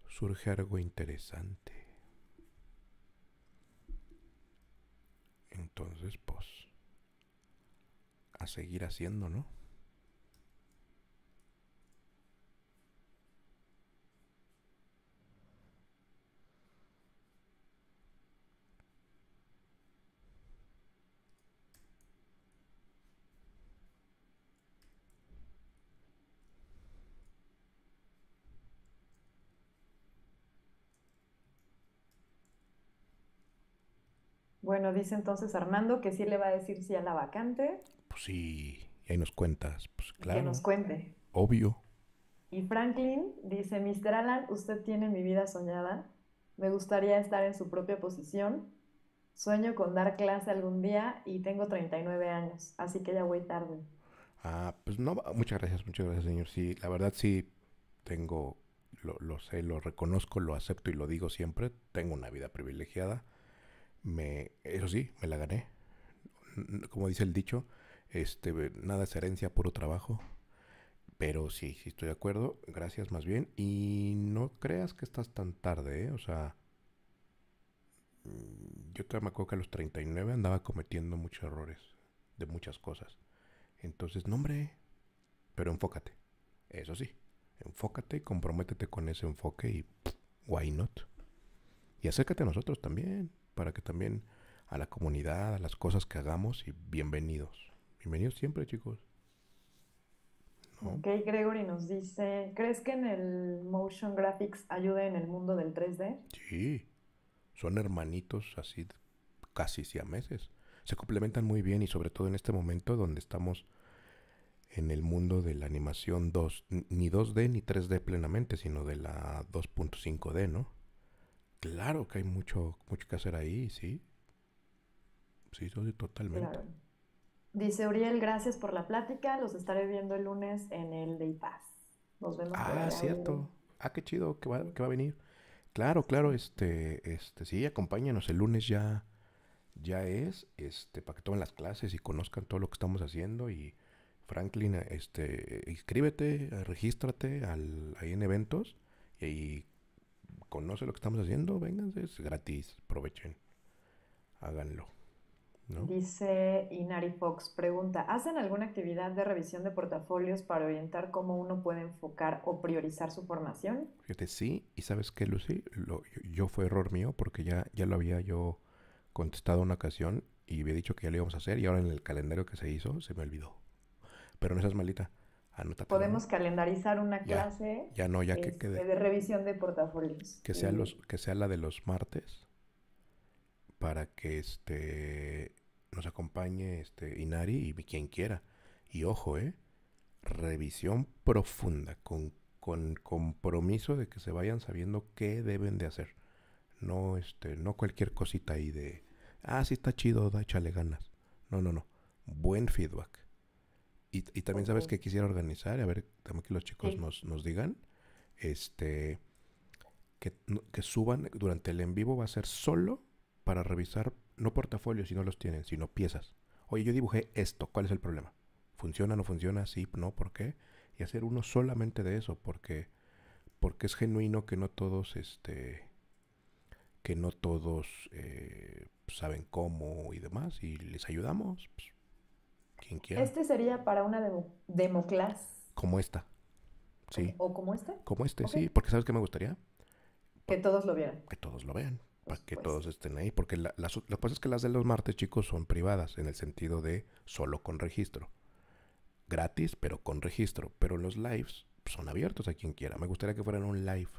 Surge algo interesante. Entonces, pues, a seguir haciendo, ¿no? Bueno, dice entonces Armando que sí le va a decir sí a la vacante. Pues sí, y ahí nos cuentas, pues claro. Que nos cuente. Obvio. Y Franklin dice, Mr. Alan, usted tiene mi vida soñada. Me gustaría estar en su propia posición. Sueño con dar clase algún día y tengo 39 años, así que ya voy tarde. Ah, pues no, muchas gracias, muchas gracias, señor. Sí, la verdad sí tengo, lo, lo sé, lo reconozco, lo acepto y lo digo siempre. Tengo una vida privilegiada me, eso sí, me la gané. Como dice el dicho, este, nada es herencia, puro trabajo. Pero sí, sí estoy de acuerdo. Gracias más bien. Y no creas que estás tan tarde, ¿eh? O sea, mm, yo te me acuerdo que a los 39 andaba cometiendo muchos errores de muchas cosas. Entonces, no hombre, pero enfócate. Eso sí, enfócate y comprométete con ese enfoque y why not. Y acércate a nosotros también para que también a la comunidad, a las cosas que hagamos y bienvenidos. Bienvenidos siempre, chicos. Ok, Gregory nos dice, ¿crees que en el motion graphics ayude en el mundo del 3D? Sí, son hermanitos así casi si a meses, Se complementan muy bien y sobre todo en este momento donde estamos en el mundo de la animación 2, ni 2D ni 3D plenamente, sino de la 2.5D, ¿no? Claro que hay mucho, mucho que hacer ahí, sí. Sí, totalmente. Dice Uriel, gracias por la plática. Los estaré viendo el lunes en el Day Pass. Nos vemos. Ah, cierto. Ah, qué chido que va, que va a venir. Claro, claro, este, este, sí, acompáñanos el lunes ya, ya es, este, para que tomen las clases y conozcan todo lo que estamos haciendo y Franklin, este, inscríbete, regístrate al, ahí en eventos y conoce lo que estamos haciendo, vénganse, es gratis, aprovechen, háganlo. Dice Inari Fox, pregunta, ¿hacen alguna actividad de revisión de portafolios para orientar cómo uno puede enfocar o priorizar su formación? Fíjate, sí, y sabes qué, Lucy, yo, fue error mío porque ya, ya lo había yo contestado una ocasión y había dicho que ya lo íbamos a hacer y ahora en el calendario que se hizo se me olvidó. Pero no seas malita. Podemos calendarizar una clase. Este, de revisión de portafolios. Que sea, los, que sea la de los martes. Para que este nos acompañe este Inari y quien quiera. Y ojo, ¿eh? Revisión profunda, con, compromiso de que se vayan sabiendo qué deben de hacer. No, este, no cualquier cosita ahí de ah, sí está chido, da, échale ganas. No, no, no. Buen feedback. Y, también sabes que quisiera organizar, a ver, también que los chicos nos, nos digan, este, que, suban durante el en vivo va a ser solo para revisar, no portafolios si no los tienen, sino piezas. Oye, yo dibujé esto, ¿cuál es el problema? ¿Funciona, no funciona? Sí, no, ¿por qué? Y hacer uno solamente de eso, porque, porque es genuino que no todos, este, que no todos eh, saben cómo y demás, y les ayudamos. Pues, este sería para una demo, class? Como esta. Sí. ¿O como este? Como este, sí. Porque ¿sabes qué me gustaría? Que todos lo vean. Que todos lo vean. para que todos estén ahí. Porque la, las, es que las de los martes, chicos, son privadas. En el sentido de solo con registro. Gratis, pero con registro. Pero los lives son abiertos a quien quiera. Me gustaría que fueran un live.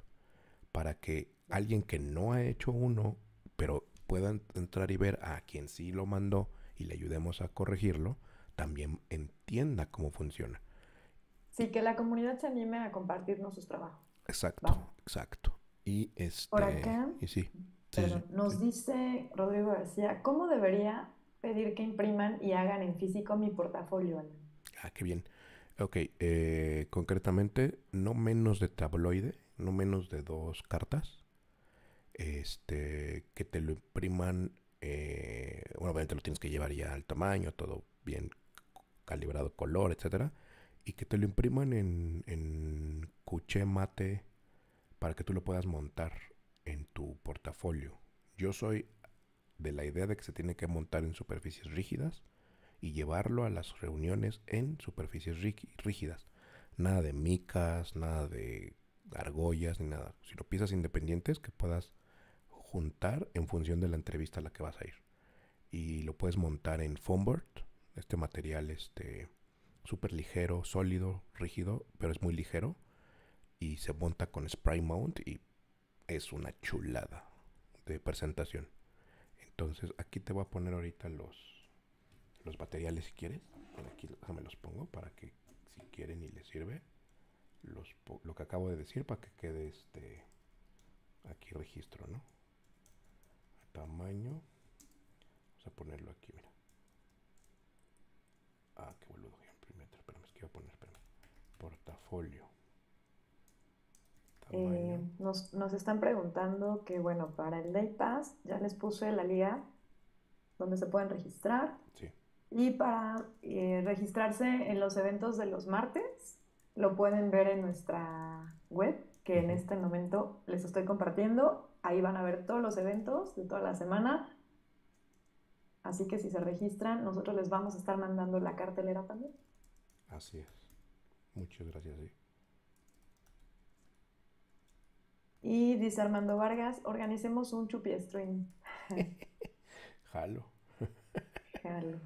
Para que alguien que no ha hecho uno, pero puedan entrar y ver a quien sí lo mandó y le ayudemos a corregirlo también entienda cómo funciona. Sí, que la comunidad se anime a compartirnos sus trabajos. Exacto, exacto. Y este, Por acá, y sí, nos dice Rodrigo García, ¿cómo debería pedir que impriman y hagan en físico mi portafolio? Ah, qué bien. Ok, eh, concretamente, no menos de tabloide, no menos de dos cartas. Este, que te lo impriman, eh, bueno, obviamente lo tienes que llevar ya al tamaño, todo bien calibrado color, etcétera, y que te lo impriman en, en cuché mate para que tú lo puedas montar en tu portafolio. Yo soy de la idea de que se tiene que montar en superficies rígidas y llevarlo a las reuniones en superficies rígidas. Nada de micas, nada de argollas, ni nada, sino piezas independientes que puedas juntar en función de la entrevista a la que vas a ir. Y lo puedes montar en foamboard este material este súper ligero, sólido, rígido, pero es muy ligero y se monta con spray mount y es una chulada de presentación. Entonces aquí te voy a poner ahorita los los materiales si quieres. Aquí me los pongo para que si quieren y les sirve los, lo que acabo de decir para que quede este aquí registro, ¿no? Tamaño. Vamos a ponerlo aquí, mira poner, Portafolio. Eh, nos, están preguntando que, bueno, para el Day Pass ya les puse la liga donde se pueden registrar. Y para eh, registrarse en los eventos de los martes, lo pueden ver en nuestra web, que en este momento les estoy compartiendo. Ahí van a ver todos los eventos de toda la semana Así que si se registran, nosotros les vamos a estar mandando la cartelera también. Así es. Muchas gracias. Sí. Y dice Armando Vargas, organicemos un chupi stream. Jalo. Jalo.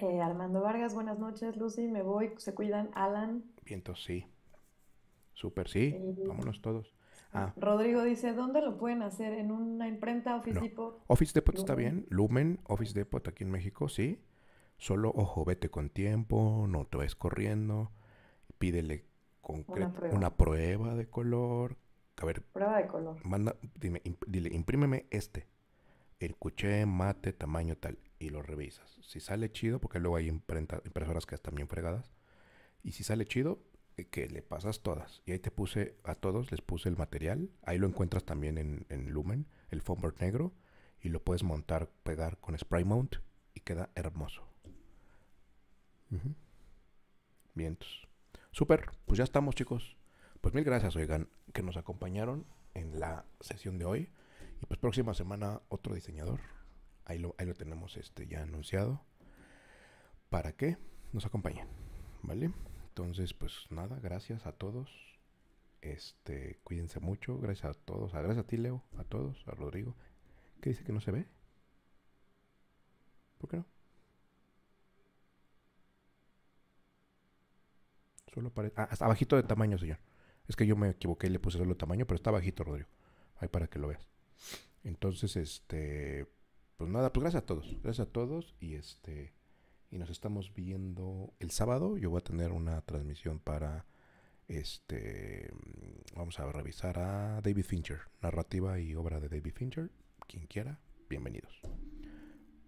Eh, Armando Vargas, buenas noches, Lucy, me voy, se cuidan, Alan. Viento, sí. Super sí. Vámonos todos. Ah. Rodrigo dice, ¿dónde lo pueden hacer? ¿En una imprenta, Office Depot? Office Depot está bien, Lumen, Office Depot aquí en México, sí. Solo, ojo, vete con tiempo, no te vayas corriendo, pídele una prueba. una prueba. de color. A Prueba de color. Manda, dime, dile, imprímeme este. El cuché, mate, tamaño tal. Y lo revisas. Si sale chido, porque luego hay imprenta, impresoras que están bien fregadas. Y si sale chido, que le pasas todas. Y ahí te puse a todos, les puse el material. Ahí lo encuentras también en, Lumen, el foamboard negro. Y lo puedes montar, pegar con spray mount y queda hermoso. Vientos. Super, pues ya estamos chicos. Pues mil gracias, oigan, que nos acompañaron en la sesión de hoy. Y pues próxima semana otro diseñador. Ahí lo, ahí lo tenemos este ya anunciado. Para que nos acompañen. ¿Vale? Entonces, pues nada, gracias a todos. Este, cuídense mucho, gracias a todos. Ah, gracias a ti, Leo, a todos, a Rodrigo. ¿Qué dice que no se ve? ¿Por qué no? Solo parece. Ah, bajito de tamaño, señor. Es que yo me equivoqué y le puse solo tamaño, pero está bajito, Rodrigo. Ahí para que lo veas. Entonces, este. Pues nada, pues gracias a todos. Gracias a todos. Y este y nos estamos viendo el sábado. Yo voy a tener una transmisión para este vamos a revisar a David Fincher, narrativa y obra de David Fincher. Quien quiera, bienvenidos.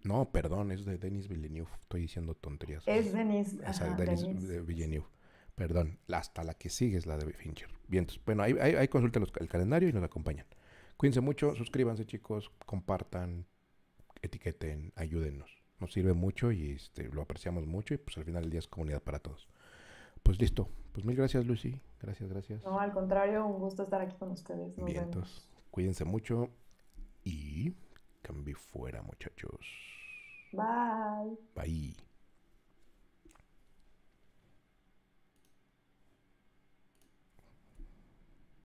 No, perdón, es de Denis Villeneuve. Estoy diciendo tonterías. Es Denis. Denis, Villeneuve. Perdón, hasta la que sigue es la de Fincher. Bien, bueno, ahí, consulten el calendario y nos acompañan. Cuídense mucho, suscríbanse chicos, compartan, etiqueten, ayúdennos nos sirve mucho y este, lo apreciamos mucho y pues al final el día es comunidad para todos. Pues listo, pues mil gracias Lucy, gracias, gracias. No, al contrario, un gusto estar aquí con ustedes. Nos cuídense mucho y cambie fuera muchachos. Bye. Bye.